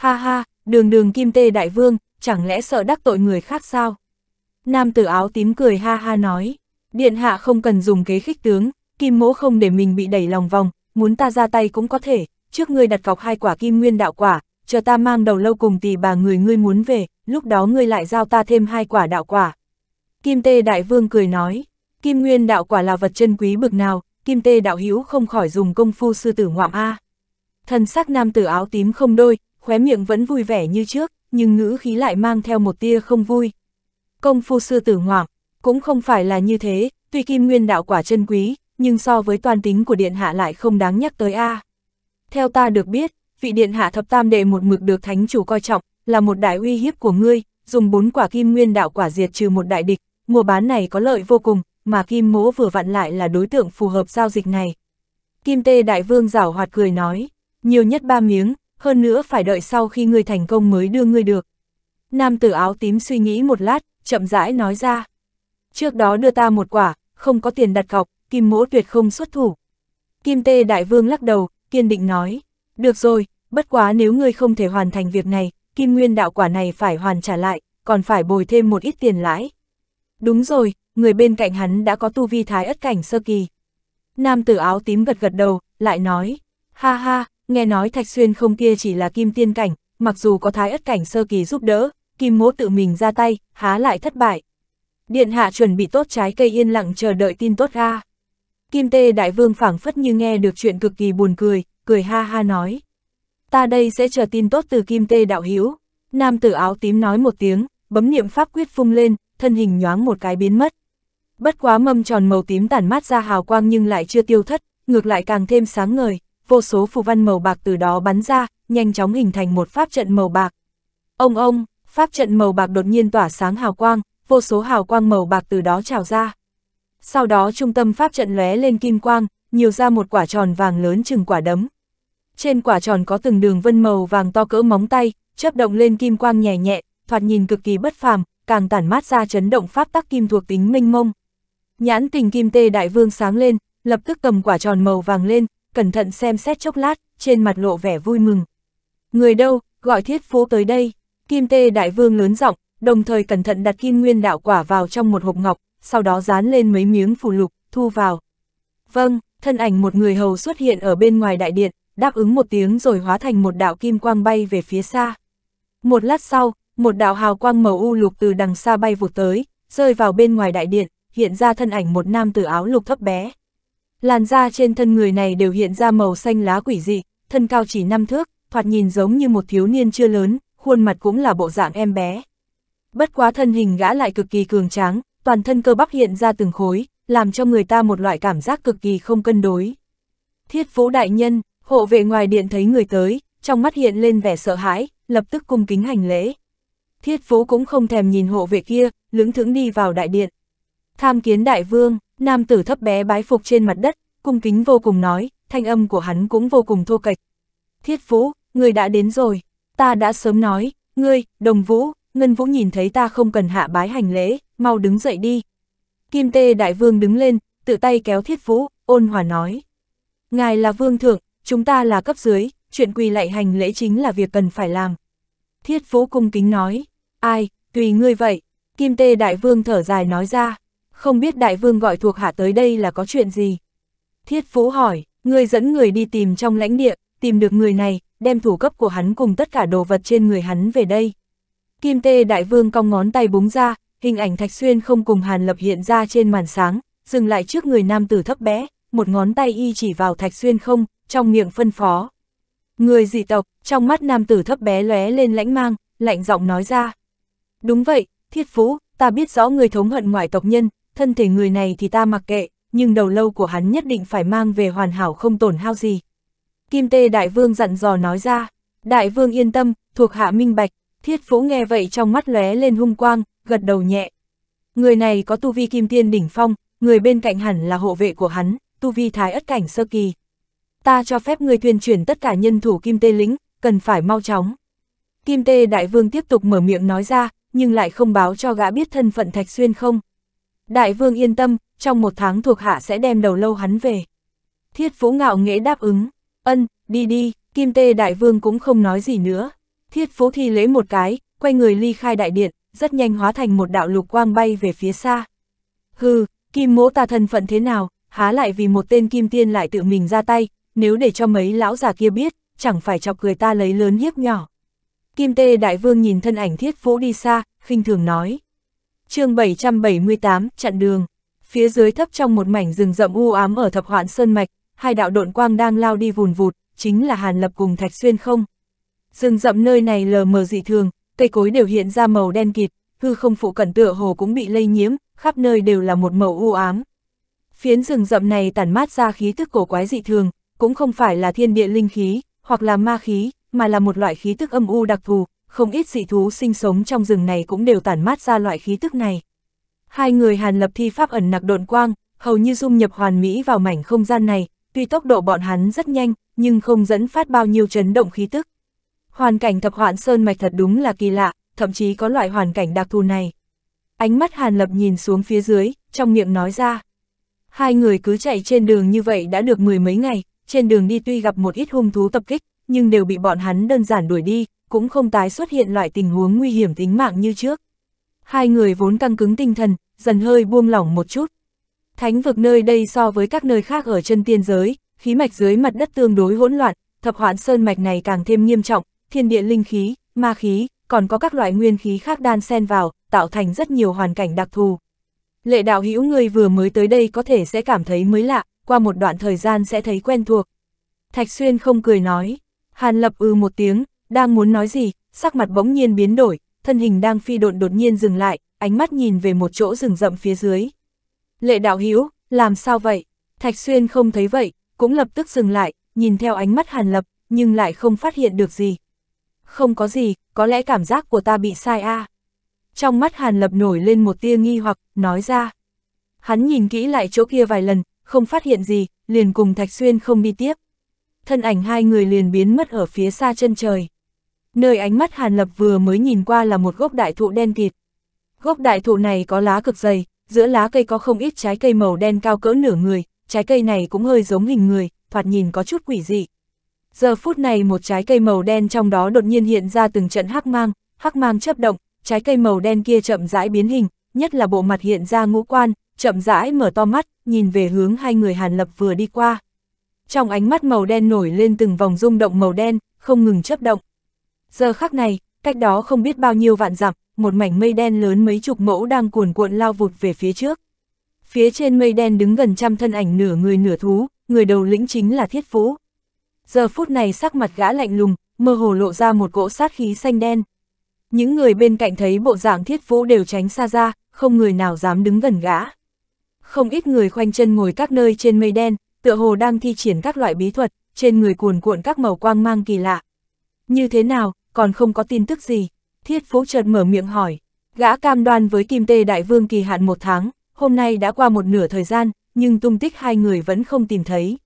Ha ha, đường đường kim tê đại vương, chẳng lẽ sợ đắc tội người khác sao? Nam tử áo tím cười ha ha nói, điện hạ không cần dùng kế khích tướng, kim mỗ không để mình bị đẩy lòng vòng, muốn ta ra tay cũng có thể, trước ngươi đặt cọc hai quả kim nguyên đạo quả, chờ ta mang đầu lâu cùng tỷ bà người ngươi muốn về, lúc đó ngươi lại giao ta thêm hai quả đạo quả. Kim tê đại vương cười nói, kim nguyên đạo quả là vật chân quý bực nào, kim tê đạo hữu không khỏi dùng công phu sư tử ngoạm A. Thần sắc nam tử áo tím không đôi, khóe miệng vẫn vui vẻ như trước, nhưng ngữ khí lại mang theo một tia không vui. Công phu sư tử ngoạm, cũng không phải là như thế, tuy kim nguyên đạo quả chân quý, nhưng so với toàn tính của điện hạ lại không đáng nhắc tới a. À. Theo ta được biết, vị điện hạ thập tam đệ một mực được thánh chủ coi trọng, là một đại uy hiếp của ngươi, dùng bốn quả kim nguyên đạo quả diệt trừ một đại địch, mua bán này có lợi vô cùng, mà kim mỗ vừa vặn lại là đối tượng phù hợp giao dịch này. Kim tê đại vương rảo hoạt cười nói, nhiều nhất ba miếng, hơn nữa phải đợi sau khi ngươi thành công mới đưa ngươi được. Nam tử áo tím suy nghĩ một lát, chậm rãi nói ra. Trước đó đưa ta một quả, không có tiền đặt cọc, kim mỗ tuyệt không xuất thủ. Kim tê đại vương lắc đầu, kiên định nói. Được rồi, bất quá nếu ngươi không thể hoàn thành việc này, kim nguyên đạo quả này phải hoàn trả lại, còn phải bồi thêm một ít tiền lãi. Đúng rồi, người bên cạnh hắn đã có tu vi thái ất cảnh sơ kỳ. Nam tử áo tím gật gật đầu, lại nói. Ha ha, nghe nói Thạch Xuyên không kia chỉ là kim tiên cảnh, mặc dù có thái ất cảnh sơ kỳ giúp đỡ, kim mỗ tự mình ra tay, há lại thất bại. Điện hạ chuẩn bị tốt trái cây yên lặng chờ đợi tin tốt ra. Kim tê đại vương phảng phất như nghe được chuyện cực kỳ buồn cười, cười ha ha nói. Ta đây sẽ chờ tin tốt từ kim tê đạo hữu Nam tử áo tím nói một tiếng, bấm niệm pháp quyết phung lên, thân hình nhoáng một cái biến mất. Bất quá mâm tròn màu tím tản mát ra hào quang nhưng lại chưa tiêu thất, ngược lại càng thêm sáng ngời, vô số phù văn màu bạc từ đó bắn ra, nhanh chóng hình thành một pháp trận màu bạc. Ông ông, pháp trận màu bạc đột nhiên tỏa sáng hào quang, vô số hào quang màu bạc từ đó trào ra. Sau đó trung tâm pháp trận lóe lên kim quang, nhiều ra một quả tròn vàng lớn chừng quả đấm. Trên quả tròn có từng đường vân màu vàng to cỡ móng tay, chớp động lên kim quang nhẹ nhẹ, thoạt nhìn cực kỳ bất phàm, càng tản mát ra chấn động pháp tắc kim thuộc tính minh mông. Nhãn tình kim tê đại vương sáng lên, lập tức cầm quả tròn màu vàng lên, cẩn thận xem xét chốc lát, trên mặt lộ vẻ vui mừng. Người đâu, gọi thiết phố tới đây, kim tê đại vương lớn giọng đồng thời cẩn thận đặt kim nguyên đạo quả vào trong một hộp ngọc, sau đó dán lên mấy miếng phù lục, thu vào. Vâng, thân ảnh một người hầu xuất hiện ở bên ngoài đại điện, đáp ứng một tiếng rồi hóa thành một đạo kim quang bay về phía xa. Một lát sau, một đạo hào quang màu u lục từ đằng xa bay vụt tới, rơi vào bên ngoài đại điện, hiện ra thân ảnh một nam tử áo lục thấp bé. Làn da trên thân người này đều hiện ra màu xanh lá quỷ dị, thân cao chỉ năm thước, thoạt nhìn giống như một thiếu niên chưa lớn, khuôn mặt cũng là bộ dạng em bé. Bất quá thân hình gã lại cực kỳ cường tráng, toàn thân cơ bắp hiện ra từng khối, làm cho người ta một loại cảm giác cực kỳ không cân đối. Thiết vũ đại nhân, hộ vệ ngoài điện thấy người tới, trong mắt hiện lên vẻ sợ hãi, lập tức cung kính hành lễ. Thiết vũ cũng không thèm nhìn hộ vệ kia, lững thững đi vào đại điện. Tham kiến đại vương, Nam tử thấp bé bái phục trên mặt đất, cung kính vô cùng nói, thanh âm của hắn cũng vô cùng thô kệch. Thiết Vũ, người đã đến rồi, ta đã sớm nói, ngươi, đồng vũ, ngân vũ nhìn thấy ta không cần hạ bái hành lễ, mau đứng dậy đi. Kim tê đại vương đứng lên, tự tay kéo thiết vũ, ôn hòa nói. Ngài là vương thượng, chúng ta là cấp dưới, chuyện quỳ lạy hành lễ chính là việc cần phải làm. Thiết vũ cung kính nói, ai, tùy ngươi vậy, kim tê đại vương thở dài nói ra không biết đại vương gọi thuộc hạ tới đây là có chuyện gì. Thiết phú hỏi, người dẫn người đi tìm trong lãnh địa, tìm được người này, đem thủ cấp của hắn cùng tất cả đồ vật trên người hắn về đây. Kim tê đại vương cong ngón tay búng ra, hình ảnh thạch xuyên không cùng hàn lập hiện ra trên màn sáng, dừng lại trước người nam tử thấp bé, một ngón tay y chỉ vào thạch xuyên không, trong miệng phân phó. Người dị tộc, trong mắt nam tử thấp bé lóe lên lãnh mang, lạnh giọng nói ra. Đúng vậy, thiết phú, ta biết rõ người thống hận ngoại tộc nhân, thân thể người này thì ta mặc kệ, nhưng đầu lâu của hắn nhất định phải mang về hoàn hảo không tổn hao gì. Kim Tê Đại Vương dặn dò nói ra, Đại Vương yên tâm, thuộc hạ minh bạch, thiết vỗ nghe vậy trong mắt lóe lên hung quang, gật đầu nhẹ. Người này có tu vi kim tiên đỉnh phong, người bên cạnh hẳn là hộ vệ của hắn, tu vi thái ất cảnh sơ kỳ. Ta cho phép người tuyên chuyển tất cả nhân thủ kim tê lính, cần phải mau chóng. Kim tê đại vương tiếp tục mở miệng nói ra, nhưng lại không báo cho gã biết thân phận thạch xuyên không. Đại vương yên tâm, trong một tháng thuộc hạ sẽ đem đầu lâu hắn về. Thiết vũ ngạo nghễ đáp ứng, ân, đi đi, kim tê đại vương cũng không nói gì nữa. Thiết vũ thi lễ một cái, quay người ly khai đại điện, rất nhanh hóa thành một đạo lục quang bay về phía xa. Hừ, kim mỗ ta thân phận thế nào, há lại vì một tên kim tiên lại tự mình ra tay, nếu để cho mấy lão già kia biết, chẳng phải chọc cười ta lấy lớn hiếp nhỏ. Kim tê đại vương nhìn thân ảnh thiết vũ đi xa, khinh thường nói chương 778, chặn đường. Phía dưới thấp trong một mảnh rừng rậm u ám ở thập hoạn sơn mạch, hai đạo độn quang đang lao đi vùn vụt, chính là Hàn Lập cùng Thạch Xuyên không. Rừng rậm nơi này lờ mờ dị thường, cây cối đều hiện ra màu đen kịt, hư không phụ cận tựa hồ cũng bị lây nhiễm, khắp nơi đều là một màu u ám. Phiến rừng rậm này tản mát ra khí tức cổ quái dị thường, cũng không phải là thiên địa linh khí, hoặc là ma khí, mà là một loại khí tức âm u đặc thù, không ít dị thú sinh sống trong rừng này cũng đều tản mát ra loại khí tức này. Hai người Hàn Lập thi pháp ẩn nặc độn quang, hầu như dung nhập hoàn mỹ vào mảnh không gian này, tuy tốc độ bọn hắn rất nhanh, nhưng không dẫn phát bao nhiêu chấn động khí tức. Hoàn cảnh thập hoạn sơn mạch thật đúng là kỳ lạ, thậm chí có loại hoàn cảnh đặc thù này. Ánh mắt Hàn Lập nhìn xuống phía dưới, trong miệng nói ra. Hai người cứ chạy trên đường như vậy đã được mười mấy ngày, trên đường đi tuy gặp một ít hung thú tập kích, nhưng đều bị bọn hắn đơn giản đuổi đi, cũng không tái xuất hiện loại tình huống nguy hiểm tính mạng như trước. Hai người vốn căng cứng tinh thần, dần hơi buông lỏng một chút. Thánh vực nơi đây so với các nơi khác ở chân tiên giới, khí mạch dưới mặt đất tương đối hỗn loạn, thập hoãn sơn mạch này càng thêm nghiêm trọng, thiên địa linh khí, ma khí, còn có các loại nguyên khí khác đan xen vào, tạo thành rất nhiều hoàn cảnh đặc thù. Lệ đạo hữu người vừa mới tới đây có thể sẽ cảm thấy mới lạ, qua một đoạn thời gian sẽ thấy quen thuộc. Thạch Xuyên không cười nói, Hàn Lập ư ừ một tiếng, đang muốn nói gì, sắc mặt bỗng nhiên biến đổi, thân hình đang phi độn đột nhiên dừng lại, ánh mắt nhìn về một chỗ rừng rậm phía dưới. Lệ đạo hiếu, làm sao vậy? Thạch Xuyên không thấy vậy, cũng lập tức dừng lại, nhìn theo ánh mắt hàn lập, nhưng lại không phát hiện được gì. Không có gì, có lẽ cảm giác của ta bị sai a à. Trong mắt hàn lập nổi lên một tia nghi hoặc, nói ra. Hắn nhìn kỹ lại chỗ kia vài lần, không phát hiện gì, liền cùng Thạch Xuyên không đi tiếp. Thân ảnh hai người liền biến mất ở phía xa chân trời. Nơi ánh mắt Hàn Lập vừa mới nhìn qua là một gốc đại thụ đen kịt. Gốc đại thụ này có lá cực dày, giữa lá cây có không ít trái cây màu đen cao cỡ nửa người, trái cây này cũng hơi giống hình người, thoạt nhìn có chút quỷ dị. Giờ phút này một trái cây màu đen trong đó đột nhiên hiện ra từng trận hắc mang, hắc mang chấp động, trái cây màu đen kia chậm rãi biến hình, nhất là bộ mặt hiện ra ngũ quan, chậm rãi mở to mắt, nhìn về hướng hai người Hàn Lập vừa đi qua. Trong ánh mắt màu đen nổi lên từng vòng rung động màu đen, không ngừng chấp động. Giờ khắc này, cách đó không biết bao nhiêu vạn dặm, một mảnh mây đen lớn mấy chục mẫu đang cuồn cuộn lao vụt về phía trước. Phía trên mây đen đứng gần trăm thân ảnh nửa người nửa thú, người đầu lĩnh chính là Thiết Vũ. Giờ phút này sắc mặt gã lạnh lùng, mơ hồ lộ ra một cỗ sát khí xanh đen. Những người bên cạnh thấy bộ dạng Thiết Vũ đều tránh xa ra, không người nào dám đứng gần gã. Không ít người khoanh chân ngồi các nơi trên mây đen, tựa hồ đang thi triển các loại bí thuật, trên người cuồn cuộn các màu quang mang kỳ lạ. Như thế nào, còn không có tin tức gì. Thiết phố chợt mở miệng hỏi, gã cam đoan với Kim Tê Đại Vương kỳ hạn một tháng, hôm nay đã qua một nửa thời gian, nhưng tung tích hai người vẫn không tìm thấy.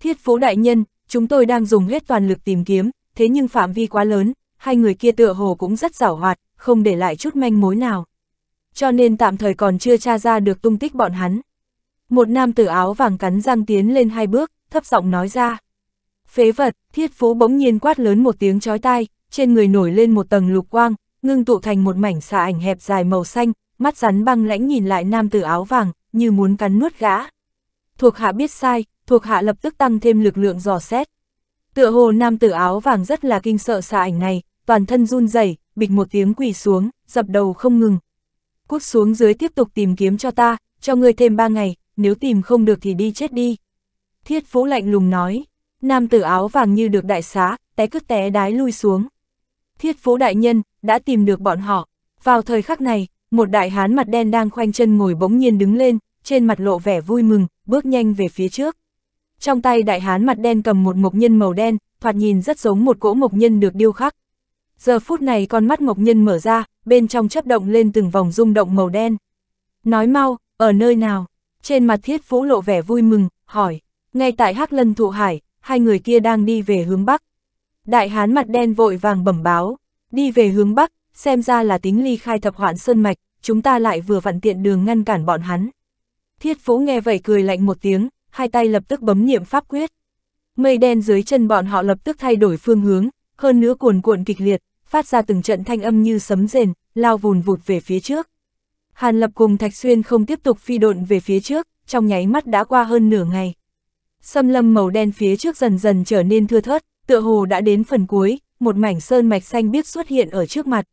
Thiết phố Đại Nhân, chúng tôi đang dùng hết toàn lực tìm kiếm, thế nhưng phạm vi quá lớn, hai người kia tựa hồ cũng rất giảo hoạt, không để lại chút manh mối nào. Cho nên tạm thời còn chưa tra ra được tung tích bọn hắn. Một nam tử áo vàng cắn răng tiến lên hai bước, thấp giọng nói ra. Phế vật, thiết phố bỗng nhiên quát lớn một tiếng chói tai, trên người nổi lên một tầng lục quang, ngưng tụ thành một mảnh xà ảnh hẹp dài màu xanh, mắt rắn băng lãnh nhìn lại nam tử áo vàng, như muốn cắn nuốt gã. Thuộc hạ biết sai, thuộc hạ lập tức tăng thêm lực lượng dò xét. Tựa hồ nam tử áo vàng rất là kinh sợ xà ảnh này, toàn thân run rẩy, bịch một tiếng quỳ xuống, dập đầu không ngừng. Cút xuống dưới tiếp tục tìm kiếm cho ta, cho ngươi thêm ba ngày, nếu tìm không được thì đi chết đi. Thiết Vũ lạnh lùng nói, nam tử áo vàng như được đại xá, té cứt té đái lui xuống. Thiết Phố Đại Nhân đã tìm được bọn họ. Vào thời khắc này, một đại hán mặt đen đang khoanh chân ngồi bỗng nhiên đứng lên, trên mặt lộ vẻ vui mừng, bước nhanh về phía trước. Trong tay đại hán mặt đen cầm một mộc nhân màu đen, thoạt nhìn rất giống một cỗ mộc nhân được điêu khắc. Giờ phút này con mắt mộc nhân mở ra, bên trong chấp động lên từng vòng rung động màu đen. Nói mau, ở nơi nào? Trên mặt thiết Phố lộ vẻ vui mừng, hỏi. Ngay tại Hắc Lân Thụ Hải, hai người kia đang đi về hướng Bắc. Đại hán mặt đen vội vàng bẩm báo, đi về hướng Bắc, xem ra là tính ly khai thập hoạn sơn mạch, chúng ta lại vừa vặn tiện đường ngăn cản bọn hắn. Thiết Vũ nghe vậy cười lạnh một tiếng, hai tay lập tức bấm niệm pháp quyết. Mây đen dưới chân bọn họ lập tức thay đổi phương hướng, hơn nữa cuồn cuộn kịch liệt, phát ra từng trận thanh âm như sấm rền, lao vùn vụt về phía trước. Hàn Lập cùng Thạch Xuyên không tiếp tục phi độn về phía trước, trong nháy mắt đã qua hơn nửa ngày. Xâm lâm màu đen phía trước dần dần trở nên thưa thớt, Tựa hồ đã đến phần cuối, một mảnh sơn mạch xanh biếc xuất hiện ở trước mặt.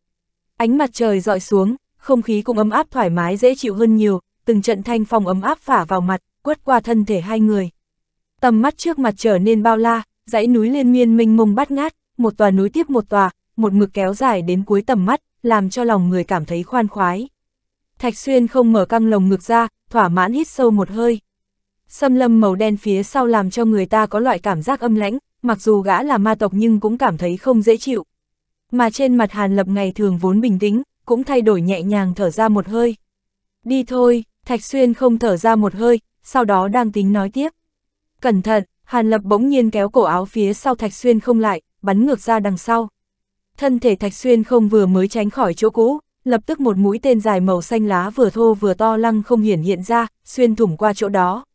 Ánh mặt trời dọi xuống, không khí cũng ấm áp thoải mái dễ chịu hơn nhiều, từng trận thanh phong ấm áp phả vào mặt, quất qua thân thể hai người. Tầm mắt trước mặt trở nên bao la, dãy núi liên miên mênh mông bát ngát, một tòa núi tiếp một tòa, một mực kéo dài đến cuối tầm mắt, làm cho lòng người cảm thấy khoan khoái. Thạch Xuyên không mở căng lồng ngực ra, thỏa mãn hít sâu một hơi. Xâm lâm màu đen phía sau làm cho người ta có loại cảm giác âm lãnh, mặc dù gã là ma tộc nhưng cũng cảm thấy không dễ chịu. Mà trên mặt Hàn Lập ngày thường vốn bình tĩnh, cũng thay đổi nhẹ nhàng thở ra một hơi. Đi thôi, Thạch Xuyên không thở ra một hơi, sau đó đang tính nói tiếp. Cẩn thận, Hàn Lập bỗng nhiên kéo cổ áo phía sau Thạch Xuyên không lại, bắn ngược ra đằng sau. Thân thể Thạch Xuyên không vừa mới tránh khỏi chỗ cũ, lập tức một mũi tên dài màu xanh lá vừa thô vừa to lăng không hiển hiện ra, xuyên thủng qua chỗ đó.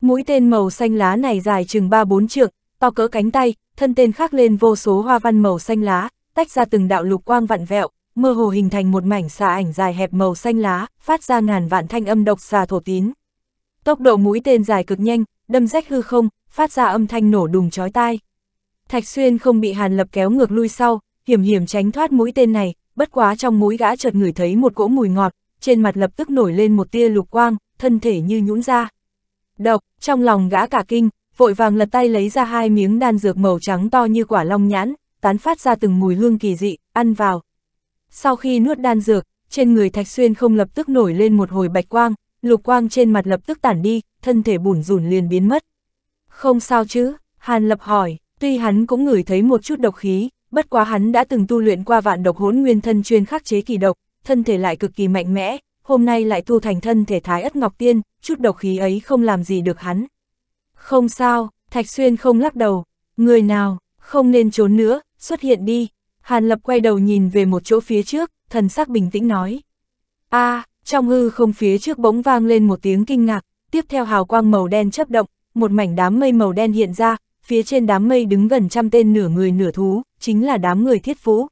Mũi tên màu xanh lá này dài chừng 3-4 trượng, to cỡ cánh tay, thân tên khắc lên vô số hoa văn màu xanh lá, tách ra từng đạo lục quang vặn vẹo, mơ hồ hình thành một mảnh xà ảnh dài hẹp màu xanh lá, phát ra ngàn vạn thanh âm độc xà thổ tín. Tốc độ mũi tên dài cực nhanh, đâm rách hư không, phát ra âm thanh nổ đùng chói tai. Thạch Xuyên không bị Hàn Lập kéo ngược lui sau, hiểm hiểm tránh thoát mũi tên này, bất quá trong mũi gã chợt ngửi thấy một cỗ mùi ngọt, trên mặt lập tức nổi lên một tia lục quang, thân thể như nhũn ra. Độc, trong lòng gã cả kinh, vội vàng lật tay lấy ra hai miếng đan dược màu trắng to như quả long nhãn, tán phát ra từng mùi hương kỳ dị, ăn vào. Sau khi nuốt đan dược, trên người Thạch Xuyên không lập tức nổi lên một hồi bạch quang, lục quang trên mặt lập tức tản đi, thân thể bùn rùn liền biến mất. Không sao chứ, Hàn Lập hỏi, tuy hắn cũng ngửi thấy một chút độc khí, bất quá hắn đã từng tu luyện qua vạn độc hỗn nguyên thân chuyên khắc chế kỳ độc, thân thể lại cực kỳ mạnh mẽ, hôm nay lại tu thành thân thể thái ất ngọc tiên, chút độc khí ấy không làm gì được hắn. Không sao, Thạch Xuyên không lắc đầu, người nào, không nên trốn nữa, xuất hiện đi. Hàn Lập quay đầu nhìn về một chỗ phía trước, thần sắc bình tĩnh nói. a à, trong hư không phía trước bỗng vang lên một tiếng kinh ngạc, tiếp theo hào quang màu đen chấp động, một mảnh đám mây màu đen hiện ra, phía trên đám mây đứng gần trăm tên nửa người nửa thú, chính là đám người thiết phú.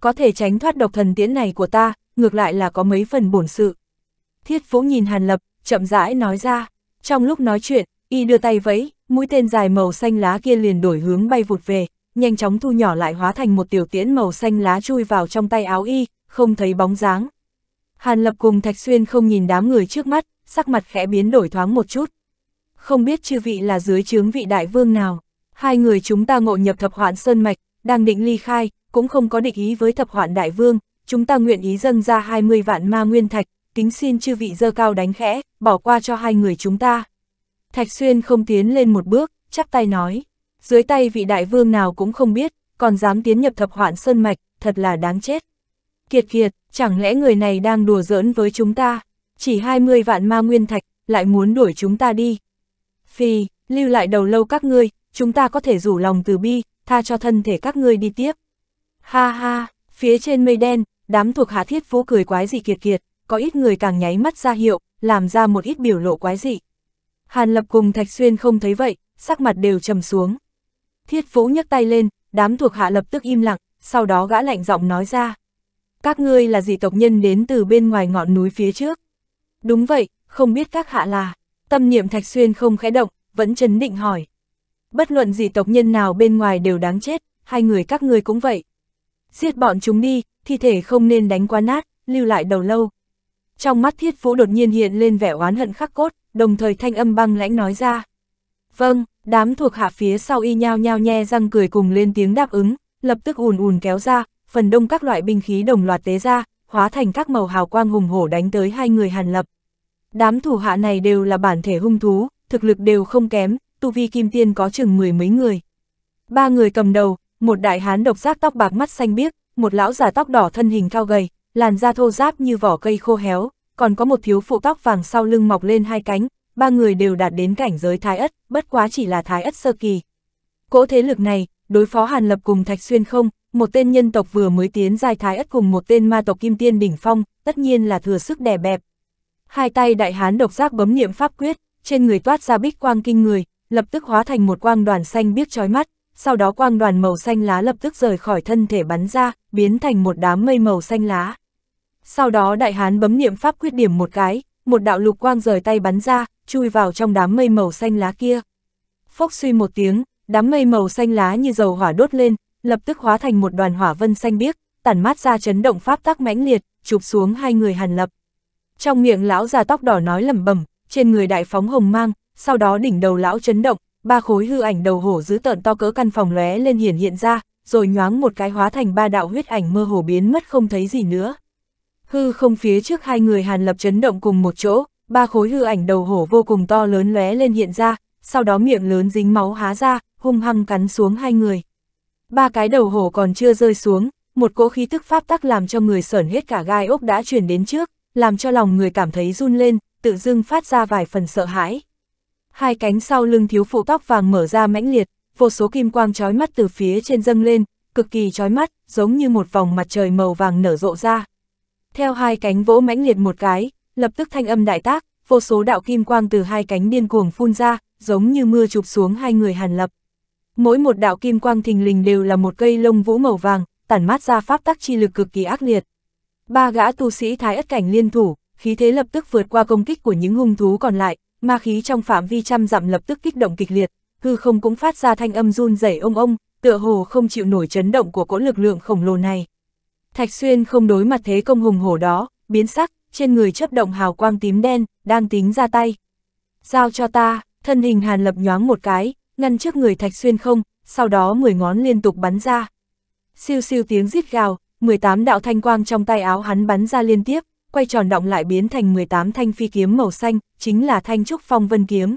Có thể tránh thoát độc thần tiễn này của ta, ngược lại là có mấy phần bổn sự. Thiết phú nhìn Hàn Lập, chậm rãi nói ra, trong lúc nói chuyện, Y đưa tay vẫy, mũi tên dài màu xanh lá kia liền đổi hướng bay vụt về, nhanh chóng thu nhỏ lại hóa thành một tiểu tiễn màu xanh lá chui vào trong tay áo y, không thấy bóng dáng. Hàn Lập cùng Thạch Xuyên không nhìn đám người trước mắt, sắc mặt khẽ biến đổi thoáng một chút. Không biết chư vị là dưới chướng vị đại vương nào, hai người chúng ta ngộ nhập thập hoạn sơn mạch, đang định ly khai, cũng không có địch ý với thập hoạn đại vương, chúng ta nguyện ý dâng ra 20 vạn ma nguyên thạch, kính xin chư vị dơ cao đánh khẽ, bỏ qua cho hai người chúng ta. Thạch Xuyên không tiến lên một bước, chắp tay nói, dưới tay vị đại vương nào cũng không biết, còn dám tiến nhập thập hoạn sơn mạch, thật là đáng chết. Kiệt kiệt, chẳng lẽ người này đang đùa giỡn với chúng ta, chỉ 20 vạn ma nguyên thạch, lại muốn đuổi chúng ta đi. Phi, lưu lại đầu lâu các ngươi, chúng ta có thể rủ lòng từ bi, tha cho thân thể các ngươi đi tiếp. Ha ha, phía trên mây đen, đám thuộc hạ thiết vũ cười quái dị kiệt kiệt, có ít người càng nháy mắt ra hiệu, làm ra một ít biểu lộ quái dị. Hàn Lập cùng Thạch Xuyên không thấy vậy, sắc mặt đều trầm xuống. Thiết Vũ nhấc tay lên, đám thuộc hạ lập tức im lặng, sau đó gã lạnh giọng nói ra. Các ngươi là dị tộc nhân đến từ bên ngoài ngọn núi phía trước. Đúng vậy, không biết các hạ là. Tâm niệm Thạch Xuyên không khẽ động, vẫn chấn định hỏi. Bất luận dị tộc nhân nào bên ngoài đều đáng chết, hai người các ngươi cũng vậy. Giết bọn chúng đi, thi thể không nên đánh quá nát, lưu lại đầu lâu. Trong mắt Thiết Vũ đột nhiên hiện lên vẻ oán hận khắc cốt, đồng thời thanh âm băng lãnh nói ra. Vâng, đám thuộc hạ phía sau y nhao nhao nhe răng cười cùng lên tiếng đáp ứng, lập tức ùn ùn kéo ra, phần đông các loại binh khí đồng loạt tế ra, hóa thành các màu hào quang hùng hổ đánh tới hai người Hàn Lập. Đám thủ hạ này đều là bản thể hung thú, thực lực đều không kém, tu vi kim tiên có chừng mười mấy người. Ba người cầm đầu, một đại hán độc giác tóc bạc mắt xanh biếc, một lão già tóc đỏ thân hình cao gầy, làn da thô ráp như vỏ cây khô héo, còn có một thiếu phụ tóc vàng sau lưng mọc lên hai cánh, ba người đều đạt đến cảnh giới thái ất, bất quá chỉ là thái ất sơ kỳ. Cỗ thế lực này, đối phó Hàn Lập cùng Thạch Xuyên không, một tên nhân tộc vừa mới tiến giai thái ất cùng một tên ma tộc kim tiên đỉnh phong, tất nhiên là thừa sức đè bẹp. Hai tay đại hán độc giác bấm niệm pháp quyết, trên người toát ra bích quang kinh người, lập tức hóa thành một quang đoàn xanh biếc chói mắt, sau đó quang đoàn màu xanh lá lập tức rời khỏi thân thể bắn ra, biến thành một đám mây màu xanh lá. Sau đó đại hán bấm niệm pháp quyết điểm một cái, một đạo lục quang rời tay bắn ra, chui vào trong đám mây màu xanh lá kia. Phốc suy một tiếng, đám mây màu xanh lá như dầu hỏa đốt lên, lập tức hóa thành một đoàn hỏa vân xanh biếc, tản mát ra chấn động pháp tắc mãnh liệt, chụp xuống hai người Hàn Lập. Trong miệng lão già tóc đỏ nói lẩm bẩm, trên người đại phóng hồng mang, sau đó đỉnh đầu lão chấn động, ba khối hư ảnh đầu hổ dữ tợn to cỡ căn phòng lóe lên hiển hiện ra, rồi nhoáng một cái hóa thành ba đạo huyết ảnh mơ hồ biến mất không thấy gì nữa. Hư không phía trước hai người Hàn Lập chấn động cùng một chỗ, ba khối hư ảnh đầu hổ vô cùng to lớn lóe lên hiện ra, sau đó miệng lớn dính máu há ra, hung hăng cắn xuống hai người. Ba cái đầu hổ còn chưa rơi xuống, một cỗ khí tức pháp tắc làm cho người sởn hết cả gai ốc đã chuyển đến trước, làm cho lòng người cảm thấy run lên, tự dưng phát ra vài phần sợ hãi. Hai cánh sau lưng thiếu phụ tóc vàng mở ra mãnh liệt, vô số kim quang chói mắt từ phía trên dâng lên, cực kỳ chói mắt, giống như một vòng mặt trời màu vàng nở rộ ra. Theo hai cánh vỗ mãnh liệt một cái, lập tức thanh âm đại tác, vô số đạo kim quang từ hai cánh điên cuồng phun ra, giống như mưa chụp xuống hai người Hàn Lập. Mỗi một đạo kim quang thình lình đều là một cây lông vũ màu vàng, tản mát ra pháp tắc chi lực cực kỳ ác liệt. Ba gã tu sĩ thái ất cảnh liên thủ, khí thế lập tức vượt qua công kích của những hung thú còn lại, ma khí trong phạm vi trăm dặm lập tức kích động kịch liệt, hư không cũng phát ra thanh âm run rẩy ông ông, tựa hồ không chịu nổi chấn động của cỗ lực lượng khổng lồ này. Thạch Xuyên không đối mặt thế công hùng hổ đó, biến sắc, trên người chấp động hào quang tím đen, đang tính ra tay. Giao cho ta, thân hình Hàn Lập nhoáng một cái, ngăn trước người Thạch Xuyên không, sau đó 10 ngón liên tục bắn ra. Siêu siêu tiếng rít gào, 18 đạo thanh quang trong tay áo hắn bắn ra liên tiếp, quay tròn động lại biến thành 18 thanh phi kiếm màu xanh, chính là thanh trúc phong vân kiếm.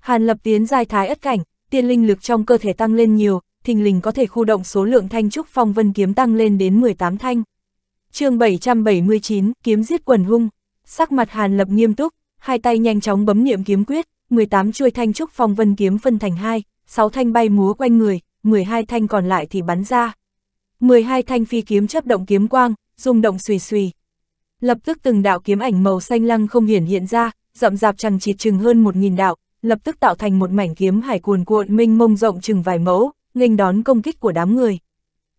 Hàn Lập tiến dài thái ất cảnh, tiên linh lực trong cơ thể tăng lên nhiều, thình lình có thể khu động số lượng thanh trúc phong vân kiếm tăng lên đến 18 thanh. chương 779, kiếm giết quần hung, sắc mặt Hàn Lập nghiêm túc, hai tay nhanh chóng bấm niệm kiếm quyết, 18 chuôi thanh trúc phong vân kiếm phân thành hai, 6 thanh bay múa quanh người, 12 thanh còn lại thì bắn ra. 12 thanh phi kiếm chấp động kiếm quang, rung động xùy xùy. Lập tức từng đạo kiếm ảnh màu xanh lăng không hiển hiện ra, rậm rạp chẳng chịt chừng hơn 1000 đạo, lập tức tạo thành một mảnh kiếm hải cuồn cuộn minh mông rộng chừng vài mẫu, nghênh đón công kích của đám người.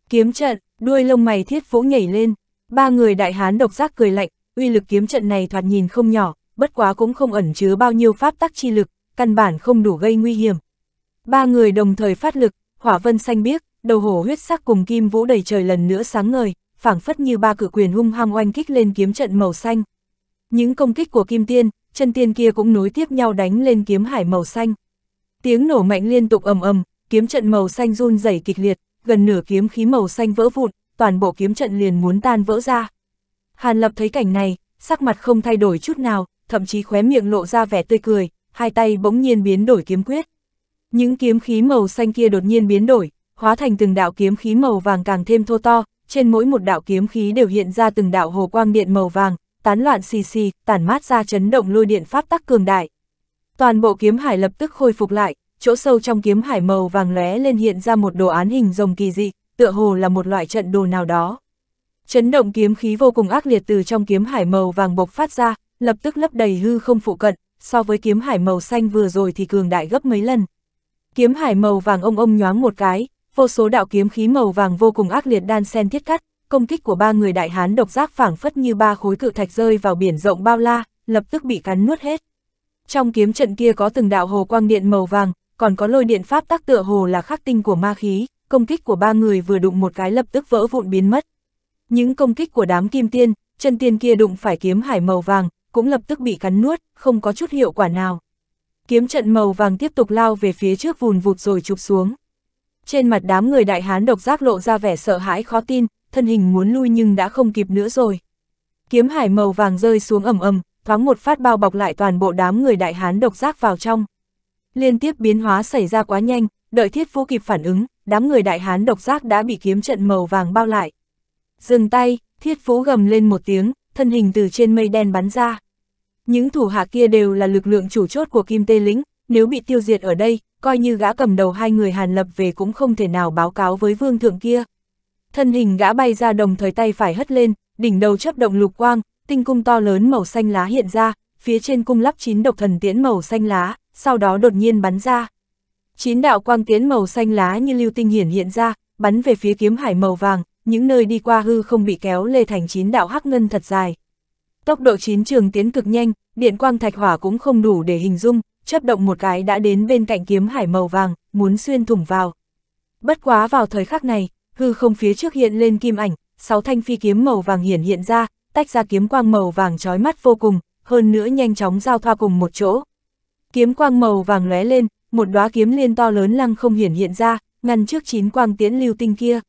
Kiếm trận, đuôi lông mày thiết vỗ nhảy lên, ba người đại hán độc giác cười lạnh, uy lực kiếm trận này thoạt nhìn không nhỏ, bất quá cũng không ẩn chứa bao nhiêu pháp tắc chi lực, căn bản không đủ gây nguy hiểm. Ba người đồng thời phát lực, hỏa vân xanh biếc, đầu hổ huyết sắc cùng kim vũ đầy trời lần nữa sáng ngời, phảng phất như ba cử quyền hung hăng oanh kích lên kiếm trận màu xanh. Những công kích của kim tiên, chân tiên kia cũng nối tiếp nhau đánh lên kiếm hải màu xanh. Tiếng nổ mạnh liên tục ầm ầm, kiếm trận màu xanh run rẩy kịch liệt, gần nửa kiếm khí màu xanh vỡ vụn, toàn bộ kiếm trận liền muốn tan vỡ ra. Hàn Lập thấy cảnh này, sắc mặt không thay đổi chút nào, thậm chí khóe miệng lộ ra vẻ tươi cười, hai tay bỗng nhiên biến đổi kiếm quyết. Những kiếm khí màu xanh kia đột nhiên biến đổi, hóa thành từng đạo kiếm khí màu vàng càng thêm thô to, trên mỗi một đạo kiếm khí đều hiện ra từng đạo hồ quang điện màu vàng, tán loạn xì xì, tản mát ra chấn động lôi điện pháp tắc cường đại. Toàn bộ kiếm hải lập tức khôi phục lại, chỗ sâu trong kiếm hải màu vàng lóe lên hiện ra một đồ án hình rồng kỳ dị, tựa hồ là một loại trận đồ nào đó. Chấn động kiếm khí vô cùng ác liệt từ trong kiếm hải màu vàng bộc phát ra, lập tức lấp đầy hư không phụ cận, so với kiếm hải màu xanh vừa rồi thì cường đại gấp mấy lần. Kiếm hải màu vàng ông ông nhoáng một cái, vô số đạo kiếm khí màu vàng vô cùng ác liệt đan xen thiết cắt, công kích của ba người đại hán độc giác phảng phất như ba khối cự thạch rơi vào biển rộng bao la, lập tức bị cắn nuốt hết. Trong kiếm trận kia có từng đạo hồ quang điện màu vàng, còn có lôi điện pháp tác tựa hồ là khắc tinh của ma khí, công kích của ba người vừa đụng một cái lập tức vỡ vụn biến mất. Những công kích của đám kim tiên, chân tiên kia đụng phải kiếm hải màu vàng, cũng lập tức bị cắn nuốt, không có chút hiệu quả nào. Kiếm trận màu vàng tiếp tục lao về phía trước vùn vụt rồi chụp xuống. Trên mặt đám người đại hán độc giác lộ ra vẻ sợ hãi khó tin, thân hình muốn lui nhưng đã không kịp nữa rồi. Kiếm hải màu vàng rơi xuống ầm ầm, thoáng một phát bao bọc lại toàn bộ đám người đại hán độc giác vào trong. Liên tiếp biến hóa xảy ra quá nhanh, đợi thiết vũ kịp phản ứng, đám người đại hán độc giác đã bị kiếm trận màu vàng bao lại. Dừng tay, thiết vũ gầm lên một tiếng, thân hình từ trên mây đen bắn ra. Những thủ hạ kia đều là lực lượng chủ chốt của Kim Tê Lĩnh, nếu bị tiêu diệt ở đây, coi như gã cầm đầu hai người Hàn Lập về cũng không thể nào báo cáo với vương thượng kia. Thân hình gã bay ra đồng thời tay phải hất lên, đỉnh đầu chấp động lục quang, tinh cung to lớn màu xanh lá hiện ra, phía trên cung lắp chín độc thần tiễn màu xanh lá, sau đó đột nhiên bắn ra. Chín đạo quang tiến màu xanh lá như lưu tinh hiển hiện ra, bắn về phía kiếm hải màu vàng, những nơi đi qua hư không bị kéo lê thành chín đạo hắc ngân thật dài. Tốc độ chín trường tiến cực nhanh, điện quang thạch hỏa cũng không đủ để hình dung, chấp động một cái đã đến bên cạnh kiếm hải màu vàng, muốn xuyên thủng vào. Bất quá vào thời khắc này, hư không phía trước hiện lên kim ảnh, sáu thanh phi kiếm màu vàng hiển hiện ra, tách ra kiếm quang màu vàng chói mắt vô cùng, hơn nữa nhanh chóng giao thoa cùng một chỗ, Kiếm quang màu vàng lóe lên, một đóa kiếm liên to lớn lăng không hiển hiện ra, ngăn trước chín quang tiễn lưu tinh kia.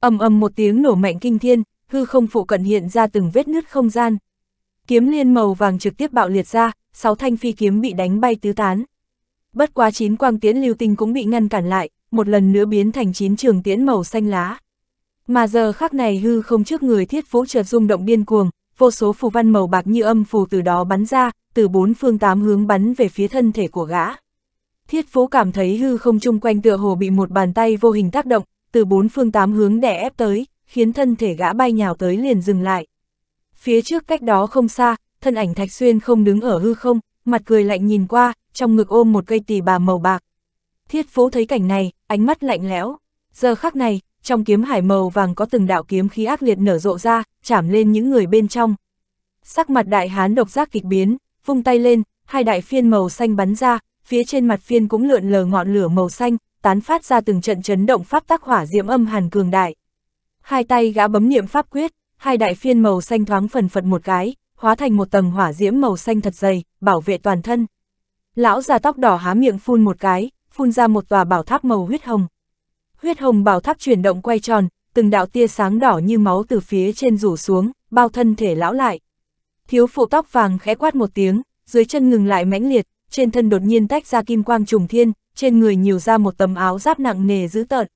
Ầm ầm một tiếng nổ mạnh kinh thiên, hư không phụ cận hiện ra từng vết nứt không gian. Kiếm liên màu vàng trực tiếp bạo liệt ra, sáu thanh phi kiếm bị đánh bay tứ tán. Bất quá chín quang tiễn lưu tinh cũng bị ngăn cản lại, một lần nữa biến thành chín trường tiễn màu xanh lá. Mà giờ khắc này hư không trước người thiết vũ chợt rung động điên cuồng, vô số phù văn màu bạc như âm phù từ đó bắn ra, từ bốn phương tám hướng bắn về phía thân thể của gã. Thiết phố cảm thấy hư không chung quanh tựa hồ bị một bàn tay vô hình tác động, từ bốn phương tám hướng đè ép tới, khiến thân thể gã bay nhào tới liền dừng lại. Phía trước cách đó không xa, thân ảnh Thạch Xuyên không đứng ở hư không, mặt cười lạnh nhìn qua, trong ngực ôm một cây tỳ bà màu bạc. Thiết phố thấy cảnh này, ánh mắt lạnh lẽo. Giờ khắc này, trong kiếm hải màu vàng có từng đạo kiếm khí ác liệt nở rộ ra, chảm lên những người bên trong. Sắc mặt đại hán độc giác kịch biến, vung tay lên, hai đại phiên màu xanh bắn ra, phía trên mặt phiên cũng lượn lờ ngọn lửa màu xanh, tán phát ra từng trận chấn động pháp tác hỏa diễm âm hàn cường đại. Hai tay gã bấm niệm pháp quyết, hai đại phiên màu xanh thoáng phần phật một cái, hóa thành một tầng hỏa diễm màu xanh thật dày, bảo vệ toàn thân. Lão già tóc đỏ há miệng phun một cái, phun ra một tòa bảo tháp màu huyết hồng, huyết hồng bảo tháp chuyển động quay tròn, từng đạo tia sáng đỏ như máu từ phía trên rủ xuống, bao thân thể lão lại. Thiếu phụ tóc vàng khẽ quát một tiếng, dưới chân ngừng lại mãnh liệt, trên thân đột nhiên tách ra kim quang trùng thiên, trên người nhiều ra một tấm áo giáp nặng nề dữ tợn.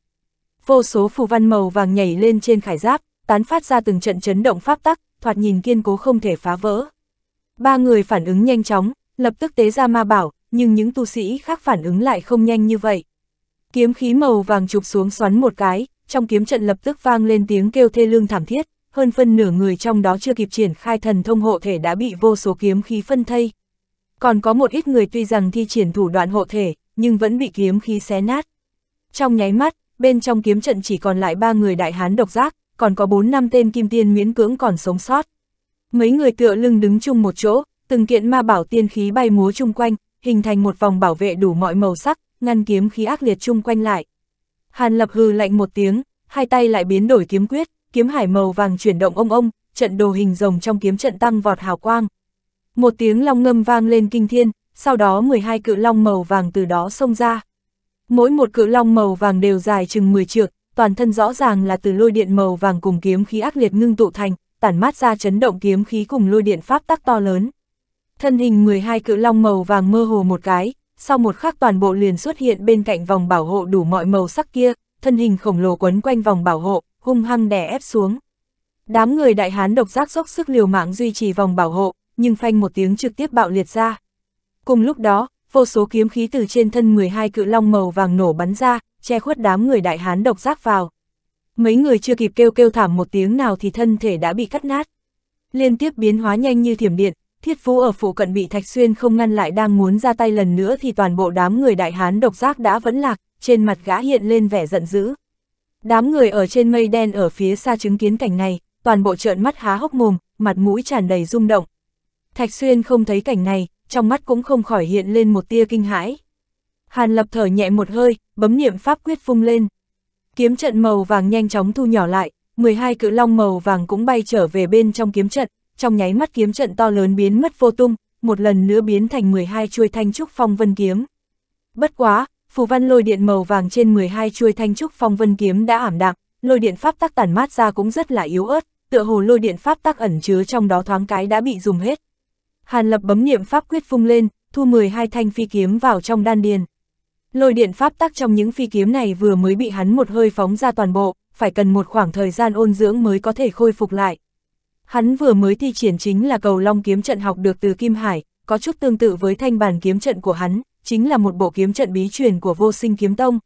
Vô số phù văn màu vàng nhảy lên trên khải giáp, tán phát ra từng trận chấn động pháp tắc, thoạt nhìn kiên cố không thể phá vỡ. Ba người phản ứng nhanh chóng, lập tức tế ra ma bảo, nhưng những tu sĩ khác phản ứng lại không nhanh như vậy. Kiếm khí màu vàng chụp xuống xoắn một cái, trong kiếm trận lập tức vang lên tiếng kêu thê lương thảm thiết, hơn phân nửa người trong đó chưa kịp triển khai thần thông hộ thể đã bị vô số kiếm khí phân thây. Còn có một ít người tuy rằng thi triển thủ đoạn hộ thể, nhưng vẫn bị kiếm khí xé nát. Trong nháy mắt, bên trong kiếm trận chỉ còn lại ba người đại hán độc giác, còn có bốn năm tên kim tiên miễn cưỡng còn sống sót. Mấy người tựa lưng đứng chung một chỗ, từng kiện ma bảo tiên khí bay múa chung quanh, hình thành một vòng bảo vệ đủ mọi màu sắc, ngăn kiếm khí ác liệt chung quanh lại. Hàn lập hừ lạnh một tiếng, hai tay lại biến đổi kiếm quyết, kiếm hải màu vàng chuyển động ông ông, trận đồ hình rồng trong kiếm trận tăng vọt hào quang. Một tiếng long ngâm vang lên kinh thiên, sau đó 12 cự long màu vàng từ đó xông ra. Mỗi một cự long màu vàng đều dài chừng 10 trượng, toàn thân rõ ràng là từ lôi điện màu vàng cùng kiếm khí ác liệt ngưng tụ thành, tản mát ra chấn động kiếm khí cùng lôi điện pháp tắc to lớn. Thân hình 12 cự long màu vàng mơ hồ một cái, sau một khắc toàn bộ liền xuất hiện bên cạnh vòng bảo hộ đủ mọi màu sắc kia, thân hình khổng lồ quấn quanh vòng bảo hộ, hung hăng đè ép xuống. Đám người đại hán độc giác dốc sức liều mạng duy trì vòng bảo hộ, nhưng phanh một tiếng trực tiếp bạo liệt ra. Cùng lúc đó, vô số kiếm khí từ trên thân 12 cự long màu vàng nổ bắn ra, che khuất đám người đại hán độc giác vào. Mấy người chưa kịp kêu kêu thảm một tiếng nào thì thân thể đã bị cắt nát. Liên tiếp biến hóa nhanh như thiểm điện, thiết phú ở phụ cận bị Thạch Xuyên không ngăn lại đang muốn ra tay lần nữa thì toàn bộ đám người đại hán độc giác đã vẫn lạc, trên mặt gã hiện lên vẻ giận dữ. Đám người ở trên mây đen ở phía xa chứng kiến cảnh này, toàn bộ trợn mắt há hốc mồm, mặt mũi tràn đầy rung động. Thạch Xuyên không thấy cảnh này, trong mắt cũng không khỏi hiện lên một tia kinh hãi. Hàn Lập thở nhẹ một hơi, bấm niệm pháp quyết phung lên. Kiếm trận màu vàng nhanh chóng thu nhỏ lại, 12 cự long màu vàng cũng bay trở về bên trong kiếm trận, trong nháy mắt kiếm trận to lớn biến mất vô tung, một lần nữa biến thành 12 chuôi thanh trúc phong vân kiếm. Bất quá, phù văn lôi điện màu vàng trên 12 chuôi thanh trúc phong vân kiếm đã ảm đạm, lôi điện pháp tắc tản mát ra cũng rất là yếu ớt, tựa hồ lôi điện pháp tắc ẩn chứa trong đó thoáng cái đã bị dùng hết. Hàn Lập bấm niệm pháp quyết phung lên, thu 12 thanh phi kiếm vào trong đan điền. Lôi điện pháp tắc trong những phi kiếm này vừa mới bị hắn một hơi phóng ra toàn bộ, phải cần một khoảng thời gian ôn dưỡng mới có thể khôi phục lại. Hắn vừa mới thi triển chính là cầu long kiếm trận học được từ Kim Hải, có chút tương tự với thanh bàn kiếm trận của hắn, chính là một bộ kiếm trận bí truyền của vô sinh kiếm tông.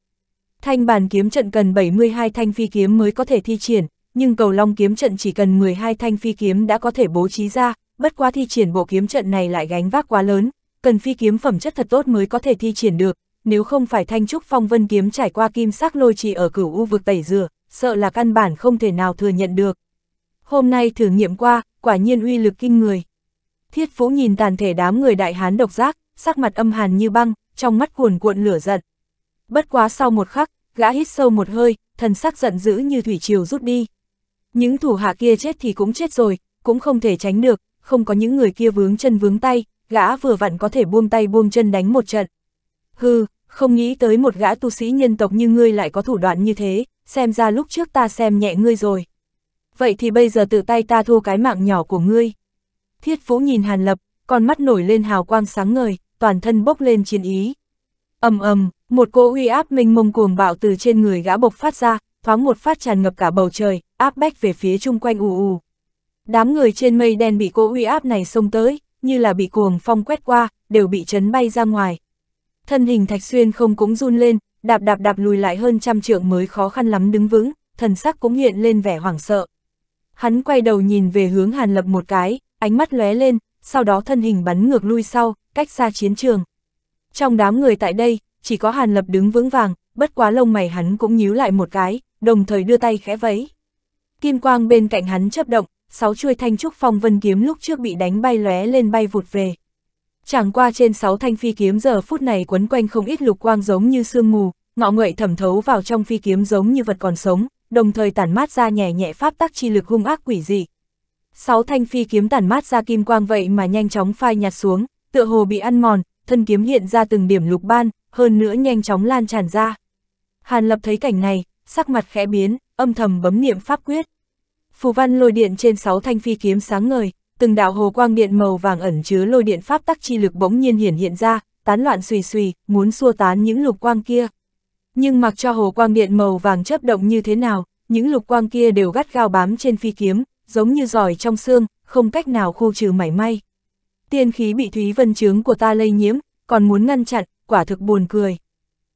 Thanh bàn kiếm trận cần 72 thanh phi kiếm mới có thể thi triển, nhưng cầu long kiếm trận chỉ cần 12 thanh phi kiếm đã có thể bố trí ra, bất quá thi triển bộ kiếm trận này lại gánh vác quá lớn, cần phi kiếm phẩm chất thật tốt mới có thể thi triển được, nếu không phải thanh trúc phong vân kiếm trải qua kim sắc lôi trì ở cửu u vực tẩy dừa, sợ là căn bản không thể nào thừa nhận được hôm nay thử nghiệm qua, quả nhiên uy lực kinh người. Thiết Phú nhìn tàn thể đám người đại hán độc giác, sắc mặt âm hàn như băng, trong mắt cuồn cuộn lửa giận. Bất quá sau một khắc, gã hít sâu một hơi, thần sắc giận dữ như thủy triều rút đi. Những thủ hạ kia chết thì cũng chết rồi, cũng không thể tránh được, không có những người kia vướng chân vướng tay, gã vừa vặn có thể buông tay buông chân đánh một trận. Hừ, không nghĩ tới một gã tu sĩ nhân tộc như ngươi lại có thủ đoạn như thế, xem ra lúc trước ta xem nhẹ ngươi rồi vậy thì bây giờ tự tay ta thu cái mạng nhỏ của ngươi. Thiết Vũ nhìn Hàn Lập, con mắt nổi lên hào quang sáng ngời, toàn thân bốc lên chiến ý. ầm ầm, một cỗ uy áp minh mông cuồng bạo từ trên người gã bộc phát ra, thoáng một phát tràn ngập cả bầu trời, áp bách về phía chung quanh ù ù. Đám người trên mây đen bị cỗ uy áp này xông tới, như là bị cuồng phong quét qua, đều bị chấn bay ra ngoài. Thân hình Thạch Xuyên không cũng run lên, đạp đạp đạp lùi lại hơn trăm trượng mới khó khăn lắm đứng vững, thần sắc cũng hiện lên vẻ hoảng sợ. Hắn quay đầu nhìn về hướng Hàn Lập một cái, ánh mắt lóe lên, sau đó thân hình bắn ngược lui sau, cách xa chiến trường. Trong đám người tại đây, chỉ có Hàn Lập đứng vững vàng, bất quá lông mày hắn cũng nhíu lại một cái, đồng thời đưa tay khẽ vẫy. Kim quang bên cạnh hắn chấp động, sáu chuôi thanh trúc phong vân kiếm lúc trước bị đánh bay lóe lên bay vụt về. Chẳng qua trên sáu thanh phi kiếm giờ phút này quấn quanh không ít lục quang giống như sương mù, ngọ nguậy thẩm thấu vào trong phi kiếm giống như vật còn sống, đồng thời tản mát ra nhẹ nhẹ pháp tắc chi lực hung ác quỷ dị. Sáu thanh phi kiếm tản mát ra kim quang vậy mà nhanh chóng phai nhạt xuống, tựa hồ bị ăn mòn, thân kiếm hiện ra từng điểm lục ban, hơn nữa nhanh chóng lan tràn ra. Hàn Lập thấy cảnh này, sắc mặt khẽ biến, âm thầm bấm niệm pháp quyết. Phù văn lôi điện trên sáu thanh phi kiếm sáng ngời, từng đạo hồ quang điện màu vàng ẩn chứa lôi điện pháp tắc chi lực bỗng nhiên hiển hiện ra, tán loạn xùy xùy, muốn xua tán những lục quang kia. Nhưng mặc cho hồ quang điện màu vàng chớp động như thế nào, những lục quang kia đều gắt gao bám trên phi kiếm, giống như giỏi trong xương, không cách nào khu trừ mảy may. Tiên khí bị Thúy Vân Trướng của ta lây nhiễm, còn muốn ngăn chặn, quả thực buồn cười.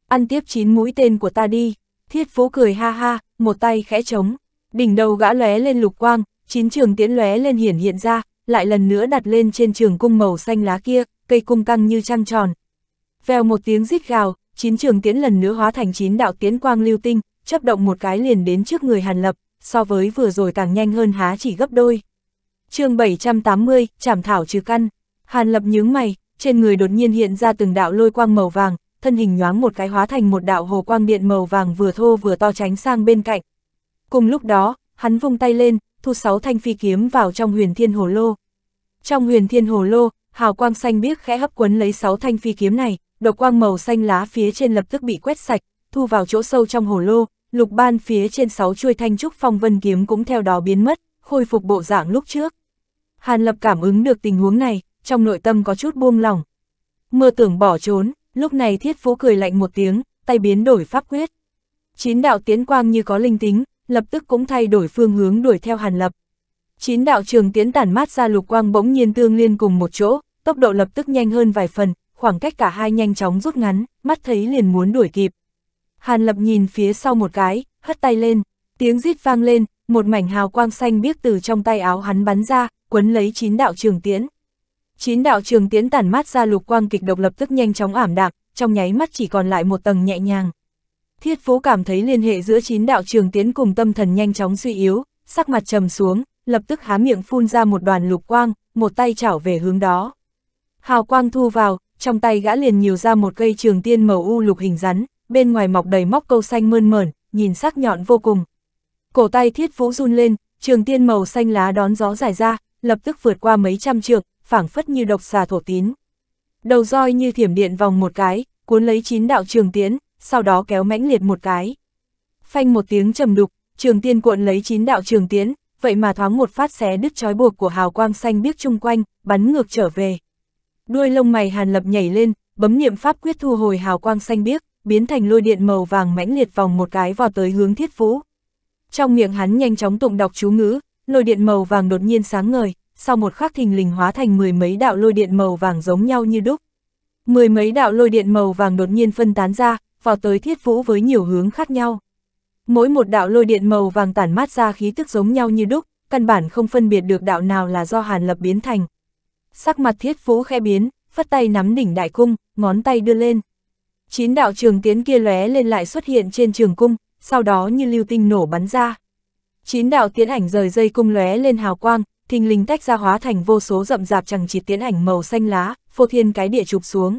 Ăn tiếp chín mũi tên của ta đi, thiết phố cười ha ha, một tay khẽ trống, đỉnh đầu gã lóe lên lục quang, chín trường tiễn lóe lên hiển hiện ra, lại lần nữa đặt lên trên trường cung màu xanh lá kia, cây cung căng như trăng tròn. Vèo một tiếng rít gào, chín trường tiến lần nữa hóa thành chín đạo tiến quang lưu tinh, chấp động một cái liền đến trước người Hàn Lập, so với vừa rồi càng nhanh hơn há chỉ gấp đôi. chương 780, chảm thảo trừ căn. Hàn Lập nhướng mày, trên người đột nhiên hiện ra từng đạo lôi quang màu vàng, thân hình nhoáng một cái hóa thành một đạo hồ quang điện màu vàng vừa thô vừa to tránh sang bên cạnh. Cùng lúc đó, hắn vung tay lên, thu sáu thanh phi kiếm vào trong huyền thiên hồ lô. Trong huyền thiên hồ lô, hào quang xanh biếc khẽ hấp quấn lấy sáu thanh phi kiếm này, độc quang màu xanh lá phía trên lập tức bị quét sạch, thu vào chỗ sâu trong hồ lô, lục ban phía trên sáu chuôi thanh trúc phong vân kiếm cũng theo đó biến mất, khôi phục bộ dạng lúc trước. Hàn Lập cảm ứng được tình huống này, trong nội tâm có chút buông lỏng. Mơ tưởng bỏ trốn, lúc này thiết phú cười lạnh một tiếng, tay biến đổi pháp quyết. Chín đạo tiến quang như có linh tính, lập tức cũng thay đổi phương hướng đuổi theo Hàn Lập. Chín đạo trường tiến tản mát ra lục quang bỗng nhiên tương liên cùng một chỗ, tốc độ lập tức nhanh hơn vài phần, khoảng cách cả hai nhanh chóng rút ngắn, mắt thấy liền muốn đuổi kịp. Hàn Lập nhìn phía sau một cái, hất tay lên, tiếng rít vang lên, một mảnh hào quang xanh biếc từ trong tay áo hắn bắn ra, quấn lấy chín đạo trường tiễn. Chín đạo trường tiễn tản mát ra lục quang kịch độc lập tức nhanh chóng ảm đạm. trong nháy mắt chỉ còn lại một tầng nhẹ nhàng. Thiết Phố cảm thấy liên hệ giữa chín đạo trường tiễn cùng tâm thần nhanh chóng suy yếu, sắc mặt trầm xuống, lập tức há miệng phun ra một đoàn lục quang, một tay chảo về hướng đó. Hào quang thu vào, trong tay gã liền nhiều ra một cây trường tiên màu u lục hình rắn, bên ngoài mọc đầy móc câu xanh mơn mởn, nhìn sắc nhọn vô cùng. Cổ tay thiết vũ run lên, trường tiên màu xanh lá đón gió dài ra, lập tức vượt qua mấy trăm trượng, phảng phất như độc xà thổ tín. Đầu roi như thiểm điện vòng một cái, cuốn lấy chín đạo trường tiến, sau đó kéo mãnh liệt một cái. Phanh một tiếng trầm đục, trường tiên cuộn lấy chín đạo trường tiến, vậy mà thoáng một phát xé đứt trói buộc của hào quang xanh biếc chung quanh, bắn ngược trở về. Đuôi lông mày Hàn Lập nhảy lên, bấm niệm pháp quyết thu hồi hào quang xanh biếc, biến thành lôi điện màu vàng mãnh liệt vòng một cái vào tới hướng Thiết Vũ. Trong miệng hắn nhanh chóng tụng đọc chú ngữ, lôi điện màu vàng đột nhiên sáng ngời, sau một khắc thình lình hóa thành mười mấy đạo lôi điện màu vàng giống nhau như đúc. Mười mấy đạo lôi điện màu vàng đột nhiên phân tán ra, vào tới Thiết Vũ với nhiều hướng khác nhau. Mỗi một đạo lôi điện màu vàng tản mát ra khí tức giống nhau như đúc, căn bản không phân biệt được đạo nào là do Hàn Lập biến thành, sắc mặt thiết phú khe biến, phất tay nắm đỉnh đại cung, ngón tay đưa lên. Chín đạo trường tiến kia lóe lên lại xuất hiện trên trường cung, sau đó như lưu tinh nổ bắn ra. Chín đạo tiến ảnh rời dây cung lóe lên hào quang, thình lình tách ra hóa thành vô số rậm rạp chẳng chỉ tiến ảnh màu xanh lá, phô thiên cái địa chụp xuống.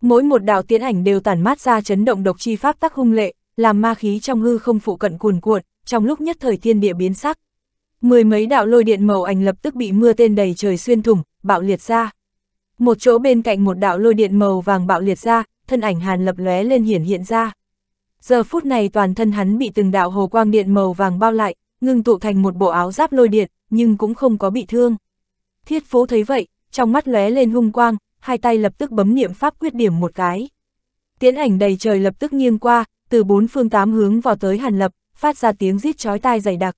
Mỗi một đạo tiến ảnh đều tản mát ra chấn động độc chi pháp tắc hung lệ, làm ma khí trong hư không phụ cận cuồn cuộn, trong lúc nhất thời thiên địa biến sắc. Mười mấy đạo lôi điện màu ảnh lập tức bị mưa tên đầy trời xuyên thủng, bạo liệt ra. Một chỗ bên cạnh một đạo lôi điện màu vàng bạo liệt ra, thân ảnh Hàn Lập lóe lên hiển hiện ra. Giờ phút này toàn thân hắn bị từng đạo hồ quang điện màu vàng bao lại, ngưng tụ thành một bộ áo giáp lôi điện, nhưng cũng không có bị thương. Thiết phố thấy vậy, trong mắt lóe lên hung quang, hai tay lập tức bấm niệm pháp quyết điểm một cái. Tiến ảnh đầy trời lập tức nghiêng qua, từ bốn phương tám hướng vào tới Hàn Lập, phát ra tiếng rít chói tai dày đặc.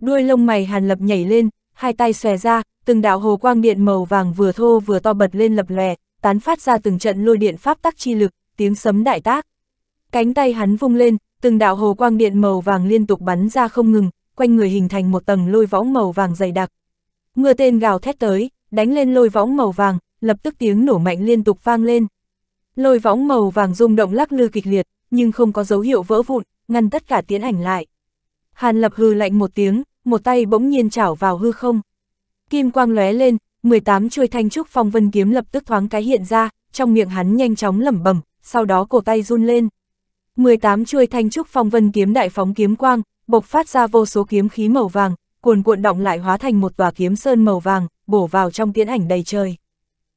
Đuôi lông mày Hàn Lập nhảy lên, hai tay xòe ra, từng đạo hồ quang điện màu vàng vừa thô vừa to bật lên lập lòe, tán phát ra từng trận lôi điện pháp tắc chi lực, tiếng sấm đại tác. Cánh tay hắn vung lên, từng đạo hồ quang điện màu vàng liên tục bắn ra không ngừng, quanh người hình thành một tầng lôi võng màu vàng dày đặc. Mưa tên gào thét tới, đánh lên lôi võng màu vàng, lập tức tiếng nổ mạnh liên tục vang lên. Lôi võng màu vàng rung động lắc lư kịch liệt, nhưng không có dấu hiệu vỡ vụn, ngăn tất cả tiến ảnh lại. Hàn Lập hư lạnh một tiếng, một tay bỗng nhiên chảo vào hư không. Kim quang lóe lên, 18 chuôi thanh trúc phong vân kiếm lập tức thoáng cái hiện ra, trong miệng hắn nhanh chóng lẩm bẩm, sau đó cổ tay run lên. 18 chuôi thanh trúc phong vân kiếm đại phóng kiếm quang, bộc phát ra vô số kiếm khí màu vàng, cuồn cuộn động lại hóa thành một tòa kiếm sơn màu vàng, bổ vào trong tiến ảnh đầy trời.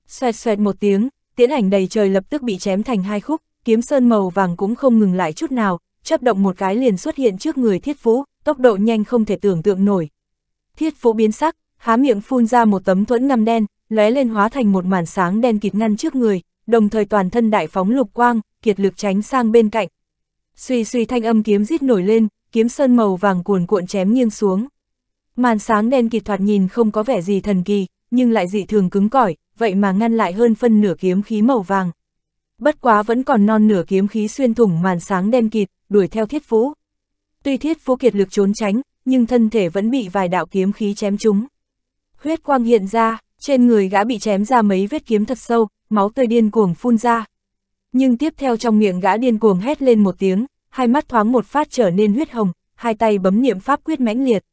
Xoẹt xoẹt một tiếng, tiến ảnh đầy trời lập tức bị chém thành hai khúc, kiếm sơn màu vàng cũng không ngừng lại chút nào, chấp động một cái liền xuất hiện trước người Thiết Vũ, tốc độ nhanh không thể tưởng tượng nổi. Thiết phú biến sắc, há miệng phun ra một tấm thuẫn ngầm đen, lóe lên hóa thành một màn sáng đen kịt ngăn trước người, đồng thời toàn thân đại phóng lục quang, kiệt lực tránh sang bên cạnh. Xuy suy thanh âm kiếm rít nổi lên, kiếm sơn màu vàng cuồn cuộn chém nghiêng xuống. Màn sáng đen kịt thoạt nhìn không có vẻ gì thần kỳ, nhưng lại dị thường cứng cỏi, vậy mà ngăn lại hơn phân nửa kiếm khí màu vàng. Bất quá vẫn còn non nửa kiếm khí xuyên thủng màn sáng đen kịt, đuổi theo thiết vũ, Tuy thiết vũ kiệt lực trốn tránh, nhưng thân thể vẫn bị vài đạo kiếm khí chém trúng. Huyết quang hiện ra, trên người gã bị chém ra mấy vết kiếm thật sâu, máu tươi điên cuồng phun ra. Nhưng tiếp theo trong miệng gã điên cuồng hét lên một tiếng, hai mắt thoáng một phát trở nên huyết hồng, hai tay bấm niệm pháp quyết mãnh liệt.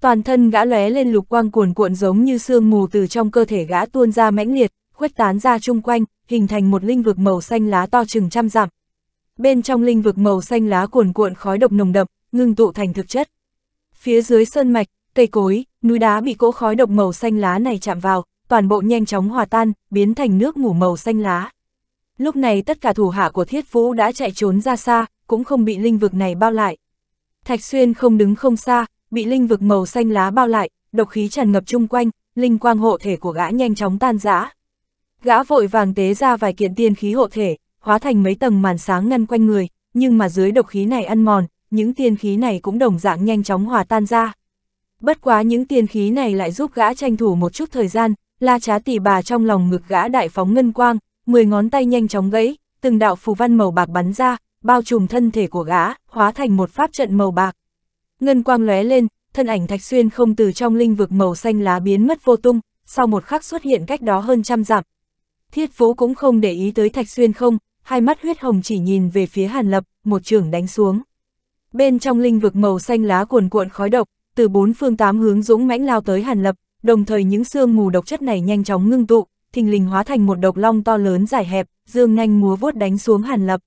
Toàn thân gã lóe lên lục quang cuồn cuộn giống như sương mù từ trong cơ thể gã tuôn ra mãnh liệt, khuếch tán ra chung quanh, hình thành một linh vực màu xanh lá to chừng trăm dặm. Bên trong linh vực màu xanh lá cuồn cuộn khói độc nồng đậm, ngưng tụ thành thực chất. Phía dưới sơn mạch, cây cối, núi đá bị cỗ khói độc màu xanh lá này chạm vào, toàn bộ nhanh chóng hòa tan, biến thành nước ngủ màu xanh lá. Lúc này tất cả thủ hạ của Thiết Vũ đã chạy trốn ra xa, cũng không bị linh vực này bao lại. Thạch Xuyên không đứng không xa, bị linh vực màu xanh lá bao lại, độc khí tràn ngập chung quanh, linh quang hộ thể của gã nhanh chóng tan rã. Gã vội vàng tế ra vài kiện tiên khí hộ thể, hóa thành mấy tầng màn sáng ngăn quanh người, nhưng mà dưới độc khí này ăn mòn, những tiên khí này cũng đồng dạng nhanh chóng hòa tan ra. Bất quá những tiên khí này lại giúp gã tranh thủ một chút thời gian, la trá tỷ bà trong lòng ngực gã đại phóng ngân quang, 10 ngón tay nhanh chóng gãy, từng đạo phù văn màu bạc bắn ra, bao trùm thân thể của gã, hóa thành một pháp trận màu bạc. Ngân quang lóe lên, thân ảnh Thạch Xuyên không từ trong linh vực màu xanh lá biến mất vô tung, sau một khắc xuất hiện cách đó hơn trăm dặm. Thiết Vũ cũng không để ý tới Thạch Xuyên không, hai mắt huyết hồng chỉ nhìn về phía Hàn Lập, một trường đánh xuống. Bên trong linh vực màu xanh lá cuồn cuộn khói độc, từ bốn phương tám hướng dũng mãnh lao tới Hàn Lập, đồng thời những sương mù độc chất này nhanh chóng ngưng tụ, thình lình hóa thành một độc long to lớn dài hẹp, dương nhanh múa vuốt đánh xuống Hàn Lập.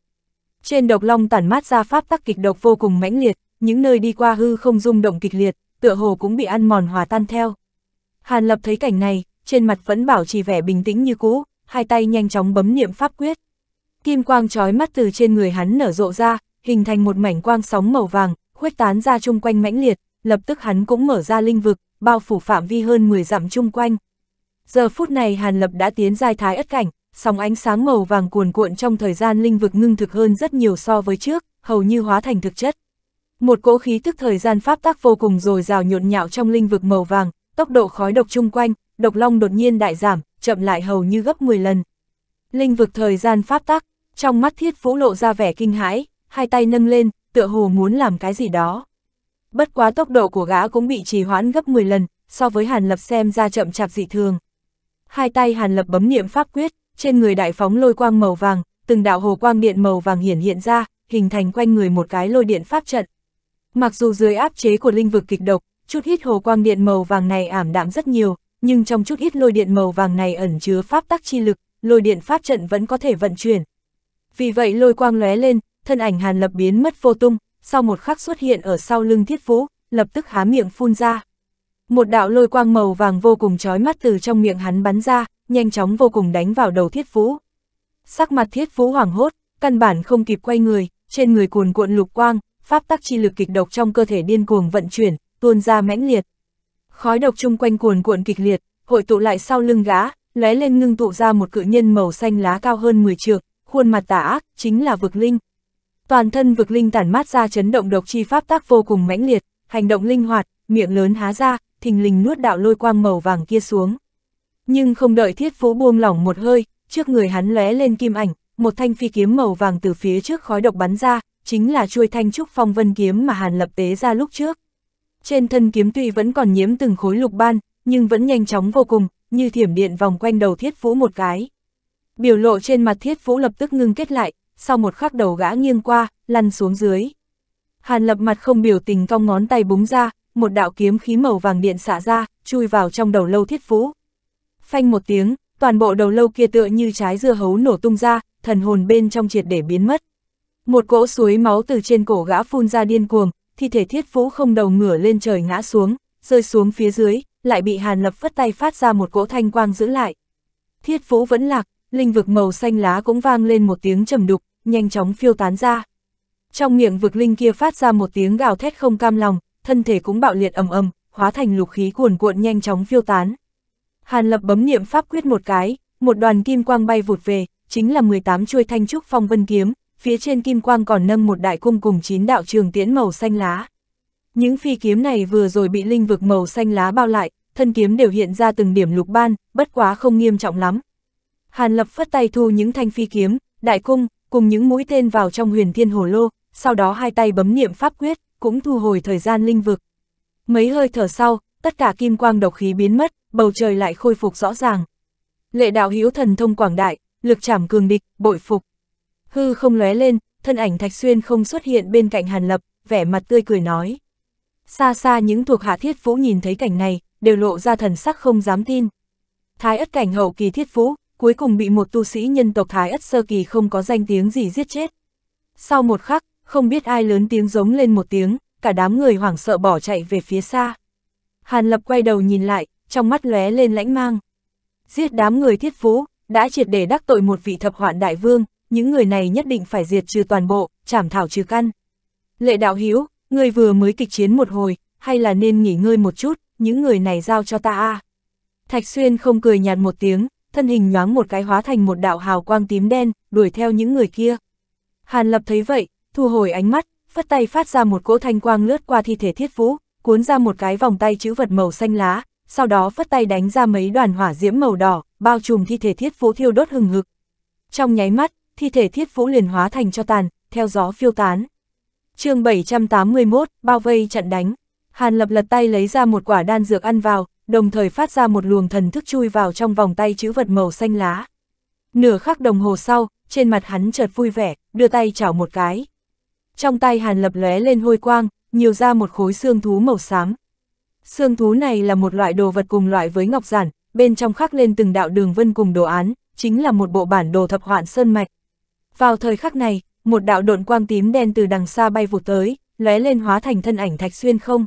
Trên độc long tản mát ra pháp tắc kịch độc vô cùng mãnh liệt, những nơi đi qua hư không rung động kịch liệt, tựa hồ cũng bị ăn mòn hòa tan theo. Hàn Lập thấy cảnh này, trên mặt vẫn bảo trì vẻ bình tĩnh như cũ, hai tay nhanh chóng bấm niệm pháp quyết. Kim quang trói mắt từ trên người hắn nở rộ ra, hình thành một mảnh quang sóng màu vàng, khuếch tán ra chung quanh mãnh liệt, lập tức hắn cũng mở ra linh vực, bao phủ phạm vi hơn 10 dặm chung quanh. Giờ phút này Hàn Lập đã tiến giai thái ất cảnh, sóng ánh sáng màu vàng cuồn cuộn trong thời gian linh vực ngưng thực hơn rất nhiều so với trước, hầu như hóa thành thực chất. Một cỗ khí tức thời gian pháp tác vô cùng rồi rào nhộn nhạo trong linh vực màu vàng, tốc độ khói độc chung quanh, độc long đột nhiên đại giảm, chậm lại hầu như gấp 10 lần. Linh vực thời gian pháp tắc, trong mắt thiết vũ lộ ra vẻ kinh hãi hai tay nâng lên, tựa hồ muốn làm cái gì đó. Bất quá tốc độ của gã cũng bị trì hoãn gấp 10 lần, so với Hàn Lập xem ra chậm chạp dị thường. Hai tay Hàn Lập bấm niệm pháp quyết, trên người đại phóng lôi quang màu vàng, từng đạo hồ quang điện màu vàng hiển hiện ra, hình thành quanh người một cái lôi điện pháp trận. Mặc dù dưới áp chế của linh vực kịch độc, chút ít hồ quang điện màu vàng này ảm đạm rất nhiều, nhưng trong chút ít lôi điện màu vàng này ẩn chứa pháp tắc chi lực, lôi điện pháp trận vẫn có thể vận chuyển. Vì vậy lôi quang lóe lên, thân ảnh Hàn Lập biến mất vô tung, sau một khắc xuất hiện ở sau lưng Thiết Vũ, lập tức há miệng phun ra. Một đạo lôi quang màu vàng vô cùng chói mắt từ trong miệng hắn bắn ra, nhanh chóng vô cùng đánh vào đầu Thiết Vũ. Sắc mặt Thiết Vũ hoảng hốt, căn bản không kịp quay người, trên người cuồn cuộn lục quang, pháp tắc chi lực kịch độc trong cơ thể điên cuồng vận chuyển, tuôn ra mãnh liệt. Khói độc chung quanh cuồn cuộn kịch liệt, hội tụ lại sau lưng gã, lóe lên ngưng tụ ra một cự nhân màu xanh lá cao hơn 10 trượng, khuôn mặt tà ác, chính là vực linh. Toàn thân vực linh tản mát ra chấn động độc chi pháp tác vô cùng mãnh liệt, hành động linh hoạt, miệng lớn há ra, thình lình nuốt đạo lôi quang màu vàng kia xuống. Nhưng không đợi thiết phú buông lỏng một hơi, trước người hắn lóe lên kim ảnh, một thanh phi kiếm màu vàng từ phía trước khói độc bắn ra, chính là chuôi thanh trúc phong vân kiếm mà Hàn lập tế ra lúc trước. Trên thân kiếm tuy vẫn còn nhiễm từng khối lục ban, nhưng vẫn nhanh chóng vô cùng, như thiểm điện vòng quanh đầu thiết phú một cái. Biểu lộ trên mặt thiết phú lập tức ngưng kết lại, sau một khắc đầu gã nghiêng qua, lăn xuống dưới. Hàn lập mặt không biểu tình cong ngón tay búng ra, một đạo kiếm khí màu vàng điện xả ra, chui vào trong đầu lâu thiết phú. Phanh một tiếng, toàn bộ đầu lâu kia tựa như trái dưa hấu nổ tung ra, thần hồn bên trong triệt để biến mất. Một cỗ suối máu từ trên cổ gã phun ra điên cuồng, thi thể thiết phú không đầu ngửa lên trời ngã xuống, rơi xuống phía dưới, lại bị Hàn Lập phất tay phát ra một cỗ thanh quang giữ lại. Thiết phú vẫn lạc, linh vực màu xanh lá cũng vang lên một tiếng trầm đục, nhanh chóng phiêu tán ra. Trong miệng vực linh kia phát ra một tiếng gào thét không cam lòng, thân thể cũng bạo liệt ầm ầm, hóa thành lục khí cuồn cuộn nhanh chóng phiêu tán. Hàn Lập bấm niệm pháp quyết một cái, một đoàn kim quang bay vụt về, chính là 18 chuôi thanh trúc phong vân kiếm, phía trên kim quang còn nâng một đại cung cùng chín đạo trường tiễn màu xanh lá. Những phi kiếm này vừa rồi bị linh vực màu xanh lá bao lại, thân kiếm đều hiện ra từng điểm lục ban, bất quá không nghiêm trọng lắm. Hàn Lập phất tay thu những thanh phi kiếm, đại cung, cùng những mũi tên vào trong huyền thiên hồ lô, sau đó hai tay bấm niệm pháp quyết, cũng thu hồi thời gian linh vực. Mấy hơi thở sau, tất cả kim quang độc khí biến mất, bầu trời lại khôi phục rõ ràng. Lệ đạo hữu thần thông quảng đại, lực chảm cường địch, bội phục. Hư không lóe lên, thân ảnh Thạch Xuyên không xuất hiện bên cạnh Hàn Lập, vẻ mặt tươi cười nói. Xa xa những thuộc hạ thiết vũ nhìn thấy cảnh này, đều lộ ra thần sắc không dám tin. Thái ất cảnh hậu kỳ thiết vũ, cuối cùng bị một tu sĩ nhân tộc Thái Ất Sơ Kỳ không có danh tiếng gì giết chết. Sau một khắc, không biết ai lớn tiếng giống lên một tiếng, cả đám người hoảng sợ bỏ chạy về phía xa. Hàn Lập quay đầu nhìn lại, trong mắt lóe lên lãnh mang. Giết đám người thiết vũ, đã triệt để đắc tội một vị thập hoạn đại vương, những người này nhất định phải diệt trừ toàn bộ, chảm thảo trừ căn. Lệ đạo hiếu, người vừa mới kịch chiến một hồi, hay là nên nghỉ ngơi một chút, những người này giao cho ta a Thạch Xuyên không cười nhạt một tiếng, thân hình nhoáng một cái hóa thành một đạo hào quang tím đen, đuổi theo những người kia. Hàn Lập thấy vậy, thu hồi ánh mắt, phất tay phát ra một cỗ thanh quang lướt qua thi thể thiết vũ, cuốn ra một cái vòng tay chữ vật màu xanh lá, sau đó phất tay đánh ra mấy đoàn hỏa diễm màu đỏ, bao trùm thi thể thiết vũ thiêu đốt hừng hực. Trong nháy mắt, thi thể thiết vũ liền hóa thành cho tàn, theo gió phiêu tán. chương 781, bao vây chặn đánh. Hàn Lập lật tay lấy ra một quả đan dược ăn vào, đồng thời phát ra một luồng thần thức chui vào trong vòng tay chữ vật màu xanh lá. Nửa khắc đồng hồ sau, trên mặt hắn chợt vui vẻ, đưa tay chảo một cái. Trong tay hàn lập lóe lên hôi quang, nhiều ra một khối xương thú màu xám. Xương thú này là một loại đồ vật cùng loại với ngọc giản, bên trong khắc lên từng đạo đường vân cùng đồ án, chính là một bộ bản đồ thập hoạn sơn mạch. Vào thời khắc này, một đạo độn quang tím đen từ đằng xa bay vụt tới, lóe lên hóa thành thân ảnh thạch xuyên không.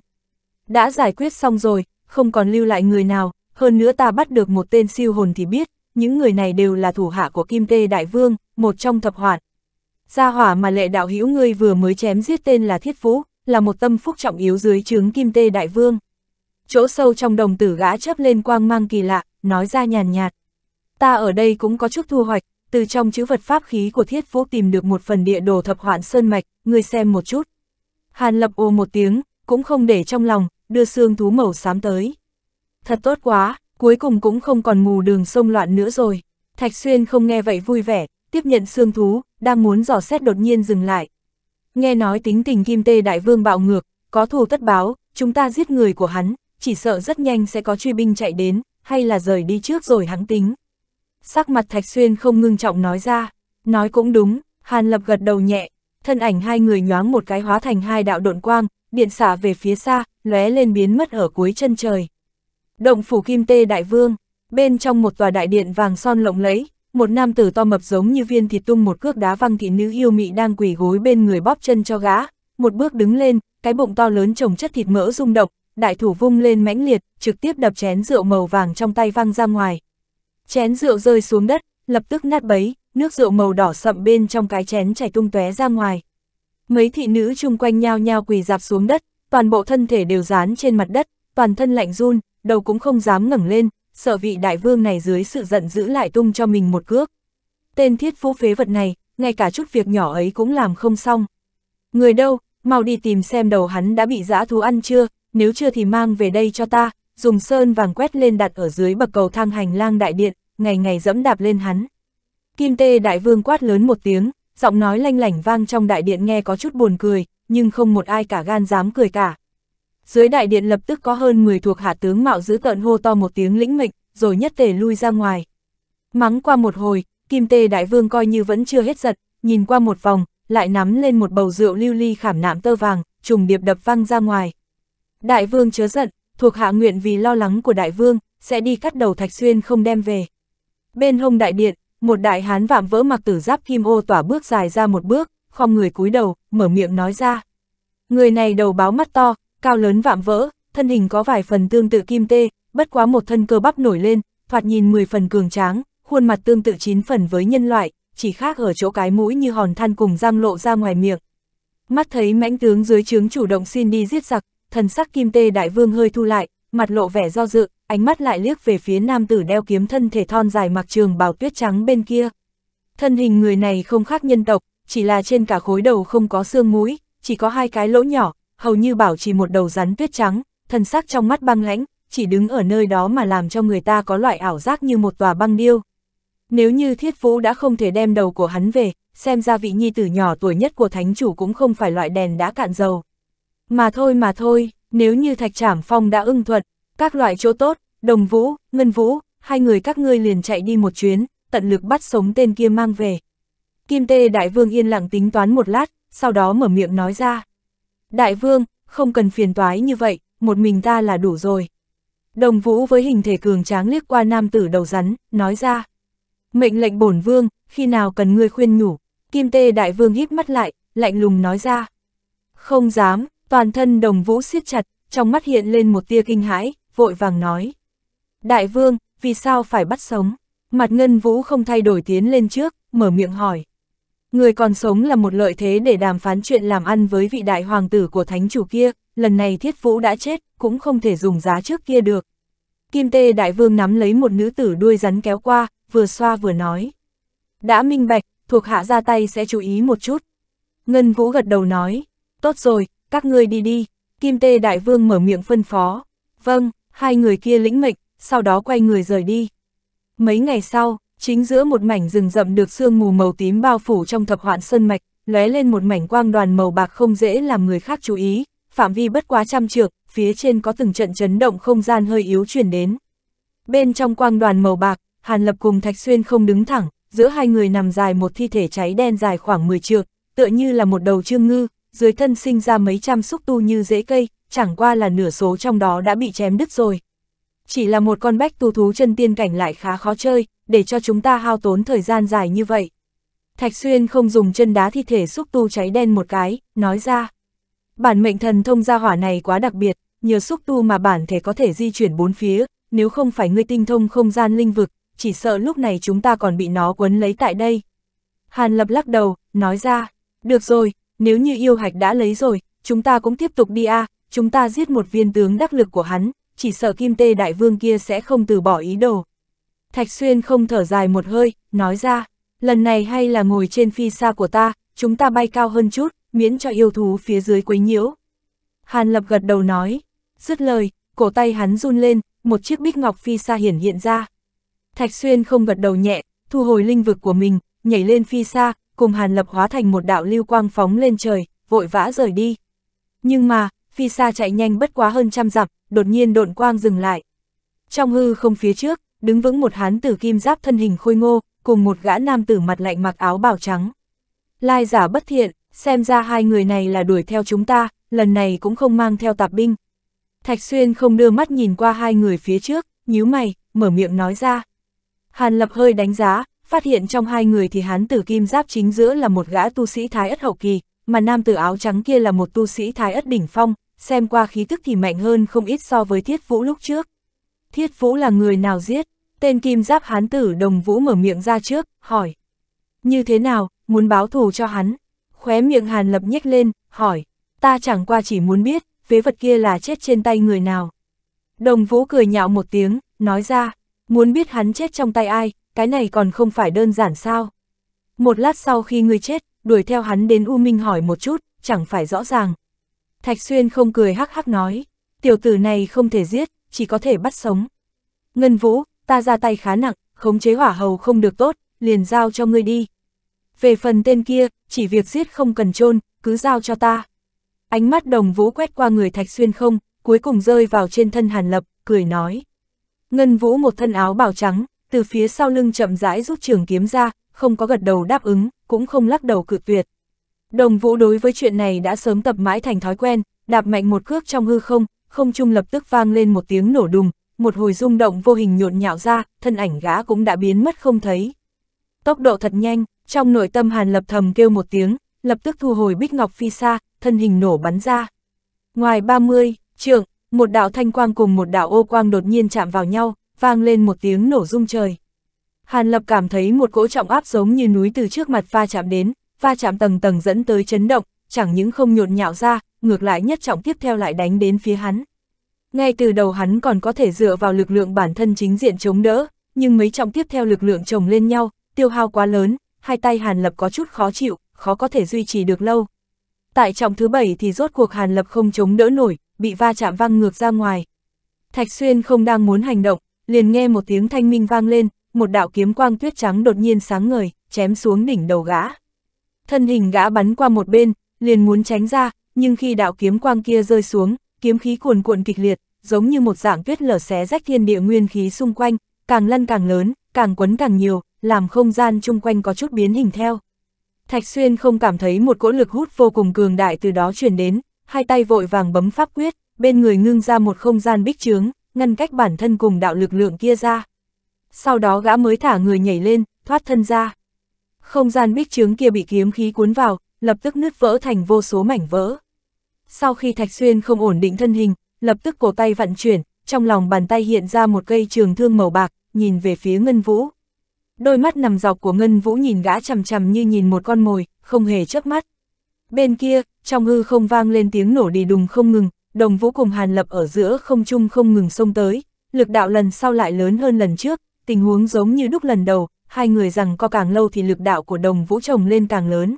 Đã giải quyết xong rồi, không còn lưu lại người nào, hơn nữa ta bắt được một tên siêu hồn thì biết, những người này đều là thủ hạ của Kim Tê Đại Vương, một trong thập hoạn Gia hỏa mà lệ đạo hữu ngươi vừa mới chém giết tên là Thiết Vũ, là một tâm phúc trọng yếu dưới trướng Kim Tê Đại Vương. Chỗ sâu trong đồng tử gã chớp lên quang mang kỳ lạ, nói ra nhàn nhạt. Ta ở đây cũng có chút thu hoạch, từ trong chữ vật pháp khí của Thiết Vũ tìm được một phần địa đồ thập hoạn sơn mạch, ngươi xem một chút. Hàn lập ô một tiếng, cũng không để trong lòng, đưa xương thú màu xám tới. Thật tốt quá, cuối cùng cũng không còn mù đường sông loạn nữa rồi. Thạch Xuyên không nghe vậy vui vẻ, tiếp nhận xương thú, đang muốn dò xét đột nhiên dừng lại. Nghe nói tính tình kim tê đại vương bạo ngược, có thù tất báo, chúng ta giết người của hắn, chỉ sợ rất nhanh sẽ có truy binh chạy đến, hay là rời đi trước rồi hắn tính. Sắc mặt Thạch Xuyên không ngưng trọng nói ra, nói cũng đúng, Hàn Lập gật đầu nhẹ, thân ảnh hai người nhoáng một cái hóa thành hai đạo độn quang, điện xả về phía xa, lóe lên biến mất ở cuối chân trời. Động phủ Kim Tê Đại Vương, bên trong một tòa đại điện vàng son lộng lẫy, một nam tử to mập giống như viên thịt tung một cước đá văng thị nữ yêu mị đang quỳ gối bên người bóp chân cho gã, một bước đứng lên, cái bụng to lớn trồng chất thịt mỡ rung động, đại thủ vung lên mãnh liệt, trực tiếp đập chén rượu màu vàng trong tay văng ra ngoài. Chén rượu rơi xuống đất, lập tức nát bấy, nước rượu màu đỏ sậm bên trong cái chén chảy tung tóe ra ngoài. Mấy thị nữ chung quanh nhao nhao quỳ dạp xuống đất, toàn bộ thân thể đều dán trên mặt đất, toàn thân lạnh run, đầu cũng không dám ngẩng lên, sợ vị đại vương này dưới sự giận dữ lại tung cho mình một cước. Tên thiết vũ phế vật này, ngay cả chút việc nhỏ ấy cũng làm không xong. Người đâu, mau đi tìm xem đầu hắn đã bị dã thú ăn chưa, nếu chưa thì mang về đây cho ta, dùng sơn vàng quét lên đặt ở dưới bậc cầu thang hành lang đại điện, ngày ngày dẫm đạp lên hắn. Kim tê đại vương quát lớn một tiếng, giọng nói lanh lảnh vang trong đại điện nghe có chút buồn cười, nhưng không một ai cả gan dám cười cả. Dưới đại điện lập tức có hơn 10 thuộc hạ tướng mạo giữ tợn hô to một tiếng lĩnh mệnh, rồi nhất tề lui ra ngoài. Mắng qua một hồi, Kim Tê Đại Vương coi như vẫn chưa hết giật, nhìn qua một vòng, lại nắm lên một bầu rượu lưu ly khảm nạm tơ vàng, trùng điệp đập văng ra ngoài. Đại Vương chớ giận, thuộc hạ nguyện vì lo lắng của Đại Vương, sẽ đi cắt đầu Thạch Xuyên không đem về. Bên hông đại điện, một đại hán vạm vỡ mặc tử giáp kim ô tỏa bước dài ra một bước, không người cúi đầu, mở miệng nói ra. Người này đầu báo mắt to, cao lớn vạm vỡ, thân hình có vài phần tương tự kim tê, bất quá một thân cơ bắp nổi lên, thoạt nhìn 10 phần cường tráng, khuôn mặt tương tự chín phần với nhân loại, chỉ khác ở chỗ cái mũi như hòn than cùng răng lộ ra ngoài miệng. Mắt thấy mãnh tướng dưới trướng chủ động xin đi giết giặc, thần sắc kim tê đại vương hơi thu lại, mặt lộ vẻ do dự, ánh mắt lại liếc về phía nam tử đeo kiếm thân thể thon dài mặc trường bào tuyết trắng bên kia. Thân hình người này không khác nhân tộc, chỉ là trên cả khối đầu không có xương mũi, chỉ có hai cái lỗ nhỏ, hầu như bảo trì một đầu rắn tuyết trắng, thân xác trong mắt băng lãnh, chỉ đứng ở nơi đó mà làm cho người ta có loại ảo giác như một tòa băng điêu. Nếu như thiết vũ đã không thể đem đầu của hắn về, xem ra vị nhi tử nhỏ tuổi nhất của thánh chủ cũng không phải loại đèn đã cạn dầu. Mà thôi mà thôi, nếu như Thạch Trảm Phong đã ưng thuận, các loại chỗ tốt, đồng vũ, ngân vũ, hai người các ngươi liền chạy đi một chuyến, tận lực bắt sống tên kia mang về. Kim Tê Đại Vương yên lặng tính toán một lát, sau đó mở miệng nói ra. Đại Vương, không cần phiền toái như vậy, một mình ta là đủ rồi. Đồng vũ với hình thể cường tráng liếc qua nam tử đầu rắn, nói ra. Mệnh lệnh bổn vương, khi nào cần ngươi khuyên nhủ, kim tê đại vương híp mắt lại, lạnh lùng nói ra. Không dám, Toàn thân đồng vũ siết chặt, trong mắt hiện lên một tia kinh hãi, vội vàng nói. Đại vương, vì sao phải bắt sống? Mặt ngân vũ không thay đổi tiến lên trước, mở miệng hỏi. Người còn sống là một lợi thế để đàm phán chuyện làm ăn với vị đại hoàng tử của thánh chủ kia, lần này thiết vũ đã chết, cũng không thể dùng giá trước kia được. Kim tê đại vương nắm lấy một nữ tử đuôi rắn kéo qua, vừa xoa vừa nói. Đã minh bạch, thuộc hạ ra tay sẽ chú ý một chút. Ngân vũ gật đầu nói, tốt rồi, các ngươi đi đi, Kim Tê Đại Vương mở miệng phân phó. Vâng, hai người kia lĩnh mệnh, sau đó quay người rời đi. Mấy ngày sau, chính giữa một mảnh rừng rậm được sương mù màu tím bao phủ trong thập hoạn sơn mạch, lóe lên một mảnh quang đoàn màu bạc không dễ làm người khác chú ý, phạm vi bất quá trăm trượng, phía trên có từng trận chấn động không gian hơi yếu chuyển đến. Bên trong quang đoàn màu bạc, Hàn Lập cùng Thạch Xuyên không đứng thẳng, giữa hai người nằm dài một thi thể cháy đen dài khoảng 10 trượng, tựa như là một đầu trương ngư, dưới thân sinh ra mấy trăm xúc tu như rễ cây, chẳng qua là nửa số trong đó đã bị chém đứt rồi. Chỉ là một con bách tu thú chân tiên cảnh lại khá khó chơi, để cho chúng ta hao tốn thời gian dài như vậy. Thạch Xuyên không dùng chân đá thi thể xúc tu cháy đen một cái, nói ra. Bản mệnh thần thông gia hỏa này quá đặc biệt, nhờ xúc tu mà bản thể có thể di chuyển bốn phía, nếu không phải ngươi tinh thông không gian linh vực, chỉ sợ lúc này chúng ta còn bị nó quấn lấy tại đây. Hàn Lập lắc đầu, nói ra, được rồi, nếu như yêu hạch đã lấy rồi, chúng ta cũng tiếp tục đi a à, chúng ta giết một viên tướng đắc lực của hắn, chỉ sợ kim tê đại vương kia sẽ không từ bỏ ý đồ. Thạch Xuyên không thở dài một hơi, nói ra, lần này hay là ngồi trên phi xa của ta, chúng ta bay cao hơn chút, miễn cho yêu thú phía dưới quấy nhiễu. Hàn Lập gật đầu nói, dứt lời, cổ tay hắn run lên, một chiếc bích ngọc phi xa hiển hiện ra. Thạch Xuyên không gật đầu nhẹ, thu hồi linh vực của mình, nhảy lên phi xa, cùng Hàn Lập hóa thành một đạo lưu quang phóng lên trời, vội vã rời đi. Nhưng mà, phi xa chạy nhanh bất quá hơn trăm dặm, đột nhiên độn quang dừng lại. Trong hư không phía trước, đứng vững một hán tử kim giáp thân hình khôi ngô, cùng một gã nam tử mặt lạnh mặc áo bào trắng. Lai giả bất thiện, xem ra hai người này là đuổi theo chúng ta, lần này cũng không mang theo tạp binh. Thạch Xuyên không đưa mắt nhìn qua hai người phía trước, nhíu mày, mở miệng nói ra. Hàn Lập hơi đánh giá, Phát hiện trong hai người thì hán tử kim giáp chính giữa là một gã tu sĩ thái ất hậu kỳ, mà nam tử áo trắng kia là một tu sĩ thái ất đỉnh phong, xem qua khí tức thì mạnh hơn không ít so với thiết vũ lúc trước. Thiết vũ là người nào giết? Tên kim giáp hán tử đồng vũ mở miệng ra trước, hỏi. Như thế nào, muốn báo thù cho hắn? Khóe miệng hàn lập nhếch lên, hỏi. Ta chẳng qua chỉ muốn biết, phế vật kia là chết trên tay người nào. Đồng vũ cười nhạo một tiếng, nói ra, muốn biết hắn chết trong tay ai, cái này còn không phải đơn giản sao? Một lát sau khi ngươi chết, đuổi theo hắn đến U Minh hỏi một chút, chẳng phải rõ ràng. Thạch Xuyên không cười hắc hắc nói, tiểu tử này không thể giết, chỉ có thể bắt sống. Ngân Vũ, ta ra tay khá nặng, khống chế hỏa hầu không được tốt, liền giao cho ngươi đi. Về phần tên kia, chỉ việc giết không cần chôn cứ giao cho ta. Ánh mắt đồng vũ quét qua người Thạch Xuyên không, cuối cùng rơi vào trên thân Hàn Lập, cười nói. Ngân Vũ một thân áo bào trắng, từ phía sau lưng chậm rãi rút trường kiếm ra, không có gật đầu đáp ứng, cũng không lắc đầu cự tuyệt. Đồng vũ đối với chuyện này đã sớm tập mãi thành thói quen, đạp mạnh một cước trong hư không, không trung lập tức vang lên một tiếng nổ đùng, một hồi rung động vô hình nhộn nhạo ra, thân ảnh gã cũng đã biến mất không thấy. Tốc độ thật nhanh, trong nội tâm Hàn Lập thầm kêu một tiếng, lập tức thu hồi bích ngọc phi xa, thân hình nổ bắn ra. Ngoài 30, trượng, một đạo thanh quang cùng một đạo ô quang đột nhiên chạm vào nhau, vang lên một tiếng nổ rung trời. Hàn Lập cảm thấy một cỗ trọng áp giống như núi từ trước mặt va chạm đến, va chạm tầng tầng dẫn tới chấn động, chẳng những không nhộn nhạo ra, ngược lại nhất trọng tiếp theo lại đánh đến phía hắn. Ngay từ đầu hắn còn có thể dựa vào lực lượng bản thân chính diện chống đỡ, nhưng mấy trọng tiếp theo lực lượng chồng lên nhau, tiêu hao quá lớn, hai tay Hàn Lập có chút khó chịu, khó có thể duy trì được lâu. Tại trọng thứ bảy thì rốt cuộc Hàn Lập không chống đỡ nổi, bị va chạm văng ngược ra ngoài. Thạch Xuyên không đang muốn hành động, liền nghe một tiếng thanh minh vang lên, một đạo kiếm quang tuyết trắng đột nhiên sáng ngời, chém xuống đỉnh đầu gã. Thân hình gã bắn qua một bên, liền muốn tránh ra, nhưng khi đạo kiếm quang kia rơi xuống, kiếm khí cuồn cuộn kịch liệt, giống như một dạng tuyết lở xé rách thiên địa nguyên khí xung quanh, càng lăn càng lớn, càng quấn càng nhiều, làm không gian chung quanh có chút biến hình theo. Thạch Xuyên không cảm thấy một cỗ lực hút vô cùng cường đại từ đó truyền đến, hai tay vội vàng bấm pháp quyết, bên người ngưng ra một không gian bích trướng, ngăn cách bản thân cùng đạo lực lượng kia ra. Sau đó gã mới thả người nhảy lên, thoát thân ra. Không gian bích trướng kia bị kiếm khí cuốn vào, lập tức nứt vỡ thành vô số mảnh vỡ. Sau khi Thạch Xuyên không ổn định thân hình, lập tức cổ tay vận chuyển, trong lòng bàn tay hiện ra một cây trường thương màu bạc, nhìn về phía Ngân Vũ. Đôi mắt nằm dọc của Ngân Vũ nhìn gã chằm chằm như nhìn một con mồi, không hề chớp mắt. Bên kia, trong hư không vang lên tiếng nổ đi đùng không ngừng, đồng vũ cùng hàn lập ở giữa không chung không ngừng xông tới, lực đạo lần sau lại lớn hơn lần trước, tình huống giống như lúc lần đầu, hai người rằng co càng lâu thì lực đạo của đồng vũ chồng lên càng lớn.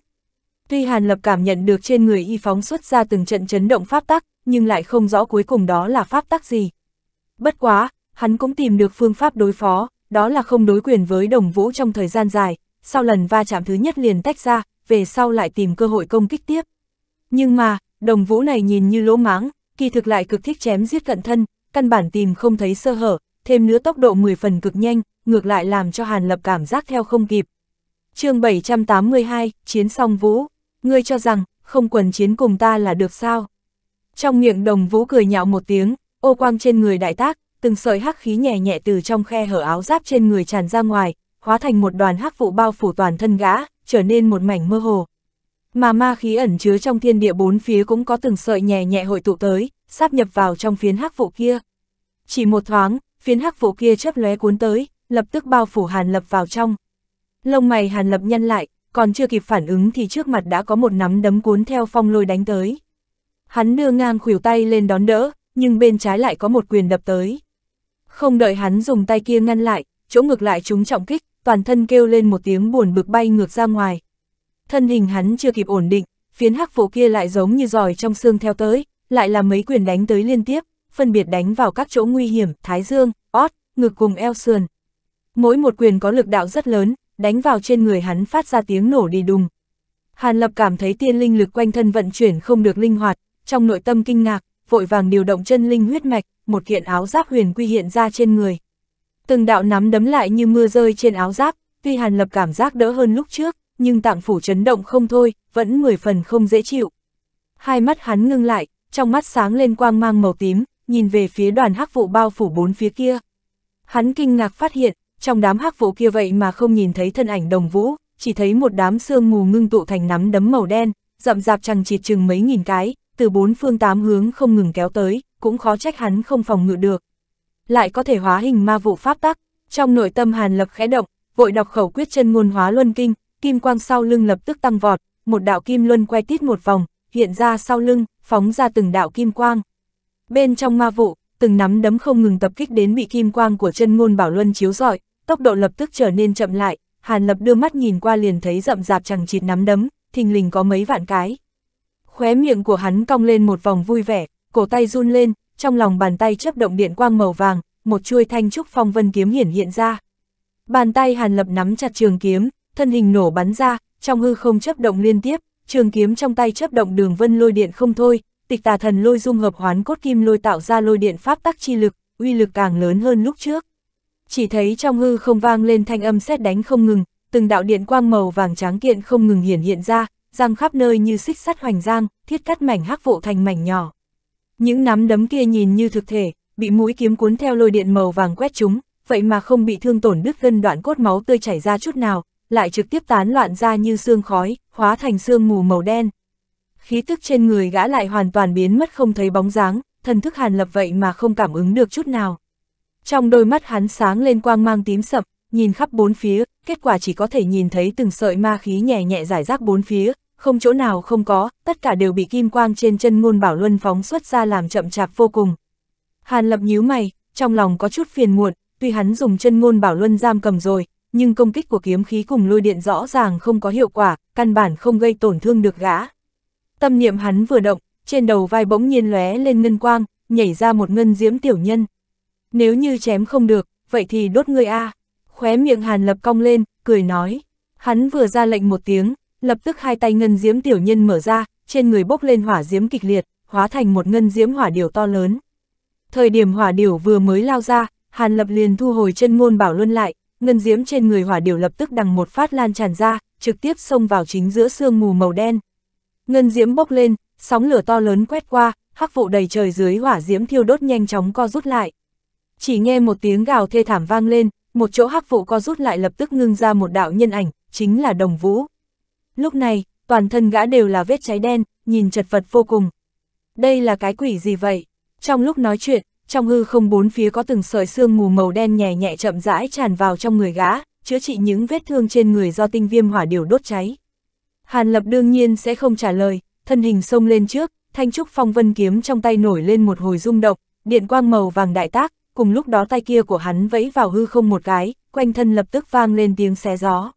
Tuy Hàn Lập cảm nhận được trên người y phóng xuất ra từng trận chấn động pháp tắc, nhưng lại không rõ cuối cùng đó là pháp tắc gì. Bất quá, hắn cũng tìm được phương pháp đối phó, đó là không đối quyền với đồng vũ trong thời gian dài, sau lần va chạm thứ nhất liền tách ra, về sau lại tìm cơ hội công kích tiếp. Nhưng mà, đồng vũ này nhìn như lỗ máng, kỳ thực lại cực thích chém giết cận thân, căn bản tìm không thấy sơ hở, thêm nữa tốc độ 10 phần cực nhanh, ngược lại làm cho Hàn Lập cảm giác theo không kịp. chương 782, Chiến song Vũ, ngươi cho rằng, không quần chiến cùng ta là được sao? Trong miệng đồng Vũ cười nhạo một tiếng, ô quang trên người đại tác, từng sợi hắc khí nhẹ nhẹ từ trong khe hở áo giáp trên người tràn ra ngoài, hóa thành một đoàn hắc vụ bao phủ toàn thân gã, trở nên một mảnh mơ hồ. Mà ma khí ẩn chứa trong thiên địa bốn phía cũng có từng sợi nhẹ nhẹ hội tụ tới, sáp nhập vào trong phiến hắc vụ kia. Chỉ một thoáng, phiến hắc vụ kia chớp lóe cuốn tới, lập tức bao phủ Hàn Lập vào trong. Lông mày Hàn Lập nhăn lại, còn chưa kịp phản ứng thì trước mặt đã có một nắm đấm cuốn theo phong lôi đánh tới. Hắn đưa ngang khuỷu tay lên đón đỡ, nhưng bên trái lại có một quyền đập tới. Không đợi hắn dùng tay kia ngăn lại, chỗ ngược lại chúng trọng kích, toàn thân kêu lên một tiếng buồn bực bay ngược ra ngoài, thân hình hắn chưa kịp ổn định, phiến hắc vụ kia lại giống như giỏi trong xương theo tới, lại là mấy quyền đánh tới liên tiếp, phân biệt đánh vào các chỗ nguy hiểm, thái dương, ót, ngực cùng eo sườn. Mỗi một quyền có lực đạo rất lớn, đánh vào trên người hắn phát ra tiếng nổ đi đùng. Hàn Lập cảm thấy tiên linh lực quanh thân vận chuyển không được linh hoạt, trong nội tâm kinh ngạc, vội vàng điều động chân linh huyết mạch, một kiện áo giáp huyền quy hiện ra trên người. Từng đạo nắm đấm lại như mưa rơi trên áo giáp, tuy Hàn Lập cảm giác đỡ hơn lúc trước, nhưng tạng phủ chấn động không thôi, vẫn mười phần không dễ chịu. Hai mắt hắn ngưng lại, trong mắt sáng lên quang mang màu tím, nhìn về phía đoàn hắc vụ bao phủ bốn phía kia. Hắn kinh ngạc phát hiện, trong đám hắc vụ kia vậy mà không nhìn thấy thân ảnh đồng vũ, chỉ thấy một đám sương mù ngưng tụ thành nắm đấm màu đen, rậm rạp chằng chịt chừng mấy nghìn cái, từ bốn phương tám hướng không ngừng kéo tới, cũng khó trách hắn không phòng ngự được. Lại có thể hóa hình ma vụ pháp tắc, trong nội tâm Hàn Lập khẽ động, vội đọc khẩu quyết chân ngôn hóa luân kinh, kim quang sau lưng lập tức tăng vọt, một đạo kim luân quay tít một vòng, hiện ra sau lưng, phóng ra từng đạo kim quang. Bên trong ma vụ, từng nắm đấm không ngừng tập kích đến bị kim quang của chân ngôn bảo luân chiếu rọi, tốc độ lập tức trở nên chậm lại, Hàn Lập đưa mắt nhìn qua liền thấy rậm rạp chẳng chịt nắm đấm, thình lình có mấy vạn cái. Khóe miệng của hắn cong lên một vòng vui vẻ, cổ tay run lên, trong lòng bàn tay chấp động điện quang màu vàng, một chuôi thanh trúc phong vân kiếm hiển hiện ra. Bàn tay Hàn Lập nắm chặt trường kiếm, thân hình nổ bắn ra, trong hư không chấp động liên tiếp, trường kiếm trong tay chấp động đường vân lôi điện không thôi, tịch tà thần lôi dung hợp hoán cốt kim lôi tạo ra lôi điện pháp tắc chi lực, uy lực càng lớn hơn lúc trước. Chỉ thấy trong hư không vang lên thanh âm sét đánh không ngừng, từng đạo điện quang màu vàng tráng kiện không ngừng hiển hiện ra, giang khắp nơi như xích sắt hoành giang, thiết cắt mảnh hắc vụ thành mảnh nhỏ. Những nắm đấm kia nhìn như thực thể, bị mũi kiếm cuốn theo lôi điện màu vàng quét chúng, vậy mà không bị thương tổn đứt gân đoạn cốt máu tươi chảy ra chút nào, lại trực tiếp tán loạn ra như xương khói, hóa thành xương mù màu đen. Khí tức trên người gã lại hoàn toàn biến mất không thấy bóng dáng, thần thức hàn lập vậy mà không cảm ứng được chút nào. Trong đôi mắt hắn sáng lên quang mang tím sậm, nhìn khắp bốn phía, kết quả chỉ có thể nhìn thấy từng sợi ma khí nhẹ nhẹ giải rác bốn phía, không chỗ nào không có, tất cả đều bị kim quang trên chân ngôn bảo luân phóng xuất ra làm chậm chạp vô cùng. Hàn lập nhíu mày, trong lòng có chút phiền muộn, tuy hắn dùng chân ngôn bảo luân giam cầm rồi, nhưng công kích của kiếm khí cùng lôi điện rõ ràng không có hiệu quả, căn bản không gây tổn thương được gã. Tâm niệm hắn vừa động, trên đầu vai bỗng nhiên lóe lên ngân quang, nhảy ra một ngân diễm tiểu nhân. Nếu như chém không được, vậy thì đốt ngươi a. À. Khóe miệng Hàn Lập cong lên, cười nói. Hắn vừa ra lệnh một tiếng, lập tức hai tay ngân diễm tiểu nhân mở ra, trên người bốc lên hỏa diễm kịch liệt, hóa thành một ngân diễm hỏa điểu to lớn. Thời điểm hỏa điểu vừa mới lao ra, Hàn Lập liền thu hồi chân ngôn bảo luân lại, ngân Diễm trên người hỏa điều lập tức đằng một phát lan tràn ra, trực tiếp xông vào chính giữa sương mù màu đen. Ngân diễm bốc lên, sóng lửa to lớn quét qua, hắc vụ đầy trời dưới hỏa diễm thiêu đốt nhanh chóng co rút lại. Chỉ nghe một tiếng gào thê thảm vang lên, một chỗ hắc vụ co rút lại lập tức ngưng ra một đạo nhân ảnh, chính là Đồng Vũ. Lúc này, toàn thân gã đều là vết cháy đen, nhìn chật vật vô cùng. Đây là cái quỷ gì vậy? Trong lúc nói chuyện, trong hư không bốn phía có từng sợi xương mù màu đen nhẹ nhẹ chậm rãi tràn vào trong người gã, chữa trị những vết thương trên người do tinh viêm hỏa điều đốt cháy. Hàn Lập đương nhiên sẽ không trả lời, thân hình xông lên trước, thanh trúc phong vân kiếm trong tay nổi lên một hồi rung động, điện quang màu vàng đại tác, cùng lúc đó tay kia của hắn vẫy vào hư không một cái, quanh thân lập tức vang lên tiếng xé gió.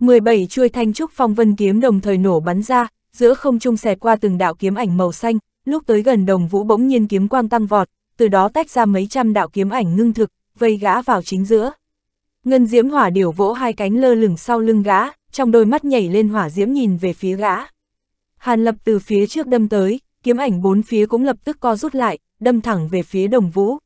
17 chuôi thanh trúc phong vân kiếm đồng thời nổ bắn ra, giữa không trung xẹt qua từng đạo kiếm ảnh màu xanh, lúc tới gần đồng vũ bỗng nhiên kiếm quang tăng vọt, từ đó tách ra mấy trăm đạo kiếm ảnh ngưng thực, vây gã vào chính giữa. Ngân diễm hỏa điểu vỗ hai cánh lơ lửng sau lưng gã, trong đôi mắt nhảy lên hỏa diễm nhìn về phía gã. Hàn lập từ phía trước đâm tới, kiếm ảnh bốn phía cũng lập tức co rút lại, đâm thẳng về phía đồng vũ.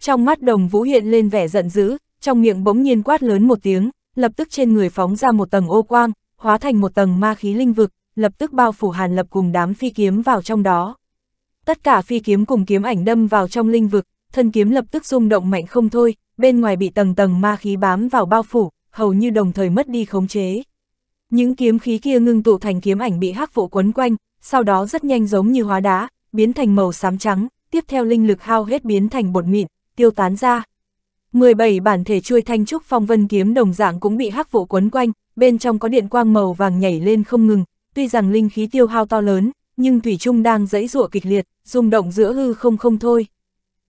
Trong mắt đồng vũ hiện lên vẻ giận dữ, trong miệng bỗng nhiên quát lớn một tiếng, lập tức trên người phóng ra một tầng ô quang, hóa thành một tầng ma khí linh vực, lập tức bao phủ hàn lập cùng đám phi kiếm vào trong đó tất cả phi kiếm cùng kiếm ảnh đâm vào trong linh vực, thân kiếm lập tức rung động mạnh không thôi, bên ngoài bị tầng tầng ma khí bám vào bao phủ, hầu như đồng thời mất đi khống chế. Những kiếm khí kia ngưng tụ thành kiếm ảnh bị hắc vụ quấn quanh, sau đó rất nhanh giống như hóa đá, biến thành màu xám trắng, tiếp theo linh lực hao hết biến thành bột mịn, tiêu tán ra. 17 bản thể chuôi thanh trúc phong vân kiếm đồng dạng cũng bị hắc vụ quấn quanh, bên trong có điện quang màu vàng nhảy lên không ngừng, tuy rằng linh khí tiêu hao to lớn, nhưng Thủy Trung đang dẫy dụa kịch liệt, rung động giữa hư không không thôi.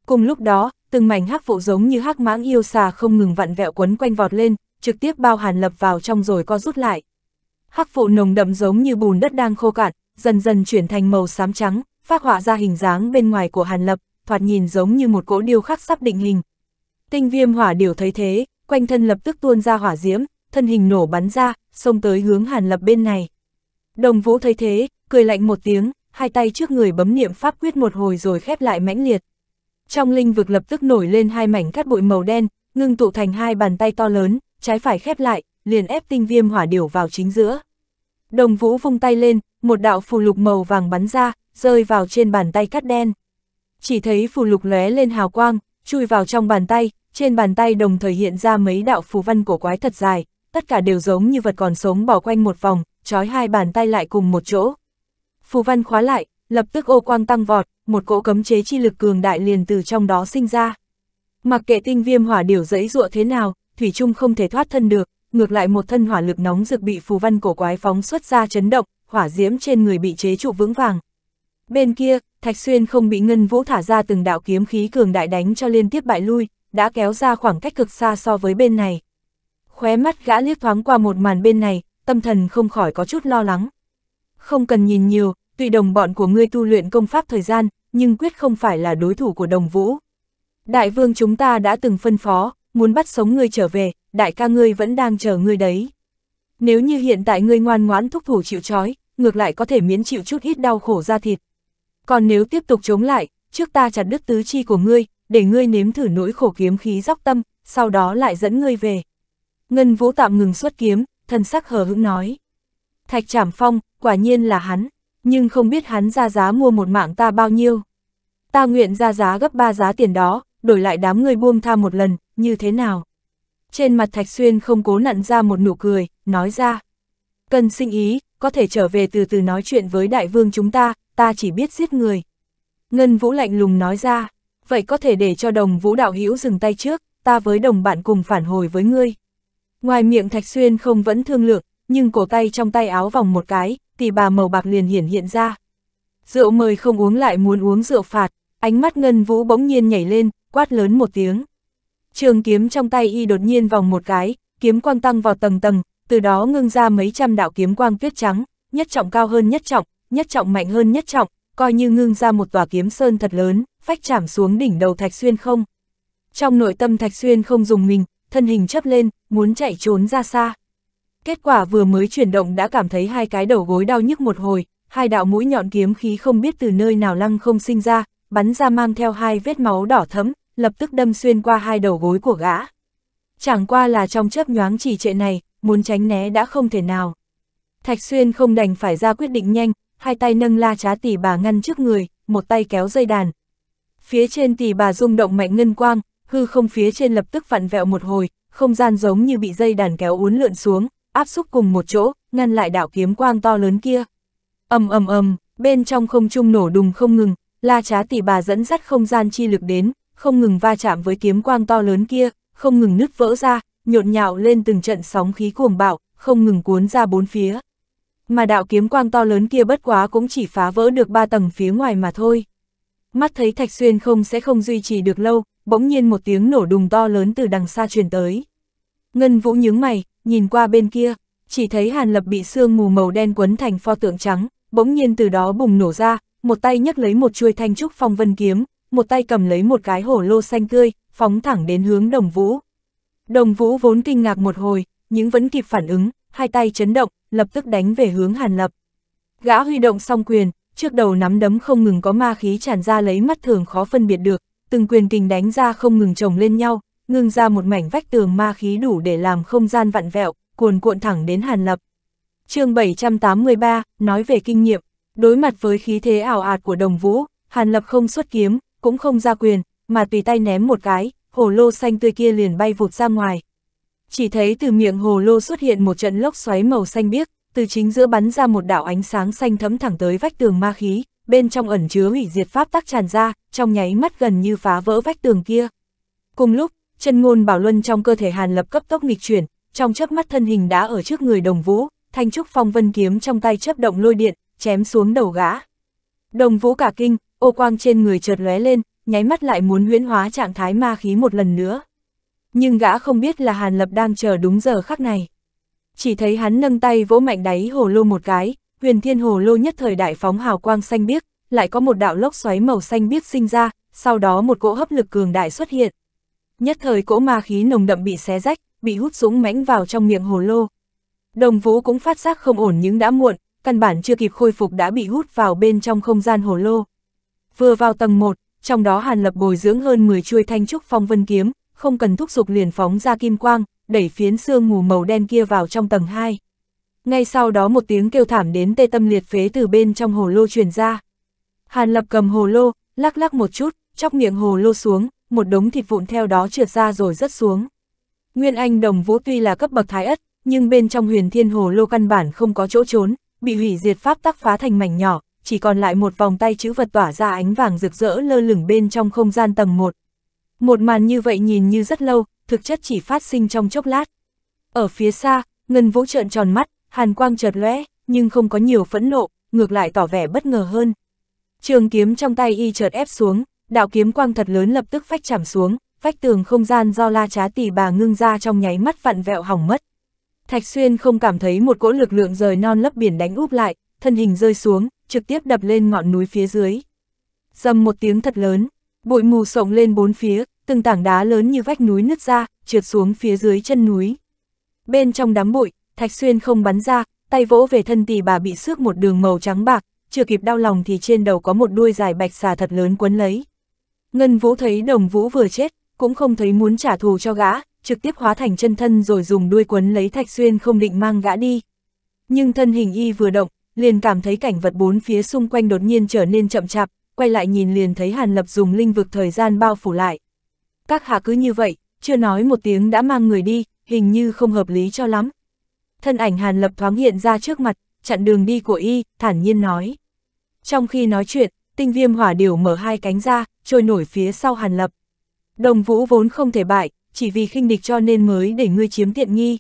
Cùng lúc đó, từng mảnh hắc vụ giống như hắc mãng yêu xà không ngừng vặn vẹo quấn quanh vọt lên, trực tiếp bao hàn lập vào trong rồi co rút lại. Hắc vụ nồng đậm giống như bùn đất đang khô cạn, dần dần chuyển thành màu xám trắng, phát họa ra hình dáng bên ngoài của hàn lập, thoạt nhìn giống như một cỗ điêu khắc sắp định hình. Tinh viêm hỏa điều thấy thế, quanh thân lập tức tuôn ra hỏa diễm, thân hình nổ bắn ra, xông tới hướng hàn lập bên này. Đồng vũ thấy thế, cười lạnh một tiếng, hai tay trước người bấm niệm pháp quyết một hồi rồi khép lại mãnh liệt. Trong linh vực lập tức nổi lên hai mảnh cát bụi màu đen, ngưng tụ thành hai bàn tay to lớn, trái phải khép lại, liền ép tinh viêm hỏa điểu vào chính giữa. Đồng vũ vung tay lên, một đạo phù lục màu vàng bắn ra, rơi vào trên bàn tay cắt đen. Chỉ thấy phù lục lóe lên hào quang, chui vào trong bàn tay, trên bàn tay đồng thời hiện ra mấy đạo phù văn cổ quái thật dài, tất cả đều giống như vật còn sống bỏ quanh một vòng, trói hai bàn tay lại cùng một chỗ, Phù văn khóa lại, lập tức ô quang tăng vọt, một cỗ cấm chế chi lực cường đại liền từ trong đó sinh ra. Mặc kệ tinh viêm hỏa điểu dẫy dụa thế nào, Thủy Trung không thể thoát thân được, ngược lại một thân hỏa lực nóng rực bị phù văn cổ quái phóng xuất ra chấn động, hỏa diễm trên người bị chế trụ vững vàng. Bên kia, Thạch Xuyên không bị Ngân Vũ thả ra từng đạo kiếm khí cường đại đánh cho liên tiếp bại lui, đã kéo ra khoảng cách cực xa so với bên này. Khóe mắt gã liếc thoáng qua một màn bên này, tâm thần không khỏi có chút lo lắng không cần nhìn nhiều, tùy đồng bọn của ngươi tu luyện công pháp thời gian, nhưng quyết không phải là đối thủ của đồng vũ. Đại vương chúng ta đã từng phân phó, muốn bắt sống ngươi trở về, đại ca ngươi vẫn đang chờ ngươi đấy. Nếu như hiện tại ngươi ngoan ngoãn thúc thủ chịu trói, ngược lại có thể miễn chịu chút ít đau khổ ra thịt. Còn nếu tiếp tục chống lại, trước ta chặt đứt tứ chi của ngươi, để ngươi nếm thử nỗi khổ kiếm khí dóc tâm, sau đó lại dẫn ngươi về. Ngân Vũ tạm ngừng xuất kiếm, thần sắc hờ hững nói. Thạch Trảm Phong, quả nhiên là hắn, nhưng không biết hắn ra giá mua một mạng ta bao nhiêu. Ta nguyện ra giá gấp ba giá tiền đó, đổi lại đám người buông tha một lần, như thế nào? Trên mặt Thạch Xuyên không cố nặn ra một nụ cười, nói ra. Cần sinh ý, có thể trở về từ từ nói chuyện với đại vương chúng ta, ta chỉ biết giết người. Ngân Vũ lạnh lùng nói ra, vậy có thể để cho đồng Vũ đạo hữu dừng tay trước, ta với đồng bạn cùng phản hồi với ngươi. Ngoài miệng Thạch Xuyên không vẫn thương lượng, nhưng cổ tay trong tay áo vòng một cái, tỷ bà màu bạc liền hiển hiện ra. Rượu mời không uống lại muốn uống rượu phạt, ánh mắt ngân vũ bỗng nhiên nhảy lên, quát lớn một tiếng. Trường kiếm trong tay y đột nhiên vòng một cái, kiếm quang tăng vào tầng tầng, từ đó ngưng ra mấy trăm đạo kiếm quang tuyết trắng, nhất trọng cao hơn nhất trọng, nhất trọng mạnh hơn nhất trọng, coi như ngưng ra một tòa kiếm sơn thật lớn, phách chạm xuống đỉnh đầu Thạch Xuyên không. Trong nội tâm Thạch Xuyên không dùng mình, thân hình chấp lên, muốn chạy trốn ra xa. Kết quả vừa mới chuyển động đã cảm thấy hai cái đầu gối đau nhức một hồi, hai đạo mũi nhọn kiếm khí không biết từ nơi nào lăng không sinh ra, bắn ra mang theo hai vết máu đỏ thấm, lập tức đâm xuyên qua hai đầu gối của gã. Chẳng qua là trong chớp nhoáng chỉ trệ này, muốn tránh né đã không thể nào. Thạch Xuyên không đành phải ra quyết định nhanh, hai tay nâng la trá tỷ bà ngăn trước người, một tay kéo dây đàn. Phía trên tỷ bà rung động mạnh ngân quang, hư không phía trên lập tức vặn vẹo một hồi, không gian giống như bị dây đàn kéo uốn lượn xuống, áp xúc cùng một chỗ, ngăn lại đạo kiếm quang to lớn kia. ầm ầm ầm, bên trong không trung nổ đùng không ngừng, La Trá tỷ bà dẫn dắt không gian chi lực đến, không ngừng va chạm với kiếm quang to lớn kia, không ngừng nứt vỡ ra, nhộn nhạo lên từng trận sóng khí cuồng bạo, không ngừng cuốn ra bốn phía. Mà đạo kiếm quang to lớn kia bất quá cũng chỉ phá vỡ được ba tầng phía ngoài mà thôi. Mắt thấy Thạch Xuyên không sẽ không duy trì được lâu, bỗng nhiên một tiếng nổ đùng to lớn từ đằng xa truyền tới. Ngân Vũ nhướng mày, nhìn qua bên kia, chỉ thấy Hàn Lập bị sương mù màu đen quấn thành pho tượng trắng, bỗng nhiên từ đó bùng nổ ra, một tay nhấc lấy một chuôi thanh trúc phong vân kiếm, một tay cầm lấy một cái hổ lô xanh tươi, phóng thẳng đến hướng Đồng Vũ. Đồng Vũ vốn kinh ngạc một hồi, nhưng vẫn kịp phản ứng, hai tay chấn động, lập tức đánh về hướng Hàn Lập. Gã huy động song quyền, trước đầu nắm đấm không ngừng có ma khí tràn ra lấy mắt thường khó phân biệt được, từng quyền kình đánh ra không ngừng chồng lên nhau, ngưng ra một mảnh vách tường ma khí đủ để làm không gian vặn vẹo, cuồn cuộn thẳng đến Hàn Lập. chương 783, nói về kinh nghiệm, đối mặt với khí thế ảo ạt của đồng vũ, Hàn Lập không xuất kiếm, cũng không ra quyền, mà tùy tay ném một cái, hồ lô xanh tươi kia liền bay vụt ra ngoài. Chỉ thấy từ miệng hồ lô xuất hiện một trận lốc xoáy màu xanh biếc, từ chính giữa bắn ra một đạo ánh sáng xanh thấm thẳng tới vách tường ma khí, bên trong ẩn chứa hủy diệt pháp tắc tràn ra, trong nháy mắt gần như phá vỡ vách tường kia. Cùng lúc, chân ngôn bảo luân trong cơ thể Hàn Lập cấp tốc nghịch chuyển, trong chớp mắt thân hình đã ở trước người Đồng Vũ, thanh trúc phong vân kiếm trong tay chớp động lôi điện, chém xuống đầu gã. Đồng Vũ cả kinh, ô quang trên người chợt lóe lên, nháy mắt lại muốn huyễn hóa trạng thái ma khí một lần nữa. Nhưng gã không biết là Hàn Lập đang chờ đúng giờ khắc này. Chỉ thấy hắn nâng tay vỗ mạnh đáy hồ lô một cái, huyền thiên hồ lô nhất thời đại phóng hào quang xanh biếc, lại có một đạo lốc xoáy màu xanh biếc sinh ra, sau đó một cỗ hấp lực cường đại xuất hiện, Nhất thời cỗ ma khí nồng đậm bị xé rách, bị hút súng mãnh vào trong miệng hồ lô. Đồng vũ cũng phát giác không ổn nhưng đã muộn, căn bản chưa kịp khôi phục đã bị hút vào bên trong không gian hồ lô. Vừa vào tầng 1, trong đó Hàn Lập bồi dưỡng hơn 10 chuôi thanh trúc phong vân kiếm, không cần thúc dục liền phóng ra kim quang, đẩy phiến xương mù màu đen kia vào trong tầng 2. Ngay sau đó một tiếng kêu thảm đến tê tâm liệt phế từ bên trong hồ lô truyền ra. Hàn Lập cầm hồ lô, lắc lắc một chút, chóc miệng hồ lô xuống, một đống thịt vụn theo đó trượt ra rồi rớt xuống. Nguyên Anh đồng vũ tuy là cấp bậc thái ất, nhưng bên trong huyền thiên hồ lô căn bản không có chỗ trốn, bị hủy diệt pháp tắc phá thành mảnh nhỏ, chỉ còn lại một vòng tay chữ vật tỏa ra ánh vàng rực rỡ lơ lửng bên trong không gian tầng 1. Một. một màn như vậy nhìn như rất lâu, thực chất chỉ phát sinh trong chốc lát. Ở phía xa, Ngân Vũ trợn tròn mắt, hàn quang chợt lóe, nhưng không có nhiều phẫn nộ, ngược lại tỏ vẻ bất ngờ hơn. Trường kiếm trong tay y chợt ép xuống, đạo kiếm quang thật lớn lập tức phách chạm xuống, vách tường không gian do la trá tỷ bà ngưng ra trong nháy mắt vặn vẹo hỏng mất. Thạch Xuyên không cảm thấy một cỗ lực lượng rời non lấp biển đánh úp lại, thân hình rơi xuống, trực tiếp đập lên ngọn núi phía dưới. Dầm một tiếng thật lớn, bụi mù sộng lên bốn phía, từng tảng đá lớn như vách núi nứt ra, trượt xuống phía dưới chân núi. Bên trong đám bụi, Thạch Xuyên không bắn ra, tay vỗ về thân tỷ bà bị xước một đường màu trắng bạc, chưa kịp đau lòng thì trên đầu có một đuôi dài bạch xà thật lớn quấn lấy. Ngân Vũ thấy đồng vũ vừa chết, cũng không thấy muốn trả thù cho gã, trực tiếp hóa thành chân thân rồi dùng đuôi quấn lấy Thạch Xuyên không định mang gã đi. Nhưng thân hình y vừa động, liền cảm thấy cảnh vật bốn phía xung quanh đột nhiên trở nên chậm chạp, quay lại nhìn liền thấy Hàn Lập dùng linh vực thời gian bao phủ lại. Các hạ cứ như vậy, chưa nói một tiếng đã mang người đi, hình như không hợp lý cho lắm. Thân ảnh Hàn Lập thoáng hiện ra trước mặt, chặn đường đi của y, thản nhiên nói. Trong khi nói chuyện, tinh viêm hỏa điểu mở hai cánh ra, trôi nổi phía sau Hàn Lập. Đồng Vũ vốn không thể bại, chỉ vì khinh địch cho nên mới để ngươi chiếm tiện nghi.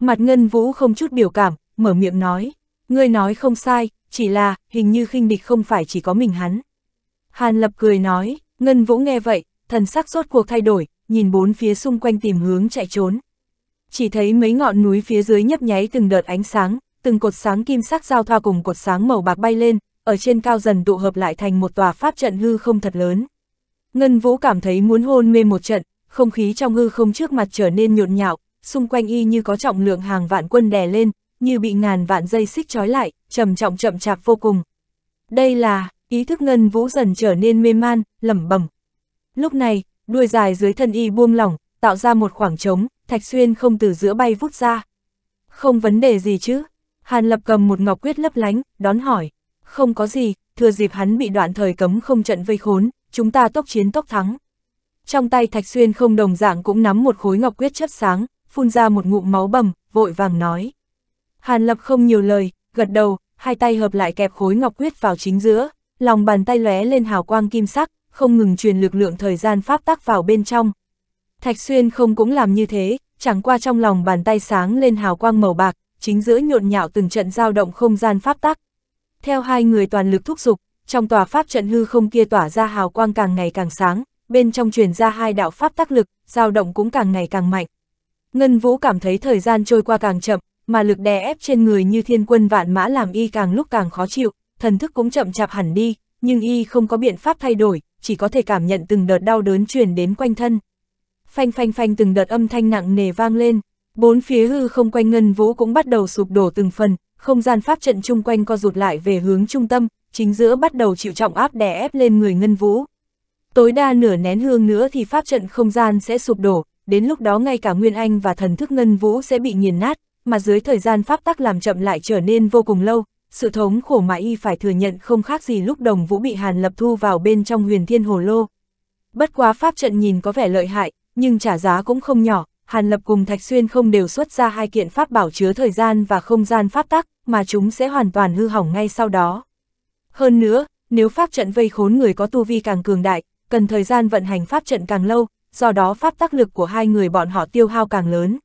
Mặt Ngân Vũ không chút biểu cảm, mở miệng nói, ngươi nói không sai, chỉ là hình như khinh địch không phải chỉ có mình hắn. Hàn Lập cười nói, Ngân Vũ nghe vậy, thần sắc rốt cuộc thay đổi, nhìn bốn phía xung quanh tìm hướng chạy trốn. Chỉ thấy mấy ngọn núi phía dưới nhấp nháy từng đợt ánh sáng, từng cột sáng kim sắc giao thoa cùng cột sáng màu bạc bay lên, ở trên cao dần tụ hợp lại thành một tòa pháp trận hư không thật lớn. Ngân Vũ cảm thấy muốn hôn mê một trận, không khí trong hư không trước mặt trở nên nhộn nhạo, xung quanh y như có trọng lượng hàng vạn quân đè lên, như bị ngàn vạn dây xích trói lại, trầm trọng chậm chạp vô cùng. Đây là, ý thức Ngân Vũ dần trở nên mê man, lẩm bẩm. Lúc này, đuôi dài dưới thân y buông lỏng, tạo ra một khoảng trống, Thạch Xuyên không từ giữa bay vút ra. Không vấn đề gì chứ? Hàn Lập cầm một ngọc quyết lấp lánh, đón hỏi không có gì, thừa dịp hắn bị đoạn thời cấm không trận vây khốn, chúng ta tốc chiến tốc thắng. Trong tay Thạch Xuyên không đồng dạng cũng nắm một khối ngọc quyết chấp sáng, phun ra một ngụm máu bầm, vội vàng nói. Hàn Lập không nhiều lời, gật đầu, hai tay hợp lại kẹp khối ngọc quyết vào chính giữa, lòng bàn tay lóe lên hào quang kim sắc, không ngừng truyền lực lượng thời gian pháp tác vào bên trong. Thạch Xuyên không cũng làm như thế, chẳng qua trong lòng bàn tay sáng lên hào quang màu bạc, chính giữa nhộn nhạo từng trận dao động không gian pháp tác. Theo hai người toàn lực thúc giục, trong tòa pháp trận hư không kia tỏa ra hào quang càng ngày càng sáng, bên trong truyền ra hai đạo pháp tác lực, dao động cũng càng ngày càng mạnh. Ngân Vũ cảm thấy thời gian trôi qua càng chậm, mà lực đè ép trên người như thiên quân vạn mã làm y càng lúc càng khó chịu, thần thức cũng chậm chạp hẳn đi, nhưng y không có biện pháp thay đổi, chỉ có thể cảm nhận từng đợt đau đớn truyền đến quanh thân. Phanh phanh phanh từng đợt âm thanh nặng nề vang lên, bốn phía hư không quanh Ngân Vũ cũng bắt đầu sụp đổ từng phần, không gian pháp trận chung quanh co rụt lại về hướng trung tâm, chính giữa bắt đầu chịu trọng áp đè ép lên người Ngân Vũ. Tối đa nửa nén hương nữa thì pháp trận không gian sẽ sụp đổ, đến lúc đó ngay cả Nguyên Anh và thần thức Ngân Vũ sẽ bị nghiền nát, mà dưới thời gian pháp tắc làm chậm lại trở nên vô cùng lâu, sự thống khổ mà y phải thừa nhận không khác gì lúc đồng vũ bị Hàn Lập thu vào bên trong huyền thiên hồ lô. Bất quá pháp trận nhìn có vẻ lợi hại, nhưng trả giá cũng không nhỏ, Hàn Lập cùng Thạch Xuyên không đều xuất ra hai kiện pháp bảo chứa thời gian và không gian pháp tắc, mà chúng sẽ hoàn toàn hư hỏng ngay sau đó. Hơn nữa, nếu pháp trận vây khốn người có tu vi càng cường đại, cần thời gian vận hành pháp trận càng lâu, do đó pháp tác lực của hai người bọn họ tiêu hao càng lớn.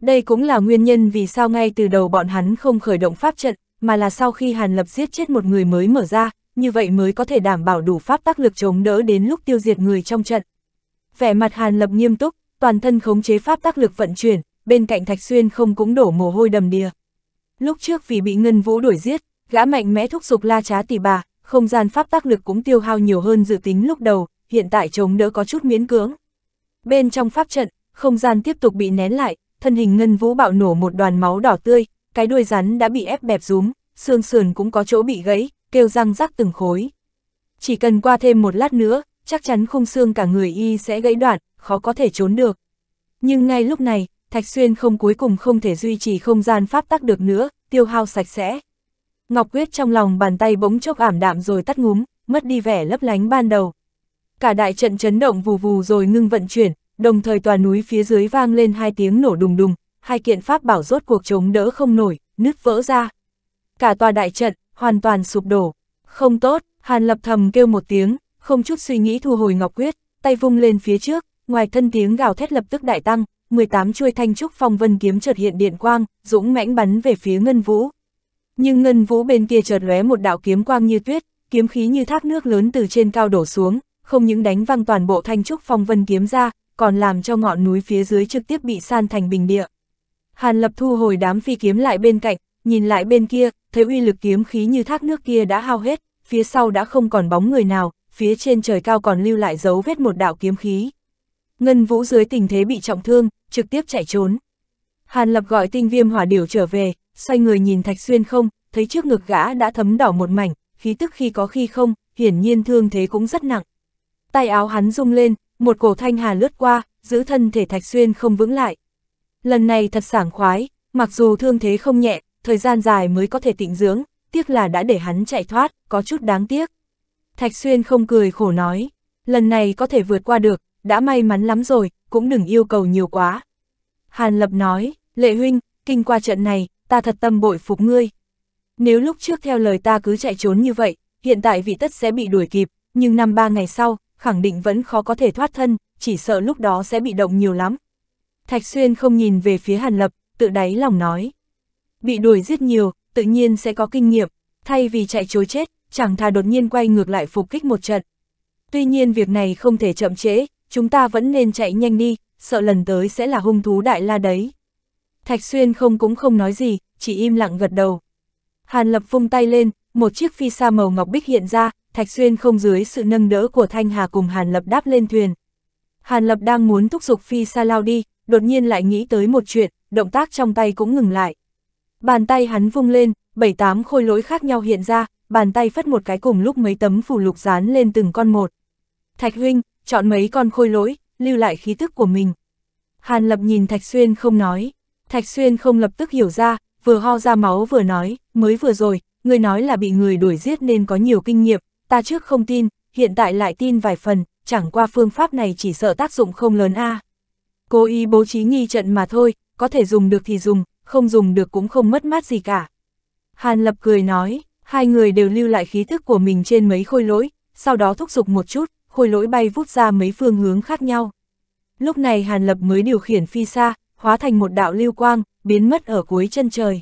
Đây cũng là nguyên nhân vì sao ngay từ đầu bọn hắn không khởi động pháp trận, mà là sau khi Hàn Lập giết chết một người mới mở ra, như vậy mới có thể đảm bảo đủ pháp tác lực chống đỡ đến lúc tiêu diệt người trong trận. Vẻ mặt Hàn Lập nghiêm túc, toàn thân khống chế pháp tác lực vận chuyển, bên cạnh Thạch Xuyên không cũng đổ mồ hôi đầm đìa. Lúc trước vì bị Ngân Vũ đuổi giết, gã mạnh mẽ thúc giục La Trá tỷ bà, không gian pháp tác lực cũng tiêu hao nhiều hơn dự tính lúc đầu, hiện tại chống đỡ có chút miễn cưỡng. Bên trong pháp trận, không gian tiếp tục bị nén lại, thân hình Ngân Vũ bạo nổ một đoàn máu đỏ tươi, cái đuôi rắn đã bị ép bẹp rúm, xương sườn cũng có chỗ bị gãy, kêu răng rắc từng khối. Chỉ cần qua thêm một lát nữa, chắc chắn khung xương cả người y sẽ gãy đoạn, khó có thể trốn được. Nhưng ngay lúc này, Thạch Xuyên không cuối cùng không thể duy trì không gian pháp tắc được nữa, tiêu hao sạch sẽ. Ngọc Quyết trong lòng bàn tay bỗng chốc ảm đạm rồi tắt ngúm, mất đi vẻ lấp lánh ban đầu. Cả đại trận chấn động vù vù rồi ngưng vận chuyển, đồng thời tòa núi phía dưới vang lên hai tiếng nổ đùng đùng, hai kiện pháp bảo rốt cuộc chống đỡ không nổi, nứt vỡ ra. Cả tòa đại trận, hoàn toàn sụp đổ. Không tốt, Hàn Lập thầm kêu một tiếng, không chút suy nghĩ thu hồi Ngọc Quyết, tay vung lên phía trước, ngoài thân tiếng gào thét lập tức đại tăng, 18 chuôi thanh trúc phong vân kiếm chợt hiện điện quang, dũng mãnh bắn về phía Ngân Vũ. Nhưng Ngân Vũ bên kia chợt lóe một đạo kiếm quang như tuyết, kiếm khí như thác nước lớn từ trên cao đổ xuống, không những đánh văng toàn bộ thanh trúc phong vân kiếm ra, còn làm cho ngọn núi phía dưới trực tiếp bị san thành bình địa. Hàn Lập thu hồi đám phi kiếm lại bên cạnh, nhìn lại bên kia, thấy uy lực kiếm khí như thác nước kia đã hao hết, phía sau đã không còn bóng người nào, phía trên trời cao còn lưu lại dấu vết một đạo kiếm khí. Ngân Vũ dưới tình thế bị trọng thương, trực tiếp chạy trốn. Hàn Lập gọi tinh viêm hỏa điểu trở về, xoay người nhìn Thạch Xuyên không, thấy trước ngực gã đã thấm đỏ một mảnh, khí tức khi có khi không, hiển nhiên thương thế cũng rất nặng. Tay áo hắn rung lên, một cổ thanh hà lướt qua, giữ thân thể Thạch Xuyên không vững lại. Lần này thật sảng khoái, mặc dù thương thế không nhẹ, thời gian dài mới có thể tịnh dưỡng, tiếc là đã để hắn chạy thoát, có chút đáng tiếc. Thạch Xuyên không cười khổ nói, lần này có thể vượt qua được, đã may mắn lắm rồi, cũng đừng yêu cầu nhiều quá. Hàn Lập nói, Lệ Huynh, kinh qua trận này, ta thật tâm bội phục ngươi. Nếu lúc trước theo lời ta cứ chạy trốn như vậy, hiện tại vị tất sẽ bị đuổi kịp, nhưng năm ba ngày sau, khẳng định vẫn khó có thể thoát thân, chỉ sợ lúc đó sẽ bị động nhiều lắm. Thạch Xuyên không nhìn về phía Hàn Lập, tự đáy lòng nói. Bị đuổi giết nhiều, tự nhiên sẽ có kinh nghiệm, thay vì chạy trối chết, chẳng thà đột nhiên quay ngược lại phục kích một trận. Tuy nhiên việc này không thể chậm trễ, chúng ta vẫn nên chạy nhanh đi, sợ lần tới sẽ là hung thú đại la đấy. Thạch Xuyên không cũng không nói gì, chỉ im lặng gật đầu. Hàn Lập vung tay lên, một chiếc phi xa màu ngọc bích hiện ra, Thạch Xuyên không dưới sự nâng đỡ của Thanh Hà cùng Hàn Lập đáp lên thuyền. Hàn Lập đang muốn thúc giục phi xa lao đi, đột nhiên lại nghĩ tới một chuyện, động tác trong tay cũng ngừng lại. Bàn tay hắn vung lên, bảy tám khôi lỗi khác nhau hiện ra, bàn tay phất một cái cùng lúc mấy tấm phủ lục dán lên từng con một. Thạch huynh, chọn mấy con khôi lỗi, lưu lại khí tức của mình. Hàn Lập nhìn Thạch Xuyên không nói, Thạch Xuyên không lập tức hiểu ra, vừa ho ra máu vừa nói, mới vừa rồi, người nói là bị người đuổi giết nên có nhiều kinh nghiệm, ta trước không tin, hiện tại lại tin vài phần, chẳng qua phương pháp này chỉ sợ tác dụng không lớn a. À. Cố ý bố trí nghi trận mà thôi, có thể dùng được thì dùng, không dùng được cũng không mất mát gì cả. Hàn Lập cười nói, hai người đều lưu lại khí thức của mình trên mấy khôi lỗi, sau đó thúc giục một chút, khôi lỗi bay vút ra mấy phương hướng khác nhau. Lúc này Hàn Lập mới điều khiển phi xa, hóa thành một đạo lưu quang, biến mất ở cuối chân trời.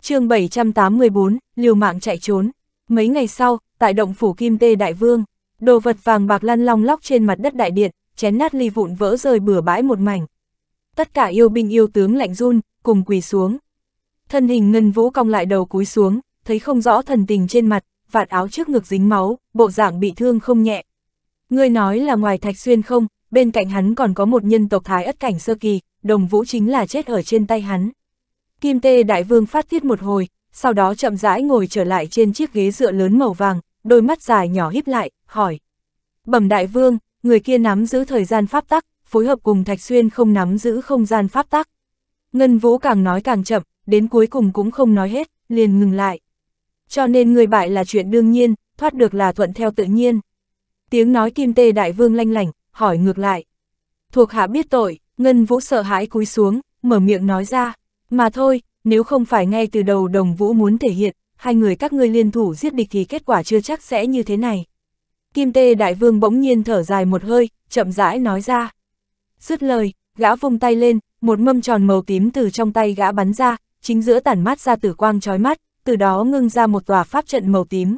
chương 784, liều mạng chạy trốn. Mấy ngày sau, tại động phủ Kim Tê Đại Vương, đồ vật vàng bạc lăn long lóc trên mặt đất đại điện, chén nát ly vụn vỡ rơi bừa bãi một mảnh. Tất cả yêu binh yêu tướng lạnh run, cùng quỳ xuống. Thân hình ngân vũ cong lại đầu cúi xuống, thấy không rõ thần tình trên mặt, vạt áo trước ngực dính máu, bộ dạng bị thương không nhẹ, Ngươi nói là ngoài Thạch Xuyên không, bên cạnh hắn còn có một nhân tộc thái ất cảnh sơ kỳ, đồng vũ chính là chết ở trên tay hắn. Kim tê đại vương phát tiết một hồi, sau đó chậm rãi ngồi trở lại trên chiếc ghế dựa lớn màu vàng, đôi mắt dài nhỏ híp lại, hỏi. Bẩm đại vương, người kia nắm giữ thời gian pháp tắc, phối hợp cùng Thạch Xuyên không nắm giữ không gian pháp tắc. Ngân Vũ càng nói càng chậm, đến cuối cùng cũng không nói hết, liền ngừng lại. Cho nên người bại là chuyện đương nhiên, thoát được là thuận theo tự nhiên. Tiếng nói kim tê đại vương lanh lảnh hỏi ngược lại. Thuộc hạ biết tội, Ngân Vũ sợ hãi cúi xuống, mở miệng nói ra. Mà thôi, nếu không phải ngay từ đầu đồng Vũ muốn thể hiện, hai người các ngươi liên thủ giết địch thì kết quả chưa chắc sẽ như thế này. Kim tê đại vương bỗng nhiên thở dài một hơi, chậm rãi nói ra. Dứt lời, gã vung tay lên, một mâm tròn màu tím từ trong tay gã bắn ra, chính giữa tản mát ra tử quang trói mắt, từ đó ngưng ra một tòa pháp trận màu tím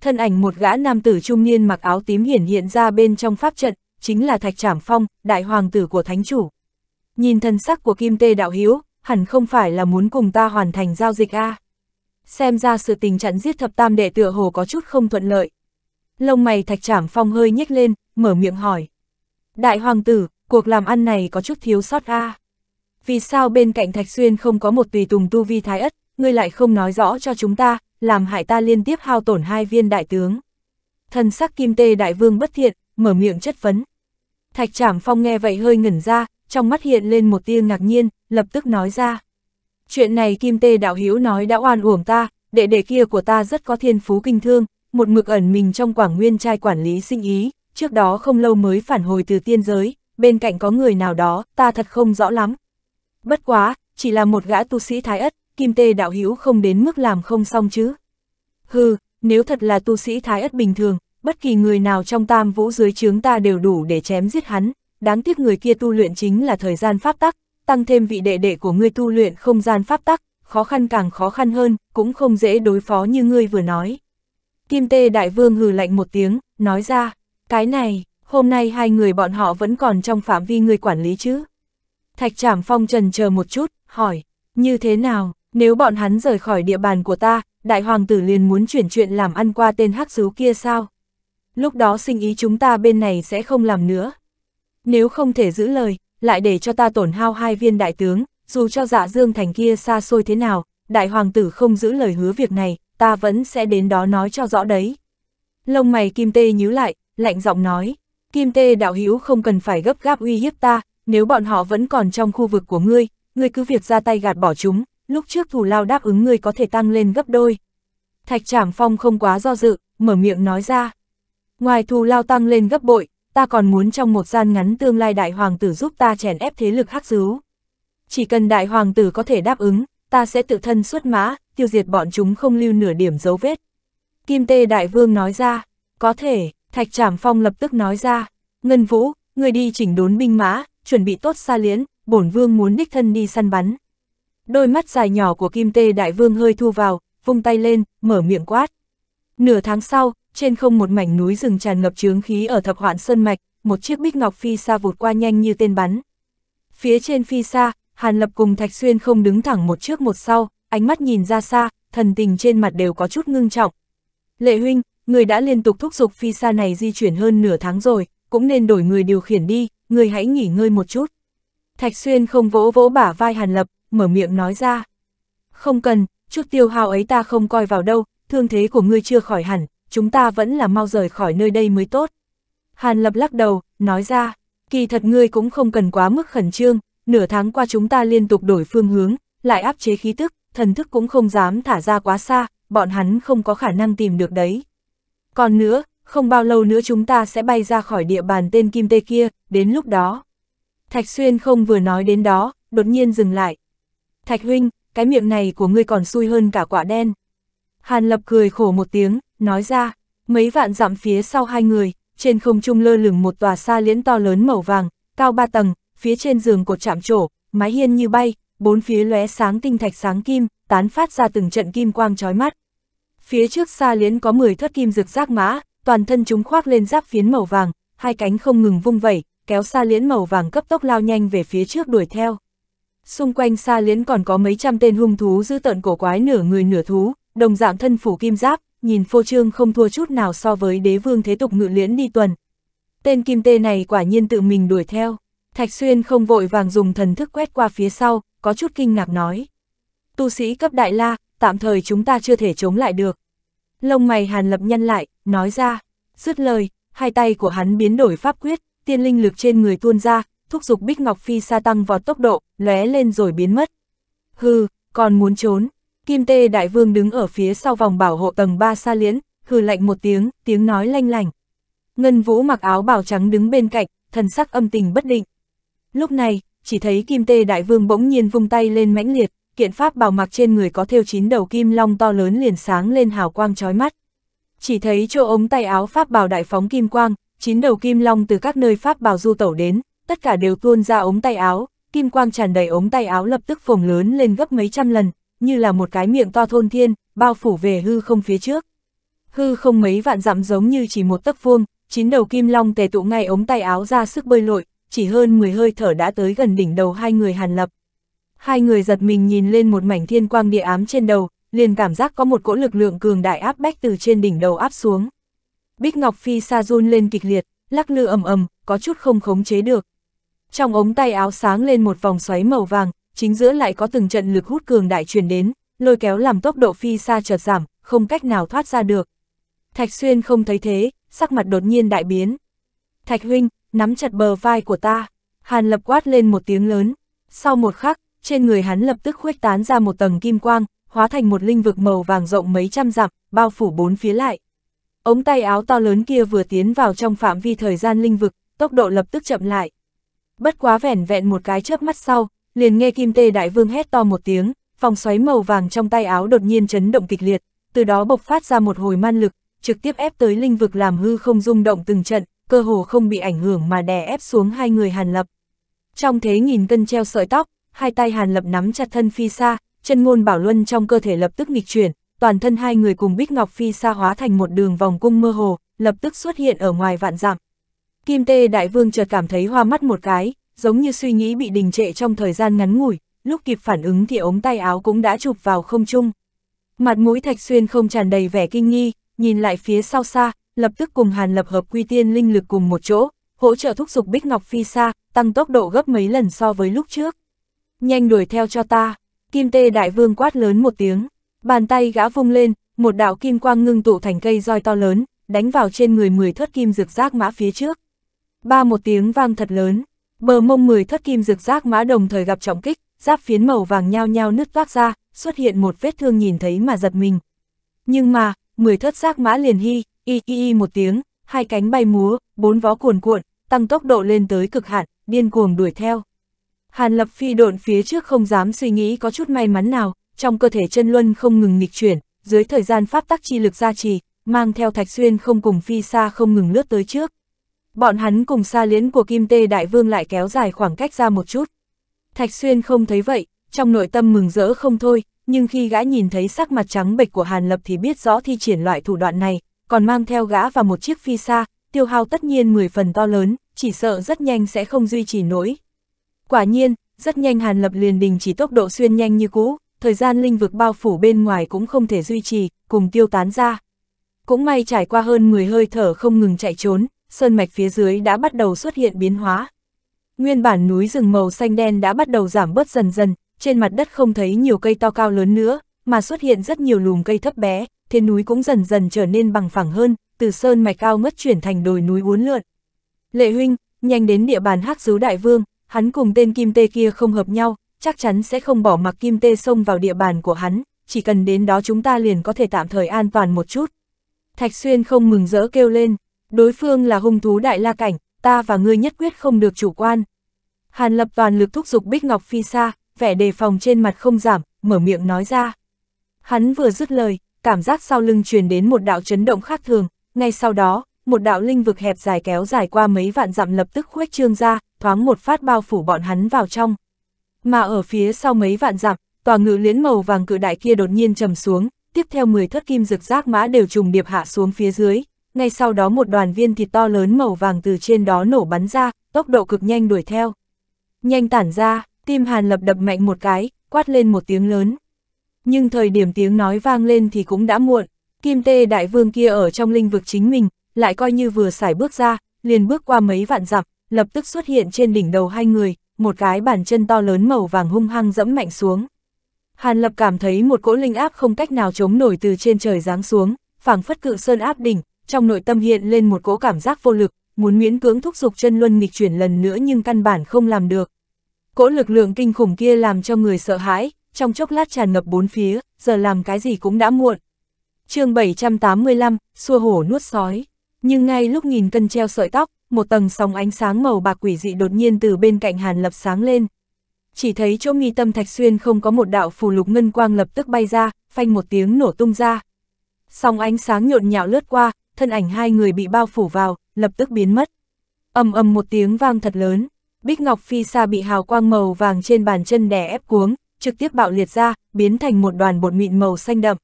thân ảnh một gã nam tử trung niên mặc áo tím hiển hiện ra bên trong pháp trận, chính là Thạch Trảm Phong, đại hoàng tử của thánh chủ. Nhìn thân sắc của Kim Tê Đạo Hiếu, hẳn không phải là muốn cùng ta hoàn thành giao dịch a. Xem ra sự tình chặn giết thập tam đệ tựa hồ có chút không thuận lợi. Lông mày Thạch Trảm Phong hơi nhếch lên, mở miệng hỏi. Đại hoàng tử, cuộc làm ăn này có chút thiếu sót a. Vì sao bên cạnh Thạch Xuyên không có một tùy tùng tu vi thái ất, ngươi lại không nói rõ cho chúng ta, làm hại ta liên tiếp hao tổn hai viên đại tướng. Thần sắc kim tê đại vương bất thiện, mở miệng chất vấn. Thạch trảm phong nghe vậy hơi ngẩn ra, trong mắt hiện lên một tia ngạc nhiên, lập tức nói ra. Chuyện này kim tê đạo hiếu nói đã oan uổng ta, đệ đệ kia của ta rất có thiên phú kinh thương, một mực ẩn mình trong quảng nguyên trai quản lý sinh ý, trước đó không lâu mới phản hồi từ tiên giới, bên cạnh có người nào đó, ta thật không rõ lắm. Bất quá, chỉ là một gã tu sĩ thái ất, kim tê đạo hữu không đến mức làm không xong chứ. Hừ, nếu thật là tu sĩ thái ất bình thường, bất kỳ người nào trong tam vũ dưới chướng ta đều đủ để chém giết hắn, đáng tiếc người kia tu luyện chính là thời gian pháp tắc, tăng thêm vị đệ đệ của ngươi tu luyện không gian pháp tắc, khó khăn càng khó khăn hơn, cũng không dễ đối phó như ngươi vừa nói. Kim tê đại vương hừ lạnh một tiếng, nói ra, cái này, hôm nay hai người bọn họ vẫn còn trong phạm vi người quản lý chứ. Thạch trảm phong trần chờ một chút, hỏi, như thế nào, nếu bọn hắn rời khỏi địa bàn của ta, đại hoàng tử liền muốn chuyển chuyện làm ăn qua tên hắc xú kia sao? Lúc đó sinh ý chúng ta bên này sẽ không làm nữa. Nếu không thể giữ lời, lại để cho ta tổn hao hai viên đại tướng, dù cho dạ dương thành kia xa xôi thế nào, đại hoàng tử không giữ lời hứa việc này, ta vẫn sẽ đến đó nói cho rõ đấy. Lông mày Kim Tê nhíu lại, lạnh giọng nói, Kim Tê đạo hữu không cần phải gấp gáp uy hiếp ta, nếu bọn họ vẫn còn trong khu vực của ngươi, ngươi cứ việc ra tay gạt bỏ chúng, lúc trước thù lao đáp ứng ngươi có thể tăng lên gấp đôi. Thạch Trảm Phong không quá do dự, mở miệng nói ra. Ngoài thù lao tăng lên gấp bội, ta còn muốn trong một gian ngắn tương lai đại hoàng tử giúp ta chèn ép thế lực hắc dứu. Chỉ cần đại hoàng tử có thể đáp ứng, ta sẽ tự thân xuất mã, tiêu diệt bọn chúng không lưu nửa điểm dấu vết. Kim Tê Đại Vương nói ra, có thể, Thạch Trảm Phong lập tức nói ra, Ngân Vũ, người đi chỉnh đốn binh mã, chuẩn bị tốt xa liễn, bổn vương muốn đích thân đi săn bắn. Đôi mắt dài nhỏ của Kim Tê Đại Vương hơi thu vào, vung tay lên, mở miệng quát. Nửa tháng sau, trên không một mảnh núi rừng tràn ngập chướng khí ở thập hoạn sơn mạch, một chiếc bích ngọc phi xa vụt qua nhanh như tên bắn. Phía trên phi xa, Hàn Lập cùng Thạch Xuyên không đứng thẳng một trước một sau, ánh mắt nhìn ra xa, thần tình trên mặt đều có chút ngưng trọng. Lệ huynh, người đã liên tục thúc giục phi xa này di chuyển hơn nửa tháng rồi, cũng nên đổi người điều khiển đi, người hãy nghỉ ngơi một chút. Thạch Xuyên không vỗ vỗ bả vai Hàn Lập, mở miệng nói ra. Không cần, chút tiêu hao ấy ta không coi vào đâu, thương thế của ngươi chưa khỏi hẳn, chúng ta vẫn là mau rời khỏi nơi đây mới tốt. Hàn Lập lắc đầu, nói ra, kỳ thật ngươi cũng không cần quá mức khẩn trương, nửa tháng qua chúng ta liên tục đổi phương hướng, lại áp chế khí tức, thần thức cũng không dám thả ra quá xa, bọn hắn không có khả năng tìm được đấy. Còn nữa, không bao lâu nữa chúng ta sẽ bay ra khỏi địa bàn tên Kim Tê kia, đến lúc đó. Thạch Xuyên không vừa nói đến đó, đột nhiên dừng lại, Thạch huynh, cái miệng này của ngươi còn xui hơn cả quả đen. Hàn lập cười khổ một tiếng, nói ra, mấy vạn dặm phía sau hai người, trên không trung lơ lửng một tòa sa liễn to lớn màu vàng, cao ba tầng, phía trên giường cột chạm trổ, mái hiên như bay, bốn phía lóe sáng tinh thạch sáng kim, tán phát ra từng trận kim quang chói mắt. Phía trước xa liễn có 10 thất kim rực rác mã, toàn thân chúng khoác lên giáp phiến màu vàng, hai cánh không ngừng vung vẩy, kéo xa liễn màu vàng cấp tốc lao nhanh về phía trước đuổi theo. Xung quanh xa liến còn có mấy trăm tên hung thú dư tận cổ quái nửa người nửa thú, đồng dạng thân phủ kim giáp, nhìn phô trương không thua chút nào so với đế vương thế tục ngự liễn đi tuần. Tên kim tê này quả nhiên tự mình đuổi theo. Thạch Xuyên không vội vàng dùng thần thức quét qua phía sau, có chút kinh ngạc nói. Tu sĩ cấp đại la, tạm thời chúng ta chưa thể chống lại được. Lông mày hàn lập nhăn lại, nói ra, dứt lời, hai tay của hắn biến đổi pháp quyết, tiên linh lực trên người tuôn ra, thúc giục Bích Ngọc Phi sa tăng vào tốc độ, lóe lên rồi biến mất. Hừ, còn muốn trốn. Kim Tê Đại Vương đứng ở phía sau vòng bảo hộ tầng 3 xa liễn, hừ lạnh một tiếng, tiếng nói lanh lành. Ngân Vũ mặc áo bào trắng đứng bên cạnh, thần sắc âm tình bất định. Lúc này, chỉ thấy Kim Tê Đại Vương bỗng nhiên vung tay lên mãnh liệt, kiện pháp bào mặc trên người có thêu chín đầu kim long to lớn liền sáng lên hào quang chói mắt. Chỉ thấy chỗ ống tay áo pháp bào đại phóng kim quang, chín đầu kim long từ các nơi pháp bào du tẩu đến, tất cả đều tuôn ra ống tay áo, kim quang tràn đầy ống tay áo lập tức phồng lớn lên gấp mấy trăm lần, như là một cái miệng to thôn thiên, bao phủ về hư không phía trước. Hư không mấy vạn dặm giống như chỉ một tấc vuông, chín đầu kim long tề tụ ngay ống tay áo ra sức bơi lội, chỉ hơn 10 hơi thở đã tới gần đỉnh đầu hai người Hàn Lập. Hai người giật mình nhìn lên một mảnh thiên quang địa ám trên đầu, liền cảm giác có một cỗ lực lượng cường đại áp bách từ trên đỉnh đầu áp xuống. Bích Ngọc Phi Sa run lên kịch liệt, lắc lư ầm ầm, có chút không khống chế được, trong ống tay áo sáng lên một vòng xoáy màu vàng, chính giữa lại có từng trận lực hút cường đại truyền đến, lôi kéo làm tốc độ phi xa chợt giảm, không cách nào thoát ra được. Thạch Xuyên không thấy thế, sắc mặt đột nhiên đại biến. Thạch Huynh, nắm chặt bờ vai của ta. Hàn lập quát lên một tiếng lớn. Sau một khắc, trên người hắn lập tức khuếch tán ra một tầng kim quang, hóa thành một linh vực màu vàng rộng mấy trăm dặm, bao phủ bốn phía lại. Ống tay áo to lớn kia vừa tiến vào trong phạm vi thời gian linh vực, tốc độ lập tức chậm lại bất quá vẻn vẹn một cái chớp mắt sau, liền nghe kim tê đại vương hét to một tiếng, phòng xoáy màu vàng trong tay áo đột nhiên chấn động kịch liệt, từ đó bộc phát ra một hồi man lực, trực tiếp ép tới linh vực làm hư không rung động từng trận, cơ hồ không bị ảnh hưởng mà đè ép xuống hai người Hàn Lập. Trong thế nghìn cân treo sợi tóc, hai tay Hàn Lập nắm chặt thân phi xa, chân ngôn bảo luân trong cơ thể lập tức nghịch chuyển, toàn thân hai người cùng Bích Ngọc phi xa hóa thành một đường vòng cung mơ hồ, lập tức xuất hiện ở ngoài vạn dặm. Kim Tê Đại Vương chợt cảm thấy hoa mắt một cái, giống như suy nghĩ bị đình trệ trong thời gian ngắn ngủi, lúc kịp phản ứng thì ống tay áo cũng đã chụp vào không trung. Mặt mũi Thạch Xuyên không tràn đầy vẻ kinh nghi, nhìn lại phía sau xa, lập tức cùng Hàn Lập hợp quy tiên linh lực cùng một chỗ, hỗ trợ thúc giục Bích Ngọc phi xa, tăng tốc độ gấp mấy lần so với lúc trước. Nhanh đuổi theo cho ta, Kim Tê Đại Vương quát lớn một tiếng, bàn tay gã vung lên, một đạo kim quang ngưng tụ thành cây roi to lớn, đánh vào trên người mười thất kim rực rác mã phía trước. Ba một tiếng vang thật lớn, bờ mông mười thất kim rực rác mã đồng thời gặp trọng kích, giáp phiến màu vàng nhao nhao nứt toác ra, xuất hiện một vết thương nhìn thấy mà giật mình. Nhưng mà, mười thất giác mã liền hy, y y y một tiếng, hai cánh bay múa, bốn vó cuồn cuộn, tăng tốc độ lên tới cực hạn, điên cuồng đuổi theo. Hàn Lập Phi độn phía trước không dám suy nghĩ có chút may mắn nào, trong cơ thể chân luân không ngừng nghịch chuyển, dưới thời gian pháp tắc chi lực gia trì, mang theo thạch xuyên không cùng phi xa không ngừng lướt tới trước. Bọn hắn cùng xa liễn của Kim Tê Đại Vương lại kéo dài khoảng cách ra một chút. Thạch Xuyên không thấy vậy, trong nội tâm mừng rỡ không thôi, nhưng khi gã nhìn thấy sắc mặt trắng bệch của Hàn Lập thì biết rõ thi triển loại thủ đoạn này, còn mang theo gã và một chiếc phi xa, tiêu hao tất nhiên 10 phần to lớn, chỉ sợ rất nhanh sẽ không duy trì nổi. Quả nhiên, rất nhanh Hàn Lập liền đình chỉ tốc độ xuyên nhanh như cũ, thời gian linh vực bao phủ bên ngoài cũng không thể duy trì, cùng tiêu tán ra. Cũng may trải qua hơn 10 hơi thở không ngừng chạy trốn, sơn mạch phía dưới đã bắt đầu xuất hiện biến hóa. Nguyên bản núi rừng màu xanh đen đã bắt đầu giảm bớt dần dần, trên mặt đất không thấy nhiều cây to cao lớn nữa, mà xuất hiện rất nhiều lùm cây thấp bé, thiên núi cũng dần dần trở nên bằng phẳng hơn, từ sơn mạch cao ngất chuyển thành đồi núi uốn lượn. Lệ huynh, nhanh đến địa bàn hắc dấu đại vương, hắn cùng tên kim tê kia không hợp nhau, chắc chắn sẽ không bỏ mặc kim tê xông vào địa bàn của hắn, chỉ cần đến đó chúng ta liền có thể tạm thời an toàn một chút. Thạch Xuyên không mừng rỡ kêu lên. Đối phương là hung thú đại la cảnh, ta và ngươi nhất quyết không được chủ quan. Hàn lập toàn lực thúc giục Bích Ngọc phi xa, vẻ đề phòng trên mặt không giảm, mở miệng nói ra. Hắn vừa dứt lời, cảm giác sau lưng truyền đến một đạo chấn động khác thường, ngay sau đó, một đạo linh vực hẹp dài kéo dài qua mấy vạn dặm lập tức khuếch trương ra, thoáng một phát bao phủ bọn hắn vào trong. Mà ở phía sau mấy vạn dặm, tòa ngự liễn màu vàng cự đại kia đột nhiên trầm xuống, tiếp theo 10 thất kim rực rác mã đều trùng điệp hạ xuống phía dưới, ngay sau đó một đoàn viên thịt to lớn màu vàng từ trên đó nổ bắn ra, tốc độ cực nhanh đuổi theo. Nhanh tản ra, tim Hàn Lập đập mạnh một cái, quát lên một tiếng lớn. Nhưng thời điểm tiếng nói vang lên thì cũng đã muộn, Kim Tê Đại Vương kia ở trong linh vực chính mình, lại coi như vừa xài bước ra, liền bước qua mấy vạn dặm, lập tức xuất hiện trên đỉnh đầu hai người, một cái bàn chân to lớn màu vàng hung hăng dẫm mạnh xuống. Hàn Lập cảm thấy một cỗ linh áp không cách nào chống nổi từ trên trời giáng xuống, phảng phất cự sơn áp đỉnh, trong nội tâm hiện lên một cỗ cảm giác vô lực, muốn miễn cưỡng thúc giục chân luân nghịch chuyển lần nữa nhưng căn bản không làm được. Cỗ lực lượng kinh khủng kia làm cho người sợ hãi, trong chốc lát tràn ngập bốn phía, giờ làm cái gì cũng đã muộn. chương 785, xua hổ nuốt sói. Nhưng ngay lúc nghìn cân treo sợi tóc, một tầng sóng ánh sáng màu bạc quỷ dị đột nhiên từ bên cạnh hàn lập sáng lên. Chỉ thấy chỗ nghi tâm thạch xuyên không có một đạo phù lục ngân quang lập tức bay ra, phanh một tiếng nổ tung ra. Sóng ánh sáng nhộn nhạo lướt qua, thân ảnh hai người bị bao phủ vào, lập tức biến mất. ầm ầm một tiếng vang thật lớn, Bích Ngọc Phi Sa bị hào quang màu vàng trên bàn chân đè ép cuống, trực tiếp bạo liệt ra, biến thành một đoàn bột mịn màu xanh đậm.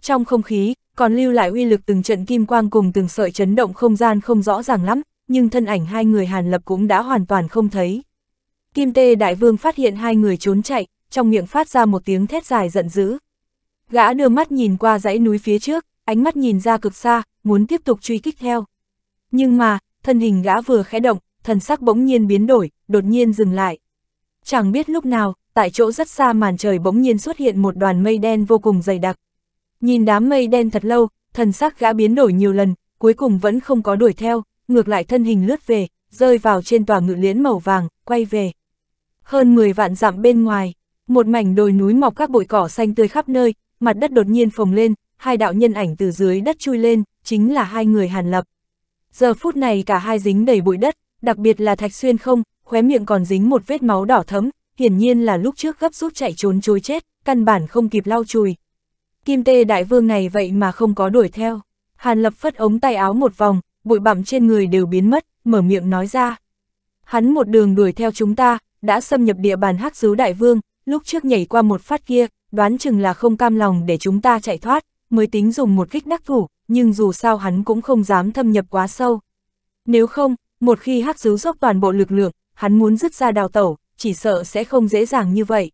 Trong không khí, còn lưu lại uy lực từng trận kim quang cùng từng sợi chấn động không gian không rõ ràng lắm, nhưng thân ảnh hai người Hàn Lập cũng đã hoàn toàn không thấy. Kim Tê Đại Vương phát hiện hai người trốn chạy, trong miệng phát ra một tiếng thét dài giận dữ. Gã đưa mắt nhìn qua dãy núi phía trước, ánh mắt nhìn ra cực xa, muốn tiếp tục truy kích theo. Nhưng mà, thân hình gã vừa khẽ động, thần sắc bỗng nhiên biến đổi, đột nhiên dừng lại. Chẳng biết lúc nào, tại chỗ rất xa màn trời bỗng nhiên xuất hiện một đoàn mây đen vô cùng dày đặc. Nhìn đám mây đen thật lâu, thần sắc gã biến đổi nhiều lần, cuối cùng vẫn không có đuổi theo, ngược lại thân hình lướt về, rơi vào trên tòa ngự liễn màu vàng, quay về. Hơn 10 vạn dặm bên ngoài, một mảnh đồi núi mọc các bụi cỏ xanh tươi khắp nơi, mặt đất đột nhiên phồng lên, hai đạo nhân ảnh từ dưới đất chui lên, chính là hai người Hàn Lập. Giờ phút này cả hai dính đầy bụi đất, đặc biệt là Thạch Xuyên không, khóe miệng còn dính một vết máu đỏ thấm, hiển nhiên là lúc trước gấp rút chạy trốn trôi chết, căn bản không kịp lau chùi. Kim tê đại vương này vậy mà không có đuổi theo. Hàn Lập phất ống tay áo một vòng, bụi bặm trên người đều biến mất, mở miệng nói ra. Hắn một đường đuổi theo chúng ta, đã xâm nhập địa bàn hắc Dú đại vương, lúc trước nhảy qua một phát kia, đoán chừng là không cam lòng để chúng ta chạy thoát, mới tính dùng một kích đắc thủ, nhưng dù sao hắn cũng không dám thâm nhập quá sâu. Nếu không, một khi hắc dứu dốc toàn bộ lực lượng, hắn muốn dứt ra đào tẩu, chỉ sợ sẽ không dễ dàng như vậy.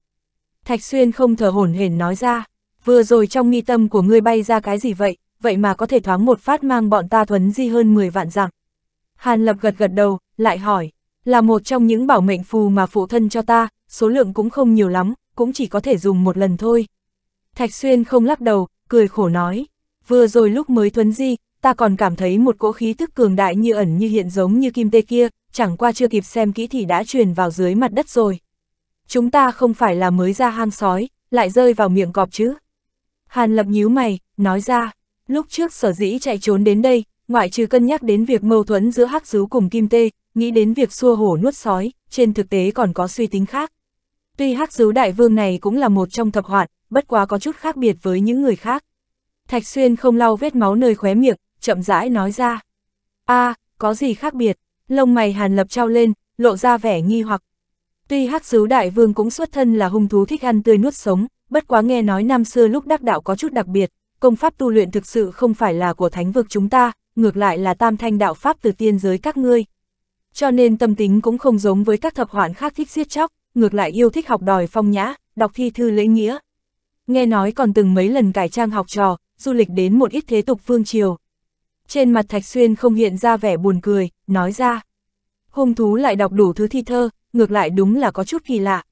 Thạch Xuyên không thở hổn hển nói ra, vừa rồi trong nghi tâm của ngươi bay ra cái gì vậy, vậy mà có thể thoáng một phát mang bọn ta thuấn di hơn 10 vạn dặm. Hàn Lập gật gật đầu, lại hỏi, là một trong những bảo mệnh phù mà phụ thân cho ta, số lượng cũng không nhiều lắm, cũng chỉ có thể dùng một lần thôi. Thạch Xuyên không lắc đầu, cười khổ nói, vừa rồi lúc mới thuấn di, ta còn cảm thấy một cỗ khí thức cường đại như ẩn như hiện giống như kim tê kia, chẳng qua chưa kịp xem kỹ thì đã truyền vào dưới mặt đất rồi. Chúng ta không phải là mới ra hang sói, lại rơi vào miệng cọp chứ. Hàn lập nhíu mày, nói ra, lúc trước sở dĩ chạy trốn đến đây, ngoại trừ cân nhắc đến việc mâu thuẫn giữa hắc dú cùng kim tê, nghĩ đến việc xua hổ nuốt sói, trên thực tế còn có suy tính khác. Tuy hắc dú đại vương này cũng là một trong thập hoạn, bất quá có chút khác biệt với những người khác. Thạch Xuyên không lau vết máu nơi khóe miệng, chậm rãi nói ra. a à, có gì khác biệt? Lông mày Hàn Lập trao lên, lộ ra vẻ nghi hoặc. Tuy hắc sứ đại vương cũng xuất thân là hung thú thích ăn tươi nuốt sống, bất quá nghe nói năm xưa lúc đắc đạo có chút đặc biệt, công pháp tu luyện thực sự không phải là của thánh vực chúng ta, ngược lại là tam thanh đạo pháp từ tiên giới các ngươi. Cho nên tâm tính cũng không giống với các thập hoạn khác thích giết chóc, ngược lại yêu thích học đòi phong nhã, đọc thi thư lễ nghĩa, nghe nói còn từng mấy lần cải trang học trò, du lịch đến một ít thế tục phương triều. Trên mặt Thạch Xuyên không hiện ra vẻ buồn cười, nói ra. Hung thú lại đọc đủ thứ thi thơ, ngược lại đúng là có chút kỳ lạ.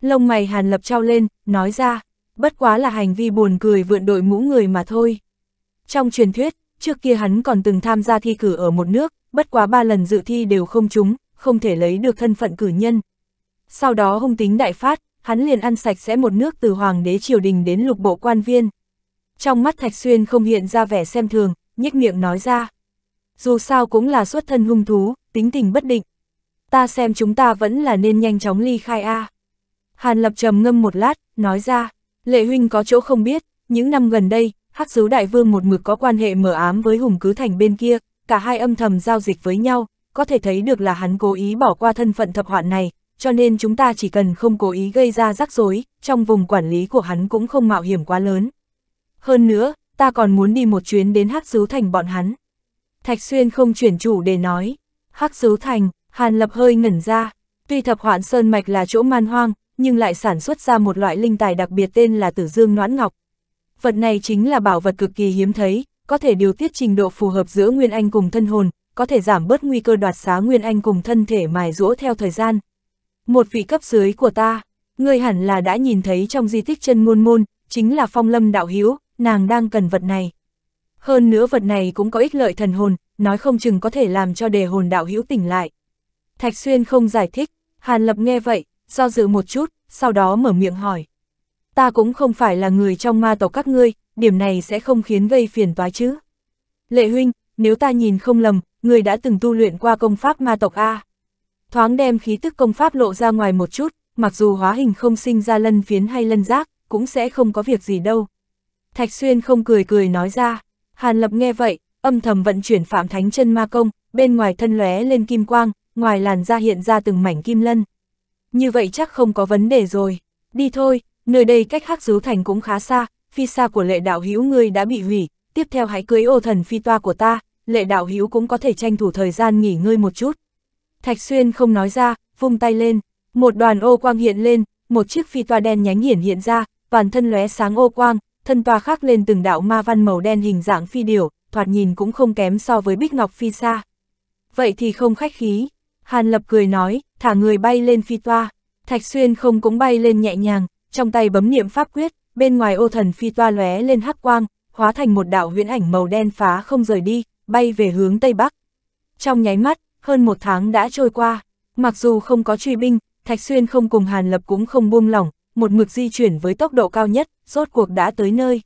Lông mày Hàn Lập trao lên, nói ra, bất quá là hành vi buồn cười vượn đội mũ người mà thôi. Trong truyền thuyết, trước kia hắn còn từng tham gia thi cử ở một nước, bất quá ba lần dự thi đều không trúng, không thể lấy được thân phận cử nhân. Sau đó hung tính đại phát, hắn liền ăn sạch sẽ một nước từ hoàng đế triều đình đến lục bộ quan viên. Trong mắt Thạch Xuyên không hiện ra vẻ xem thường, nhếch miệng nói ra. Dù sao cũng là xuất thân hung thú, tính tình bất định. Ta xem chúng ta vẫn là nên nhanh chóng ly khai A. Hàn Lập trầm ngâm một lát, nói ra, Lệ Huynh có chỗ không biết, những năm gần đây, Hắc Dấu Đại Vương một mực có quan hệ mở ám với Hùng Cứ Thành bên kia, cả hai âm thầm giao dịch với nhau, có thể thấy được là hắn cố ý bỏ qua thân phận thập hoạn này, cho nên chúng ta chỉ cần không cố ý gây ra rắc rối, trong vùng quản lý của hắn cũng không mạo hiểm quá lớn. Hơn nữa, ta còn muốn đi một chuyến đến Hắc Sứ Thành bọn hắn. Thạch Xuyên không chuyển chủ để nói, Hắc Sứ Thành, Hàn Lập hơi ngẩn ra, tuy thập hoạn sơn mạch là chỗ man hoang, nhưng lại sản xuất ra một loại linh tài đặc biệt tên là Tử Dương Noãn Ngọc. Vật này chính là bảo vật cực kỳ hiếm thấy, có thể điều tiết trình độ phù hợp giữa Nguyên Anh cùng thân hồn, có thể giảm bớt nguy cơ đoạt xá Nguyên Anh cùng thân thể mài rũa theo thời gian, một vị cấp dưới của ta, ngươi hẳn là đã nhìn thấy trong di tích chân môn môn, chính là phong lâm đạo hiếu, nàng đang cần vật này. Hơn nữa vật này cũng có ích lợi thần hồn, nói không chừng có thể làm cho đề hồn đạo hiếu tỉnh lại. Thạch Xuyên không giải thích, Hàn Lập nghe vậy, do dự một chút, sau đó mở miệng hỏi. Ta cũng không phải là người trong ma tộc các ngươi, điểm này sẽ không khiến gây phiền toái chứ. Lệ huynh, nếu ta nhìn không lầm, người đã từng tu luyện qua công pháp ma tộc A thoáng đem khí tức công pháp lộ ra ngoài một chút, mặc dù hóa hình không sinh ra lân phiến hay lân giác, cũng sẽ không có việc gì đâu. Thạch Xuyên không cười cười nói ra, Hàn Lập nghe vậy, âm thầm vận chuyển phạm thánh chân ma công, bên ngoài thân lóe lên kim quang, ngoài làn da hiện ra từng mảnh kim lân. Như vậy chắc không có vấn đề rồi, đi thôi, nơi đây cách hắc dứu thành cũng khá xa, phi xa của lệ đạo hữu ngươi đã bị hủy, tiếp theo hãy cưới ô thần phi toa của ta, lệ đạo hữu cũng có thể tranh thủ thời gian nghỉ ngơi một chút. Thạch Xuyên không nói ra, vung tay lên, một đoàn ô quang hiện lên, một chiếc phi toa đen nhánh hiển hiện ra, toàn thân lóe sáng ô quang, thân toa khắc lên từng đạo ma văn màu đen hình dạng phi điểu, thoạt nhìn cũng không kém so với Bích Ngọc phi xa. Vậy thì không khách khí, Hàn Lập cười nói, thả người bay lên phi toa, Thạch Xuyên không cũng bay lên nhẹ nhàng, trong tay bấm niệm pháp quyết, bên ngoài ô thần phi toa lóe lên hắc quang, hóa thành một đạo huyễn ảnh màu đen phá không rời đi, bay về hướng tây bắc. Trong nháy mắt, hơn một tháng đã trôi qua, mặc dù không có truy binh, Thạch Xuyên không cùng Hàn Lập cũng không buông lỏng, một mực di chuyển với tốc độ cao nhất, rốt cuộc đã tới nơi.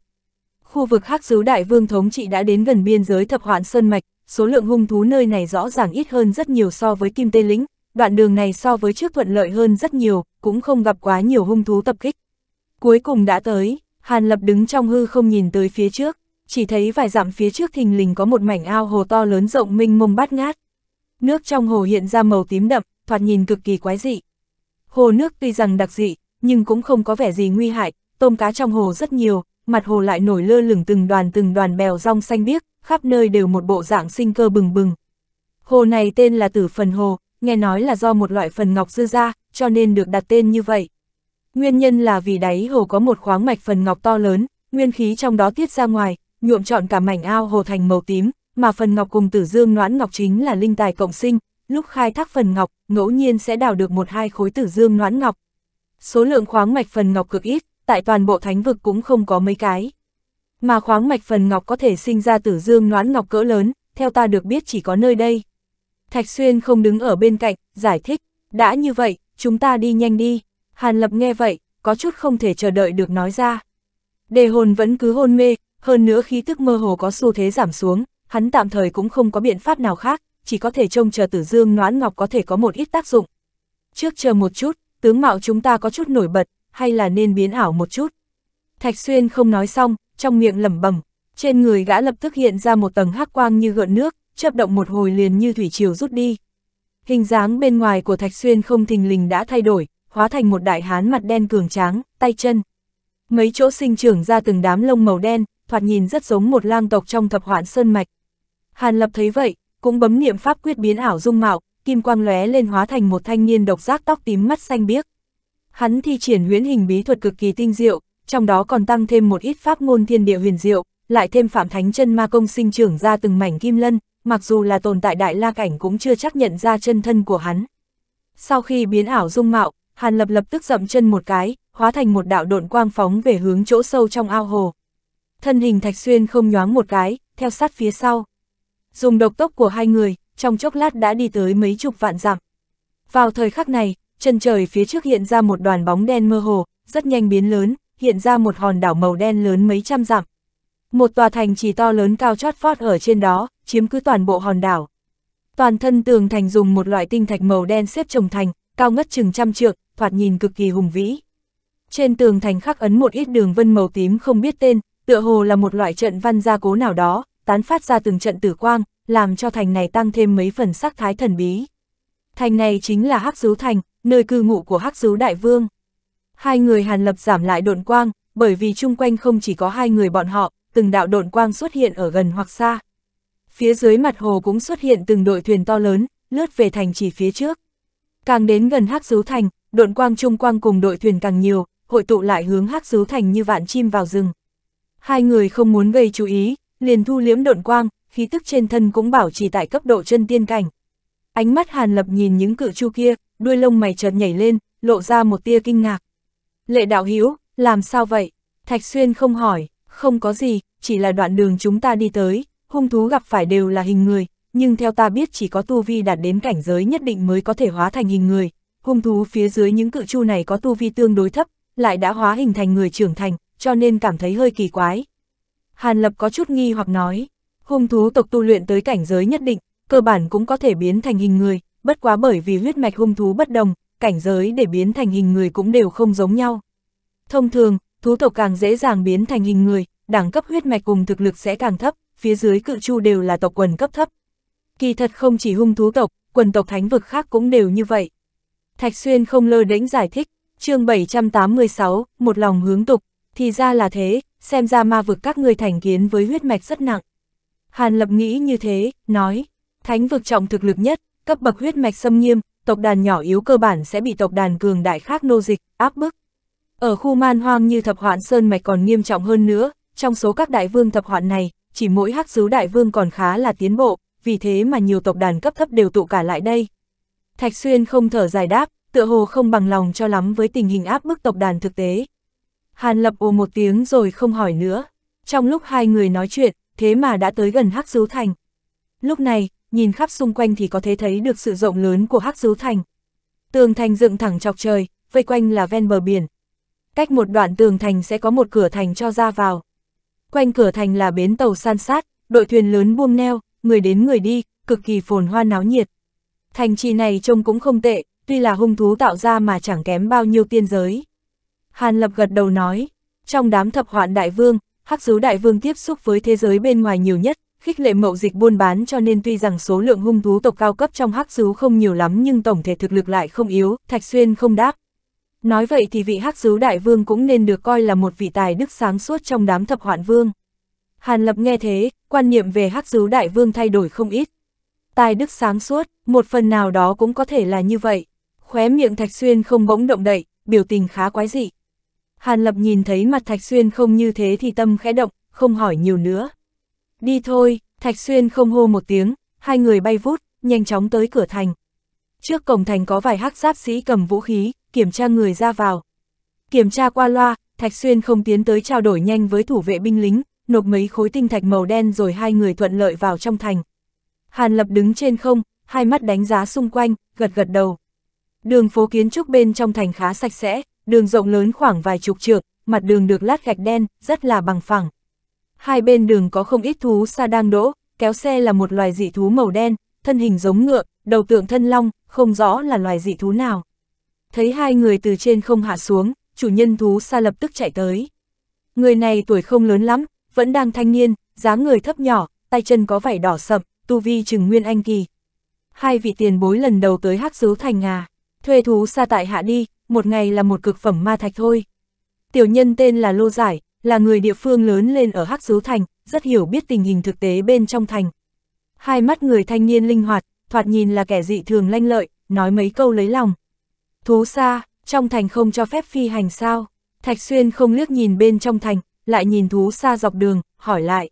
Khu vực Hắc Dứ Đại Vương thống trị đã đến gần biên giới Thập Hoạn Sơn Mạch, số lượng hung thú nơi này rõ ràng ít hơn rất nhiều so với Kim Tê Lĩnh, đoạn đường này so với trước thuận lợi hơn rất nhiều, cũng không gặp quá nhiều hung thú tập kích. Cuối cùng đã tới, Hàn Lập đứng trong hư không nhìn tới phía trước, chỉ thấy vài dặm phía trước thình lình có một mảnh ao hồ to lớn rộng minh mông bát ngát. Nước trong hồ hiện ra màu tím đậm, thoạt nhìn cực kỳ quái dị. Hồ nước tuy rằng đặc dị, nhưng cũng không có vẻ gì nguy hại, tôm cá trong hồ rất nhiều, mặt hồ lại nổi lơ lửng từng đoàn từng đoàn bèo rong xanh biếc, khắp nơi đều một bộ dạng sinh cơ bừng bừng. Hồ này tên là Tử Phần Hồ, nghe nói là do một loại phần ngọc dư ra, cho nên được đặt tên như vậy. Nguyên nhân là vì đáy hồ có một khoáng mạch phần ngọc to lớn, nguyên khí trong đó tiết ra ngoài, nhuộm trọn cả mảnh ao hồ thành màu tím, mà phần ngọc cùng tử dương noãn ngọc chính là linh tài cộng sinh, lúc khai thác phần ngọc, ngẫu nhiên sẽ đào được một hai khối tử dương noãn ngọc. Số lượng khoáng mạch phần ngọc cực ít, tại toàn bộ thánh vực cũng không có mấy cái. Mà khoáng mạch phần ngọc có thể sinh ra tử dương noãn ngọc cỡ lớn, theo ta được biết chỉ có nơi đây. Thạch Xuyên không đứng ở bên cạnh, giải thích, đã như vậy, chúng ta đi nhanh đi. Hàn Lập nghe vậy, có chút không thể chờ đợi được nói ra. Đề hồn vẫn cứ hôn mê, hơn nữa khí tức mơ hồ có xu thế giảm xuống, hắn tạm thời cũng không có biện pháp nào khác, chỉ có thể trông chờ tử dương noãn ngọc có thể có một ít tác dụng. Trước chờ một chút, tướng mạo chúng ta có chút nổi bật, hay là nên biến ảo một chút. Thạch Xuyên không nói xong, trong miệng lẩm bẩm, trên người gã lập tức hiện ra một tầng hắc quang như gợn nước, chớp động một hồi liền như thủy triều rút đi. Hình dáng bên ngoài của Thạch Xuyên không thình lình đã thay đổi, hóa thành một đại hán mặt đen cường tráng, tay chân. Mấy chỗ sinh trưởng ra từng đám lông màu đen, thoạt nhìn rất giống một lang tộc trong thập hoạn sơn mạch. Hàn Lập thấy vậy, cũng bấm niệm pháp quyết biến ảo dung mạo, kim quang lóe lên hóa thành một thanh niên độc giác tóc tím mắt xanh biếc. Hắn thi triển huyễn hình bí thuật cực kỳ tinh diệu, trong đó còn tăng thêm một ít pháp ngôn thiên địa huyền diệu, lại thêm phạm thánh chân ma công sinh trưởng ra từng mảnh kim lân, mặc dù là tồn tại đại la cảnh cũng chưa chắc nhận ra chân thân của hắn. Sau khi biến ảo dung mạo, Hàn Lập lập tức dậm chân một cái, hóa thành một đạo độn quang phóng về hướng chỗ sâu trong ao hồ. Thân hình Thạch Xuyên không nhoáng một cái, theo sát phía sau dùng độc tốc của hai người, trong chốc lát đã đi tới mấy chục vạn dặm. Vào thời khắc này, chân trời phía trước hiện ra một đoàn bóng đen mơ hồ, rất nhanh biến lớn, hiện ra một hòn đảo màu đen lớn mấy trăm dặm. Một tòa thành chỉ to lớn cao chót vót ở trên đó, chiếm cứ toàn bộ hòn đảo. Toàn thân tường thành dùng một loại tinh thạch màu đen xếp chồng thành, cao ngất chừng trăm trượng, thoạt nhìn cực kỳ hùng vĩ. Trên tường thành khắc ấn một ít đường vân màu tím không biết tên, tựa hồ là một loại trận văn gia cố nào đó, tán phát ra từng trận tử quang, làm cho thành này tăng thêm mấy phần sắc thái thần bí. Thành này chính là Hắc Dú Thành, nơi cư ngụ của Hắc Dú Đại Vương. Hai người Hàn Lập giảm lại độn quang, bởi vì chung quanh không chỉ có hai người bọn họ, từng đạo độn quang xuất hiện ở gần hoặc xa. Phía dưới mặt hồ cũng xuất hiện từng đội thuyền to lớn, lướt về thành chỉ phía trước. Càng đến gần Hắc Dú Thành, độn quang chung quang cùng đội thuyền càng nhiều, hội tụ lại hướng Hắc Dú Thành như vạn chim vào rừng. Hai người không muốn gây chú ý, liền thu liếm độn quang, khí tức trên thân cũng bảo trì tại cấp độ chân tiên cảnh. Ánh mắt Hàn Lập nhìn những cự chu kia, đuôi lông mày chợt nhảy lên, lộ ra một tia kinh ngạc. Lệ đạo hiếu, làm sao vậy? Thạch Xuyên không hỏi, không có gì, chỉ là đoạn đường chúng ta đi tới, hung thú gặp phải đều là hình người, nhưng theo ta biết chỉ có tu vi đạt đến cảnh giới nhất định mới có thể hóa thành hình người. Hung thú phía dưới những cự chu này có tu vi tương đối thấp, lại đã hóa hình thành người trưởng thành, cho nên cảm thấy hơi kỳ quái, Hàn Lập có chút nghi hoặc nói, hung thú tộc tu luyện tới cảnh giới nhất định, cơ bản cũng có thể biến thành hình người, bất quá bởi vì huyết mạch hung thú bất đồng, cảnh giới để biến thành hình người cũng đều không giống nhau. Thông thường, thú tộc càng dễ dàng biến thành hình người, đẳng cấp huyết mạch cùng thực lực sẽ càng thấp, phía dưới cự chu đều là tộc quần cấp thấp. Kỳ thật không chỉ hung thú tộc, quần tộc thánh vực khác cũng đều như vậy. Thạch Xuyên không lơ đễnh giải thích, chương 786, một lòng hướng tục, thì ra là thế, xem ra ma vực các ngươi thành kiến với huyết mạch rất nặng. Hàn Lập nghĩ như thế, nói, thánh vực trọng thực lực nhất, cấp bậc huyết mạch xâm nghiêm, tộc đàn nhỏ yếu cơ bản sẽ bị tộc đàn cường đại khác nô dịch, áp bức. Ở khu man hoang như thập hoạn sơn mạch còn nghiêm trọng hơn nữa, trong số các đại vương thập hoạn này, chỉ mỗi hắc sứ đại vương còn khá là tiến bộ, vì thế mà nhiều tộc đàn cấp thấp đều tụ cả lại đây. Thạch Xuyên không thở dài đáp, tựa hồ không bằng lòng cho lắm với tình hình áp bức tộc đàn thực tế. Hàn Lập ồ một tiếng rồi không hỏi nữa. Trong lúc hai người nói chuyện, thế mà đã tới gần Hắc Dứu Thành. Lúc này, nhìn khắp xung quanh thì có thể thấy được sự rộng lớn của Hắc Dứu Thành. Tường thành dựng thẳng chọc trời, vây quanh là ven bờ biển. Cách một đoạn tường thành sẽ có một cửa thành cho ra vào. Quanh cửa thành là bến tàu san sát, đội thuyền lớn buông neo, người đến người đi, cực kỳ phồn hoa náo nhiệt. Thành trì này trông cũng không tệ, tuy là hung thú tạo ra mà chẳng kém bao nhiêu tiên giới. Hàn Lập gật đầu nói, trong đám thập hoạn đại vương, hắc dấu đại vương tiếp xúc với thế giới bên ngoài nhiều nhất, khích lệ mậu dịch buôn bán cho nên tuy rằng số lượng hung thú tộc cao cấp trong hắc dấu không nhiều lắm nhưng tổng thể thực lực lại không yếu, Thạch Xuyên không đáp. Nói vậy thì vị hắc dấu đại vương cũng nên được coi là một vị tài đức sáng suốt trong đám thập hoạn vương. Hàn Lập nghe thế, quan niệm về hắc dấu đại vương thay đổi không ít. Tài đức sáng suốt, một phần nào đó cũng có thể là như vậy. Khóe miệng Thạch Xuyên không bỗng động đậy, biểu tình khá quái dị. Hàn Lập nhìn thấy mặt Thạch Xuyên không như thế thì tâm khẽ động, không hỏi nhiều nữa. Đi thôi, Thạch Xuyên không hô một tiếng, hai người bay vút, nhanh chóng tới cửa thành. Trước cổng thành có vài hắc giáp sĩ cầm vũ khí, kiểm tra người ra vào. Kiểm tra qua loa, Thạch Xuyên không tiến tới trao đổi nhanh với thủ vệ binh lính, nộp mấy khối tinh thạch màu đen rồi hai người thuận lợi vào trong thành. Hàn Lập đứng trên không, hai mắt đánh giá xung quanh, gật gật đầu. Đường phố kiến trúc bên trong thành khá sạch sẽ, đường rộng lớn khoảng vài chục trượng, mặt đường được lát gạch đen, rất là bằng phẳng. Hai bên đường có không ít thú xa đang đỗ, kéo xe là một loài dị thú màu đen, thân hình giống ngựa, đầu tượng thân long, không rõ là loài dị thú nào. Thấy hai người từ trên không hạ xuống, chủ nhân thú xa lập tức chạy tới. Người này tuổi không lớn lắm, vẫn đang thanh niên, dáng người thấp nhỏ, tay chân có vảy đỏ sậm, tu vi chừng nguyên anh kỳ. Hai vị tiền bối lần đầu tới hát xứ thành ngà, thuê thú xa tại hạ đi, một ngày là một cực phẩm ma thạch thôi. Tiểu nhân tên là Lô Giải, là người địa phương lớn lên ở Hắc Sứ Thành, rất hiểu biết tình hình thực tế bên trong thành. Hai mắt người thanh niên linh hoạt, thoạt nhìn là kẻ dị thường lanh lợi, nói mấy câu lấy lòng. Thú xa, trong thành không cho phép phi hành sao? Thạch Xuyên không liếc nhìn bên trong thành, lại nhìn thú xa dọc đường, hỏi lại.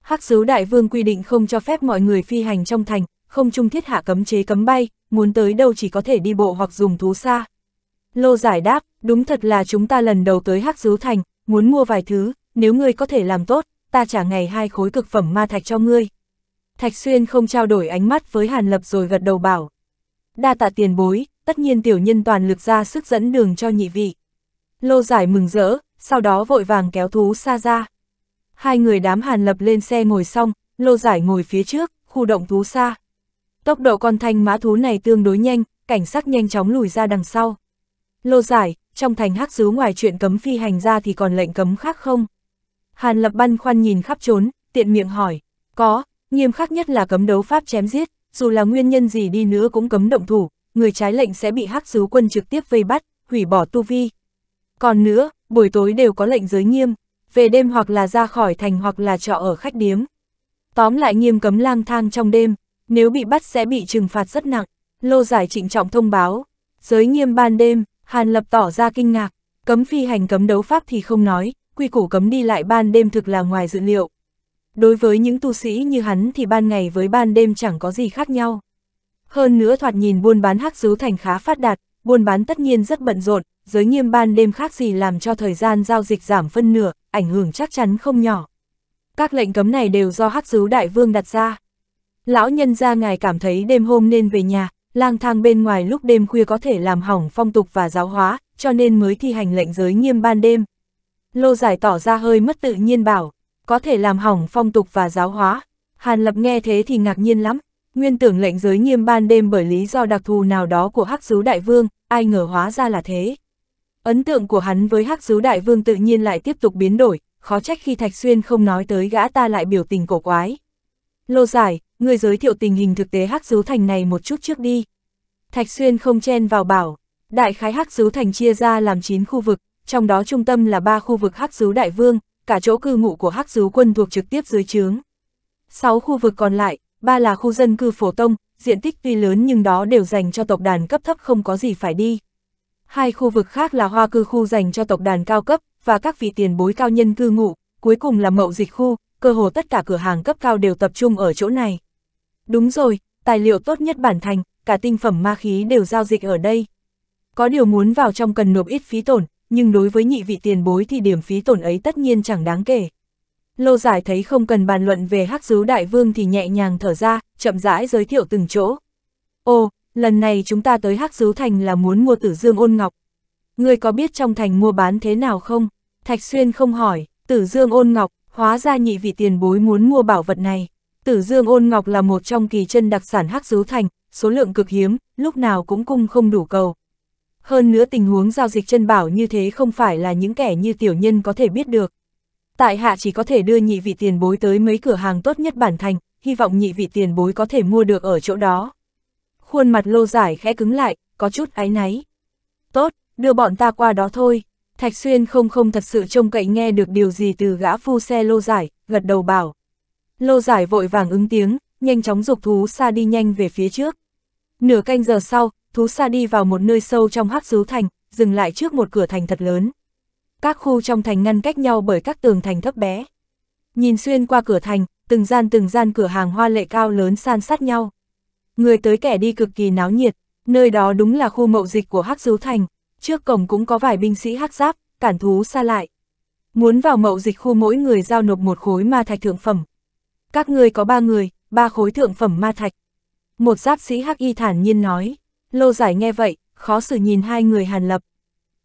Hắc sứ đại vương quy định không cho phép mọi người phi hành trong thành, không trung thiết hạ cấm chế cấm bay, muốn tới đâu chỉ có thể đi bộ hoặc dùng thú xa, Lô giải đáp, đúng thật là chúng ta lần đầu tới Hắc Dứu Thành, muốn mua vài thứ, nếu ngươi có thể làm tốt, ta trả ngày hai khối cực phẩm ma thạch cho ngươi. Thạch Xuyên không trao đổi ánh mắt với Hàn Lập rồi gật đầu bảo. Đa tạ tiền bối, tất nhiên tiểu nhân toàn lực ra sức dẫn đường cho nhị vị. Lô giải mừng rỡ, sau đó vội vàng kéo thú xa ra. Hai người đám Hàn Lập lên xe ngồi xong, lô giải ngồi phía trước, khu động thú xa. Tốc độ con thanh mã thú này tương đối nhanh, cảnh sát nhanh chóng lùi ra đằng sau. Lô giải, trong thành hắc dứ ngoài chuyện cấm phi hành ra thì còn lệnh cấm khác không? Hàn lập băn khoăn nhìn khắp trốn, tiện miệng hỏi. Có, nghiêm khắc nhất là cấm đấu pháp chém giết, dù là nguyên nhân gì đi nữa cũng cấm động thủ, người trái lệnh sẽ bị hắc sứ quân trực tiếp vây bắt, hủy bỏ tu vi. Còn nữa, buổi tối đều có lệnh giới nghiêm, về đêm hoặc là ra khỏi thành hoặc là trọ ở khách điếm. Tóm lại nghiêm cấm lang thang trong đêm, nếu bị bắt sẽ bị trừng phạt rất nặng, lô giải trịnh trọng thông báo, giới nghiêm ban đêm, Hàn Lập tỏ ra kinh ngạc, cấm phi hành cấm đấu pháp thì không nói, quy củ cấm đi lại ban đêm thực là ngoài dự liệu. Đối với những tu sĩ như hắn thì ban ngày với ban đêm chẳng có gì khác nhau. Hơn nữa thoạt nhìn buôn bán hắc dấu thành khá phát đạt, buôn bán tất nhiên rất bận rộn, giới nghiêm ban đêm khác gì làm cho thời gian giao dịch giảm phân nửa, ảnh hưởng chắc chắn không nhỏ. Các lệnh cấm này đều do hắc dấu đại vương đặt ra. Lão nhân gia ngài cảm thấy đêm hôm nên về nhà, lang thang bên ngoài lúc đêm khuya có thể làm hỏng phong tục và giáo hóa, cho nên mới thi hành lệnh giới nghiêm ban đêm. Lô giải tỏ ra hơi mất tự nhiên bảo, có thể làm hỏng phong tục và giáo hóa. Hàn Lập nghe thế thì ngạc nhiên lắm, nguyên tưởng lệnh giới nghiêm ban đêm bởi lý do đặc thù nào đó của Hắc Dú Đại Vương, ai ngờ hóa ra là thế. Ấn tượng của hắn với Hắc Dú Đại Vương tự nhiên lại tiếp tục biến đổi, khó trách khi Thạch Xuyên không nói tới gã ta lại biểu tình cổ quái. Lô giải, ngươi giới thiệu tình hình thực tế Hắc Dấu Thành này một chút trước đi. Thạch Xuyên không chen vào bảo, đại khái Hắc Dấu Thành chia ra làm 9 khu vực, trong đó trung tâm là ba khu vực Hắc Dấu Đại Vương, cả chỗ cư ngụ của Hắc Dấu quân thuộc trực tiếp dưới trướng. 6 khu vực còn lại, ba là khu dân cư phổ tông, diện tích tuy lớn nhưng đó đều dành cho tộc đàn cấp thấp không có gì phải đi. Hai khu vực khác là hoa cư khu dành cho tộc đàn cao cấp và các vị tiền bối cao nhân cư ngụ, cuối cùng là mậu dịch khu, cơ hồ tất cả cửa hàng cấp cao đều tập trung ở chỗ này. Đúng rồi, tài liệu tốt nhất bản thành, cả tinh phẩm ma khí đều giao dịch ở đây. Có điều muốn vào trong cần nộp ít phí tổn, nhưng đối với nhị vị tiền bối thì điểm phí tổn ấy tất nhiên chẳng đáng kể. Lô giải thấy không cần bàn luận về hắc dứu đại vương thì nhẹ nhàng thở ra, chậm rãi giới thiệu từng chỗ. Ồ, lần này chúng ta tới hắc dứu thành là muốn mua tử dương ôn ngọc. Ngươi có biết trong thành mua bán thế nào không? Thạch Xuyên không hỏi, tử dương ôn ngọc, hóa ra nhị vị tiền bối muốn mua bảo vật này. Tử dương ôn ngọc là một trong kỳ chân đặc sản hắc dấu thành, số lượng cực hiếm, lúc nào cũng cung không đủ cầu. Hơn nữa tình huống giao dịch chân bảo như thế không phải là những kẻ như tiểu nhân có thể biết được. Tại hạ chỉ có thể đưa nhị vị tiền bối tới mấy cửa hàng tốt nhất bản thành, hy vọng nhị vị tiền bối có thể mua được ở chỗ đó. Khuôn mặt lô giải khẽ cứng lại, có chút áy náy. Tốt, đưa bọn ta qua đó thôi. Thạch Xuyên không không thật sự trông cậy nghe được điều gì từ gã phu xe lô giải, gật đầu bảo. Lô giải vội vàng ứng tiếng, nhanh chóng dục thú xa đi nhanh về phía trước. Nửa canh giờ sau, thú xa đi vào một nơi sâu trong hắc rú thành, dừng lại trước một cửa thành thật lớn. Các khu trong thành ngăn cách nhau bởi các tường thành thấp bé. Nhìn xuyên qua cửa thành, từng gian từng gian cửa hàng hoa lệ cao lớn san sát nhau. Người tới kẻ đi cực kỳ náo nhiệt, nơi đó đúng là khu mậu dịch của hắc rú thành, trước cổng cũng có vài binh sĩ hắc giáp, cản thú xa lại. Muốn vào mậu dịch khu mỗi người giao nộp một khối ma thạch thượng phẩm, các ngươi có ba người, ba khối thượng phẩm ma thạch. Một giáp sĩ hắc y thản nhiên nói, lô giải nghe vậy, khó xử nhìn hai người hàn lập.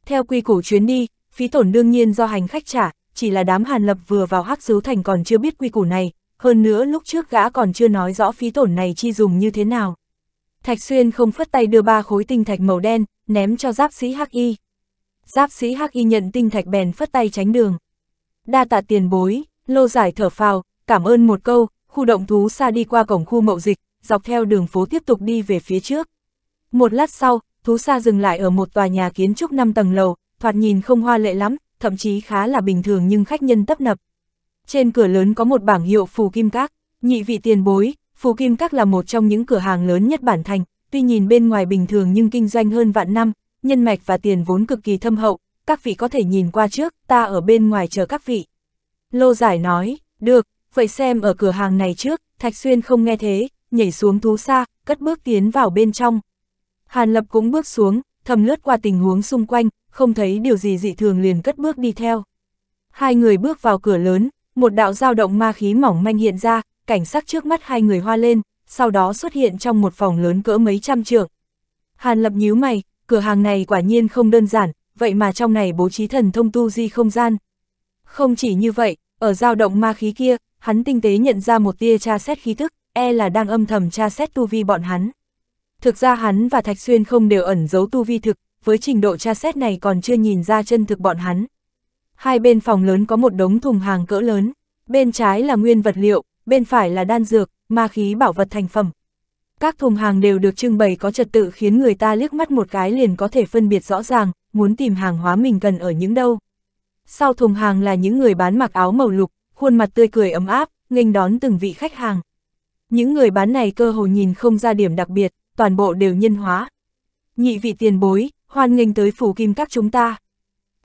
Theo quy củ chuyến đi, phí tổn đương nhiên do hành khách trả, chỉ là đám hàn lập vừa vào hắc dấu thành còn chưa biết quy củ này, hơn nữa lúc trước gã còn chưa nói rõ phí tổn này chi dùng như thế nào. Thạch Xuyên không phất tay đưa ba khối tinh thạch màu đen, ném cho giáp sĩ Hắc Y. Giáp sĩ Hắc Y nhận tinh thạch bèn phất tay tránh đường. Đa tạ tiền bối, lô giải thở phào, cảm ơn một câu, khu động thú xa đi qua cổng khu mậu dịch, dọc theo đường phố tiếp tục đi về phía trước. Một lát sau, thú xa dừng lại ở một tòa nhà kiến trúc 5 tầng lầu, thoạt nhìn không hoa lệ lắm, thậm chí khá là bình thường nhưng khách nhân tấp nập. Trên cửa lớn có một bảng hiệu Phù Kim Các, nhị vị tiền bối, Phù Kim Các là một trong những cửa hàng lớn nhất bản thành, tuy nhìn bên ngoài bình thường nhưng kinh doanh hơn vạn năm, nhân mạch và tiền vốn cực kỳ thâm hậu, các vị có thể nhìn qua trước, ta ở bên ngoài chờ các vị. Lô Giải nói, được, vậy xem ở cửa hàng này trước, Thạch Xuyên không nghe thế, nhảy xuống thú xa, cất bước tiến vào bên trong. Hàn Lập cũng bước xuống, thầm lướt qua tình huống xung quanh, không thấy điều gì dị thường liền cất bước đi theo. Hai người bước vào cửa lớn, một đạo dao động ma khí mỏng manh hiện ra, cảnh sắc trước mắt hai người hoa lên, sau đó xuất hiện trong một phòng lớn cỡ mấy trăm trượng. Hàn Lập nhíu mày, cửa hàng này quả nhiên không đơn giản, vậy mà trong này bố trí thần thông tu di không gian. Không chỉ như vậy, ở dao động ma khí kia, Hắn tinh tế nhận ra một tia tra xét khí thức, e là đang âm thầm tra xét tu vi bọn hắn. Thực ra hắn và Thạch Xuyên không đều ẩn giấu tu vi thực, với trình độ tra xét này còn chưa nhìn ra chân thực bọn hắn. Hai bên phòng lớn có một đống thùng hàng cỡ lớn, bên trái là nguyên vật liệu, bên phải là đan dược, ma khí bảo vật thành phẩm. Các thùng hàng đều được trưng bày có trật tự khiến người ta liếc mắt một cái liền có thể phân biệt rõ ràng, muốn tìm hàng hóa mình cần ở những đâu. Sau thùng hàng là những người bán mặc áo màu lục, khuôn mặt tươi cười ấm áp, nghênh đón từng vị khách hàng. Những người bán này cơ hồ nhìn không ra điểm đặc biệt, toàn bộ đều nhân hóa. Nhị vị tiền bối, hoan nghênh tới phủ kim các chúng ta.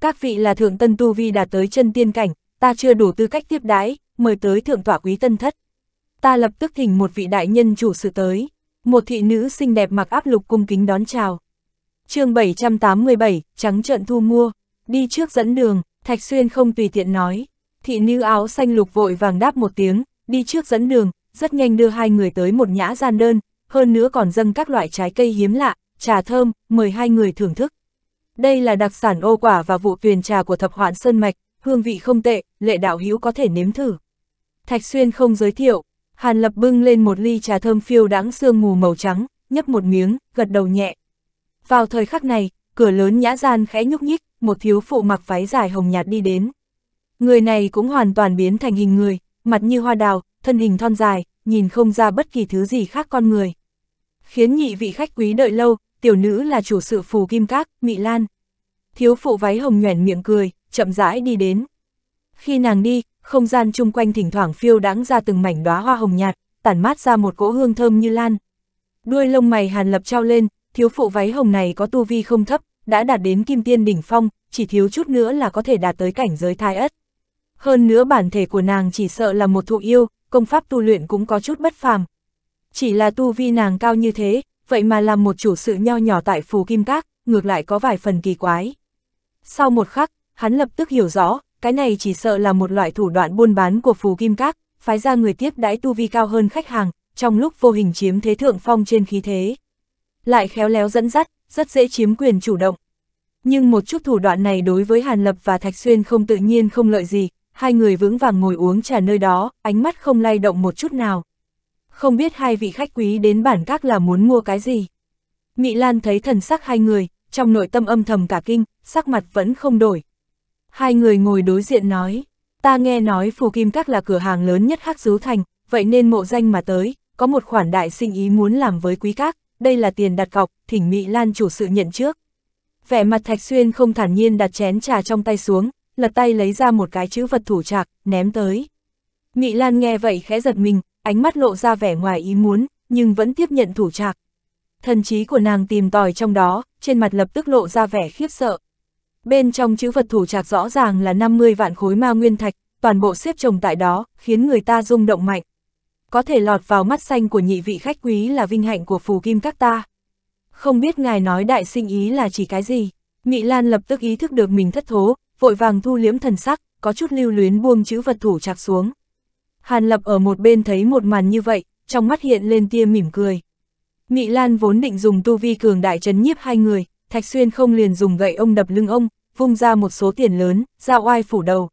Các vị là thượng tân tu vi đạt tới chân tiên cảnh, ta chưa đủ tư cách tiếp đái, mời tới thượng tỏa quý tân thất. Ta lập tức thỉnh một vị đại nhân chủ sự tới, một thị nữ xinh đẹp mặc áp lục cung kính đón chào. chương 787, trắng trợn thu mua, đi trước dẫn đường, Thạch Xuyên không tùy tiện nói thị nữ áo xanh lục vội vàng đáp một tiếng, đi trước dẫn đường, rất nhanh đưa hai người tới một nhã gian đơn, hơn nữa còn dâng các loại trái cây hiếm lạ, trà thơm, mời hai người thưởng thức. Đây là đặc sản ô quả và vụ tuyền trà của thập hoạn Sơn Mạch, hương vị không tệ, lệ đạo hữu có thể nếm thử. Thạch Xuyên không giới thiệu, Hàn Lập bưng lên một ly trà thơm phiêu đãng sương mù màu trắng, nhấp một miếng, gật đầu nhẹ. Vào thời khắc này, cửa lớn nhã gian khẽ nhúc nhích, một thiếu phụ mặc váy dài hồng nhạt đi đến. Người này cũng hoàn toàn biến thành hình người, mặt như hoa đào, thân hình thon dài, nhìn không ra bất kỳ thứ gì khác con người. Khiến nhị vị khách quý đợi lâu, tiểu nữ là chủ sự phù kim các, Mị Lan. Thiếu phụ váy hồng nhoẻn miệng cười, chậm rãi đi đến. Khi nàng đi, không gian chung quanh thỉnh thoảng phiêu đãng ra từng mảnh đóa hoa hồng nhạt, tản mát ra một cỗ hương thơm như lan. Đuôi lông mày hàn lập trao lên, thiếu phụ váy hồng này có tu vi không thấp, đã đạt đến kim tiên đỉnh phong, chỉ thiếu chút nữa là có thể đạt tới cảnh giới thai ất. Hơn nữa bản thể của nàng chỉ sợ là một thụ yêu, công pháp tu luyện cũng có chút bất phàm. Chỉ là tu vi nàng cao như thế, vậy mà làm một chủ sự nho nhỏ tại phù kim các, ngược lại có vài phần kỳ quái. Sau một khắc, hắn lập tức hiểu rõ, cái này chỉ sợ là một loại thủ đoạn buôn bán của phù kim các, phái ra người tiếp đãi tu vi cao hơn khách hàng, trong lúc vô hình chiếm thế thượng phong trên khí thế. Lại khéo léo dẫn dắt, rất dễ chiếm quyền chủ động. Nhưng một chút thủ đoạn này đối với Hàn Lập và Thạch Xuyên không tự nhiên không lợi gì, hai người vững vàng ngồi uống trà nơi đó, ánh mắt không lay động một chút nào. Không biết hai vị khách quý đến bản các là muốn mua cái gì. Mỹ Lan thấy thần sắc hai người, trong nội tâm âm thầm cả kinh, sắc mặt vẫn không đổi. Hai người ngồi đối diện nói, ta nghe nói Phù Kim Các là cửa hàng lớn nhất Hắc Dú Thành, vậy nên mộ danh mà tới, có một khoản đại sinh ý muốn làm với quý các, đây là tiền đặt cọc, thỉnh Mỹ Lan chủ sự nhận trước. Vẻ mặt Thạch Xuyên không thản nhiên đặt chén trà trong tay xuống, lật tay lấy ra một cái chữ vật thủ trạc, ném tới. Mỹ Lan nghe vậy khẽ giật mình, ánh mắt lộ ra vẻ ngoài ý muốn, nhưng vẫn tiếp nhận thủ trạc. Thần trí của nàng tìm tòi trong đó, trên mặt lập tức lộ ra vẻ khiếp sợ. Bên trong chữ vật thủ trạc rõ ràng là 50 vạn khối ma nguyên thạch, toàn bộ xếp chồng tại đó, khiến người ta rung động mạnh. Có thể lọt vào mắt xanh của nhị vị khách quý là vinh hạnh của phù kim các ta. Không biết ngài nói đại sinh ý là chỉ cái gì? Mỹ Lan lập tức ý thức được mình thất thố, vội vàng thu liếm thần sắc, có chút lưu luyến buông chữ vật thủ chạc xuống. Hàn Lập ở một bên thấy một màn như vậy, trong mắt hiện lên tia mỉm cười. Mị Lan vốn định dùng tu vi cường đại chấn nhiếp hai người, Thạch Xuyên không liền dùng gậy ông đập lưng ông, vung ra một số tiền lớn, ra oai phủ đầu.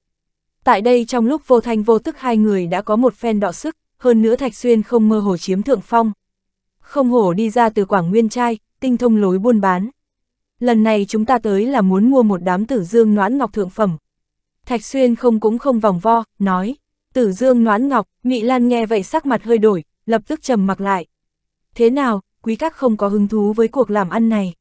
Tại đây trong lúc vô thanh vô tức hai người đã có một phen đọ sức, hơn nữa Thạch Xuyên không mơ hồ chiếm thượng phong. Không hổ đi ra từ Quảng Nguyên Trai, tinh thông lối buôn bán lần này chúng ta tới là muốn mua một đám tử dương noãn ngọc thượng phẩm. Thạch Xuyên không cũng không vòng vo, nói, tử dương noãn ngọc, Mỹ Lan nghe vậy sắc mặt hơi đổi, lập tức trầm mặc lại. Thế nào, quý các không có hứng thú với cuộc làm ăn này.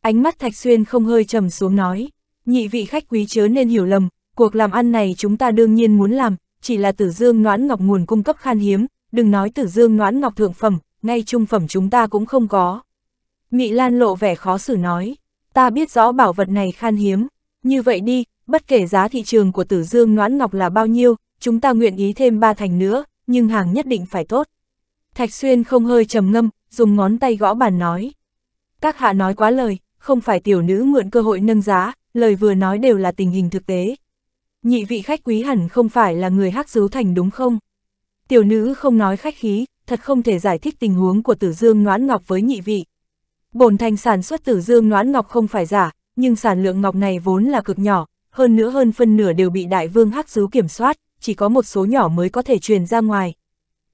Ánh mắt Thạch Xuyên không hơi trầm xuống nói, nhị vị khách quý chớ nên hiểu lầm, cuộc làm ăn này chúng ta đương nhiên muốn làm, chỉ là tử dương noãn ngọc nguồn cung cấp khan hiếm, đừng nói tử dương noãn ngọc thượng phẩm, ngay trung phẩm chúng ta cũng không có. Mỹ Lan lộ vẻ khó xử nói, ta biết rõ bảo vật này khan hiếm, như vậy đi, bất kể giá thị trường của tử dương noãn ngọc là bao nhiêu, chúng ta nguyện ý thêm ba thành nữa, nhưng hàng nhất định phải tốt. Thạch Xuyên không hơi trầm ngâm, dùng ngón tay gõ bàn nói. Các hạ nói quá lời, không phải tiểu nữ mượn cơ hội nâng giá, lời vừa nói đều là tình hình thực tế. Nhị vị khách quý hẳn không phải là người hắc dấu thành đúng không? Tiểu nữ không nói khách khí, thật không thể giải thích tình huống của tử dương noãn ngọc với nhị vị, Bổn thành sản xuất tử dương noãn ngọc không phải giả, nhưng sản lượng ngọc này vốn là cực nhỏ, hơn nữa hơn phân nửa đều bị đại vương hắc dứu kiểm soát, chỉ có một số nhỏ mới có thể truyền ra ngoài.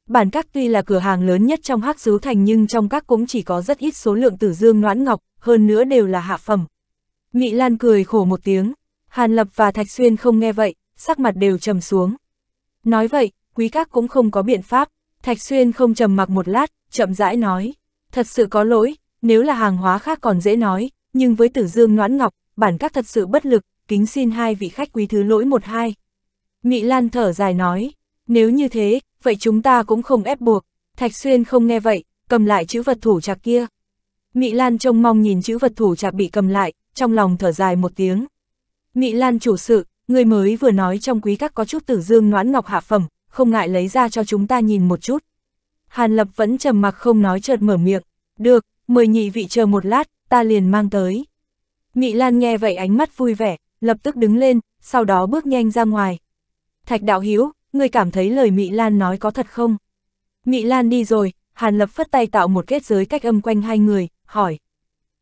Bản các tuy là cửa hàng lớn nhất trong hắc dứu thành nhưng trong các cũng chỉ có rất ít số lượng tử dương noãn ngọc, hơn nữa đều là hạ phẩm. Mị Lan cười khổ một tiếng, Hàn Lập và Thạch Xuyên không nghe vậy, sắc mặt đều trầm xuống. Nói vậy, quý các cũng không có biện pháp, Thạch Xuyên không trầm mặc một lát, chậm rãi nói, thật sự có lỗi, nếu là hàng hóa khác còn dễ nói, nhưng với tử dương noãn ngọc, bản các thật sự bất lực, kính xin hai vị khách quý thứ lỗi một hai. Mỹ Lan thở dài nói, nếu như thế, vậy chúng ta cũng không ép buộc, Thạch Xuyên không nghe vậy, cầm lại chữ vật thủ trạc kia. Mỹ Lan trông mong nhìn chữ vật thủ trạc bị cầm lại, trong lòng thở dài một tiếng. Mỹ Lan chủ sự, người mới vừa nói trong quý các có chút tử dương noãn ngọc hạ phẩm, không ngại lấy ra cho chúng ta nhìn một chút. Hàn Lập vẫn trầm mặc không nói chợt mở miệng, được, mời nhị vị chờ một lát, ta liền mang tới. Mị Lan nghe vậy ánh mắt vui vẻ, lập tức đứng lên, sau đó bước nhanh ra ngoài. Thạch đạo Hiếu, người cảm thấy lời Mị Lan nói có thật không? Mị Lan đi rồi, Hàn Lập phất tay tạo một kết giới cách âm quanh hai người, hỏi.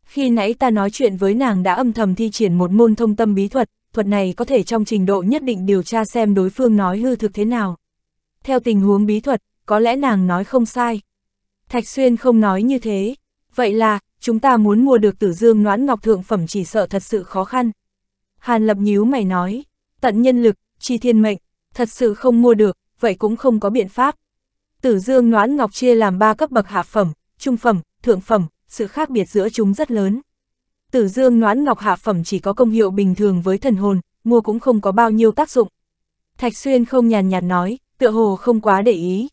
Khi nãy ta nói chuyện với nàng đã âm thầm thi triển một môn thông tâm bí thuật, thuật này có thể trong trình độ nhất định điều tra xem đối phương nói hư thực thế nào. Theo tình huống bí thuật, có lẽ nàng nói không sai. Thạch Xuyên không nói như thế, Vậy là, chúng ta muốn mua được tử dương noãn ngọc thượng phẩm chỉ sợ thật sự khó khăn. Hàn lập nhíu mày nói, tận nhân lực, chi thiên mệnh, thật sự không mua được, vậy cũng không có biện pháp. Tử dương noãn ngọc chia làm ba cấp bậc hạ phẩm, trung phẩm, thượng phẩm, sự khác biệt giữa chúng rất lớn. Tử dương noãn ngọc hạ phẩm chỉ có công hiệu bình thường với thần hồn, mua cũng không có bao nhiêu tác dụng. Thạch Xuyên không nhàn nhạt nói, tựa hồ không quá để ý.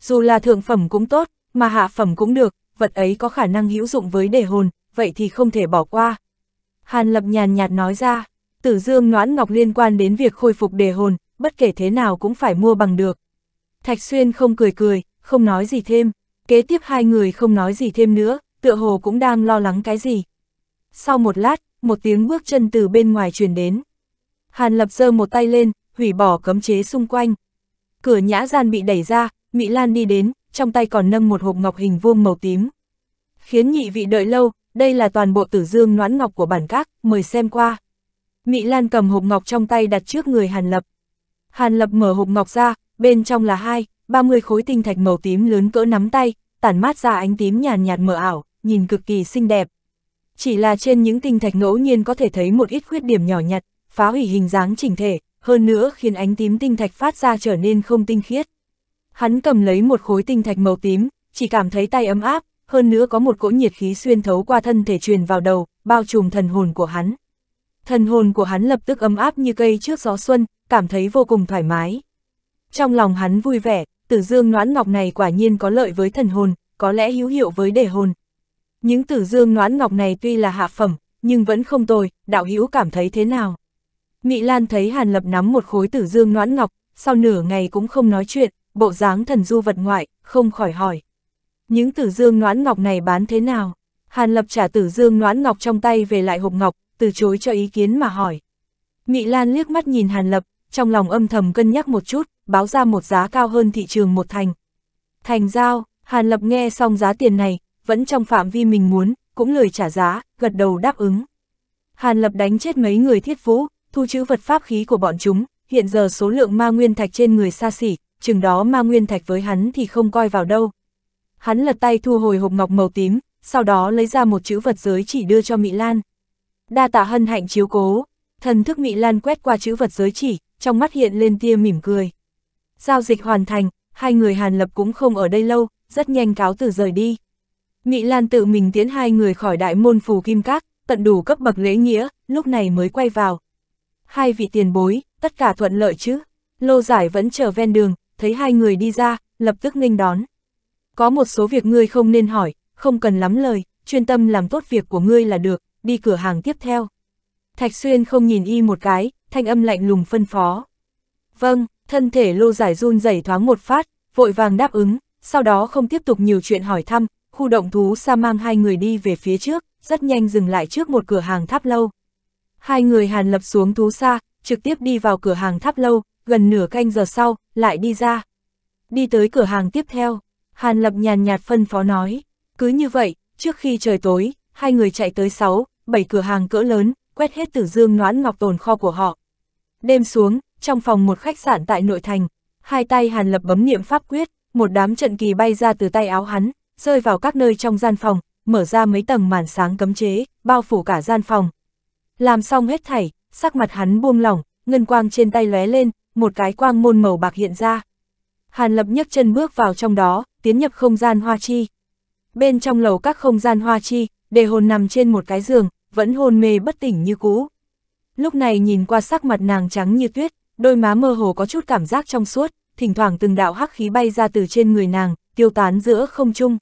Dù là thượng phẩm cũng tốt, mà hạ phẩm cũng được, vật ấy có khả năng hữu dụng với đề hồn, vậy thì không thể bỏ qua. Hàn Lập nhàn nhạt nói ra, tử dương noãn ngọc liên quan đến việc khôi phục đề hồn, bất kể thế nào cũng phải mua bằng được. Thạch Xuyên không cười cười, không nói gì thêm, kế tiếp hai người không nói gì thêm nữa, tựa hồ cũng đang lo lắng cái gì. Sau một lát, một tiếng bước chân từ bên ngoài truyền đến. Hàn Lập giơ một tay lên, hủy bỏ cấm chế xung quanh. Cửa nhã gian bị đẩy ra, Mỹ Lan đi đến, trong tay còn nâng một hộp ngọc hình vuông màu tím. Khiến nhị vị đợi lâu, đây là toàn bộ tử dương noãn ngọc của bản các, mời xem qua. Mỹ Lan cầm hộp ngọc trong tay đặt trước người Hàn Lập. Hàn Lập mở hộp ngọc ra, bên trong là hai, ba mươi khối tinh thạch màu tím lớn cỡ nắm tay, tản mát ra ánh tím nhàn nhạt, nhạt mờ ảo, nhìn cực kỳ xinh đẹp. Chỉ là trên những tinh thạch ngẫu nhiên có thể thấy một ít khuyết điểm nhỏ nhặt, phá hủy hình dáng chỉnh thể, hơn nữa khiến ánh tím tinh thạch phát ra trở nên không tinh khiết. Hắn cầm lấy một khối tinh thạch màu tím, chỉ cảm thấy tay ấm áp, hơn nữa có một cỗ nhiệt khí xuyên thấu qua thân thể truyền vào đầu, bao trùm thần hồn của hắn. Thần hồn của hắn lập tức ấm áp như cây trước gió xuân, cảm thấy vô cùng thoải mái. Trong lòng hắn vui vẻ, tử dương noãn ngọc này quả nhiên có lợi với thần hồn, có lẽ hữu hiệu với đề hồn. Những tử dương noãn ngọc này tuy là hạ phẩm, nhưng vẫn không tồi, đạo hữu cảm thấy thế nào? Mỹ Lan thấy Hàn Lập nắm một khối tử dương noãn ngọc, sau nửa ngày cũng không nói chuyện, bộ dáng thần du vật ngoại, không khỏi hỏi. Những tử dương noãn ngọc này bán thế nào? Hàn lập trả tử dương noãn ngọc trong tay về lại hộp ngọc, từ chối cho ý kiến mà hỏi. Mị Lan liếc mắt nhìn Hàn lập, trong lòng âm thầm cân nhắc một chút, báo ra một giá cao hơn thị trường một thành. Thành giao, Hàn lập nghe xong giá tiền này, vẫn trong phạm vi mình muốn, cũng lười trả giá, gật đầu đáp ứng. Hàn lập đánh chết mấy người thiết vũ, thu chữ vật pháp khí của bọn chúng, hiện giờ số lượng ma nguyên thạch trên người xa xỉ, chừng đó ma nguyên thạch với hắn thì không coi vào đâu. Hắn lật tay thu hồi hộp ngọc màu tím, sau đó lấy ra một chữ vật giới chỉ đưa cho Mỹ Lan. Đa tạ hân hạnh chiếu cố, thần thức Mỹ Lan quét qua chữ vật giới chỉ, trong mắt hiện lên tia mỉm cười. Giao dịch hoàn thành, hai người Hàn Lập cũng không ở đây lâu, rất nhanh cáo từ rời đi. Mỹ Lan tự mình tiến hai người khỏi đại môn phù kim các, tận đủ cấp bậc lễ nghĩa, lúc này mới quay vào. Hai vị tiền bối, tất cả thuận lợi chứ. Lô giải vẫn chờ ven đường, thấy hai người đi ra, lập tức nghênh đón. Có một số việc ngươi không nên hỏi, không cần lắm lời, chuyên tâm làm tốt việc của ngươi là được, đi cửa hàng tiếp theo. Thạch Xuyên không nhìn y một cái, thanh âm lạnh lùng phân phó. Vâng, thân thể lô giải run rẩy thoáng một phát, vội vàng đáp ứng, sau đó không tiếp tục nhiều chuyện hỏi thăm, khu động thú xa mang hai người đi về phía trước, rất nhanh dừng lại trước một cửa hàng tháp lâu. Hai người hàn lập xuống thú xa, trực tiếp đi vào cửa hàng tháp lâu, gần nửa canh giờ sau, lại đi ra. Đi tới cửa hàng tiếp theo, Hàn Lập nhàn nhạt phân phó nói, cứ như vậy, trước khi trời tối, hai người chạy tới 6, 7 cửa hàng cỡ lớn, quét hết tử dương noãn ngọc tồn kho của họ. Đêm xuống, trong phòng một khách sạn tại nội thành, hai tay Hàn Lập bấm niệm pháp quyết, một đám trận kỳ bay ra từ tay áo hắn, rơi vào các nơi trong gian phòng, mở ra mấy tầng màn sáng cấm chế, bao phủ cả gian phòng. Làm xong hết thảy, sắc mặt hắn buông lỏng, ngân quang trên tay lóe lên, một cái quang môn màu bạc hiện ra. Hàn Lập nhấc chân bước vào trong đó, tiến nhập không gian hoa chi. Bên trong lầu các không gian hoa chi, đề hồn nằm trên một cái giường, vẫn hôn mê bất tỉnh như cũ. Lúc này nhìn qua sắc mặt nàng trắng như tuyết, đôi má mơ hồ có chút cảm giác trong suốt, thỉnh thoảng từng đạo hắc khí bay ra từ trên người nàng, tiêu tán giữa không trung.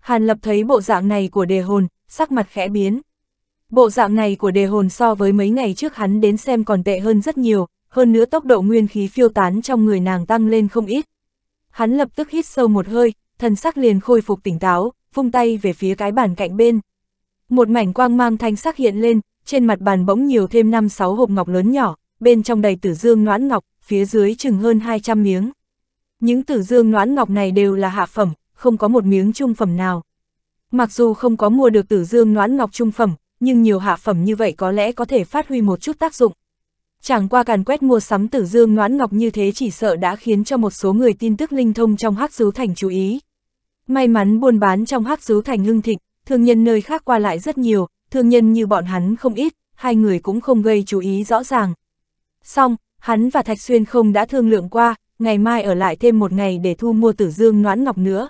Hàn Lập thấy bộ dạng này của đề hồn, sắc mặt khẽ biến. Bộ dạng này của đề hồn so với mấy ngày trước hắn đến xem còn tệ hơn rất nhiều, hơn nữa tốc độ nguyên khí phiêu tán trong người nàng tăng lên không ít. Hắn lập tức hít sâu một hơi, thần sắc liền khôi phục tỉnh táo, vung tay về phía cái bàn cạnh bên. Một mảnh quang mang thanh sắc hiện lên, trên mặt bàn bỗng nhiều thêm 5-6 hộp ngọc lớn nhỏ, bên trong đầy tử dương noãn ngọc, phía dưới chừng hơn 200 miếng. Những tử dương noãn ngọc này đều là hạ phẩm, không có một miếng trung phẩm nào. Mặc dù không có mua được tử dương noãn ngọc trung phẩm, nhưng nhiều hạ phẩm như vậy có lẽ có thể phát huy một chút tác dụng chẳng qua càn quét mua sắm tử dương noãn ngọc như thế chỉ sợ đã khiến cho một số người tin tức linh thông trong hắc dú thành chú ý. May mắn buôn bán trong hắc dú thành hưng thịnh, thương nhân nơi khác qua lại rất nhiều, thương nhân như bọn hắn không ít, hai người cũng không gây chú ý rõ ràng. Xong, hắn và Thạch Xuyên không đã thương lượng qua, ngày mai ở lại thêm một ngày để thu mua tử dương noãn ngọc nữa.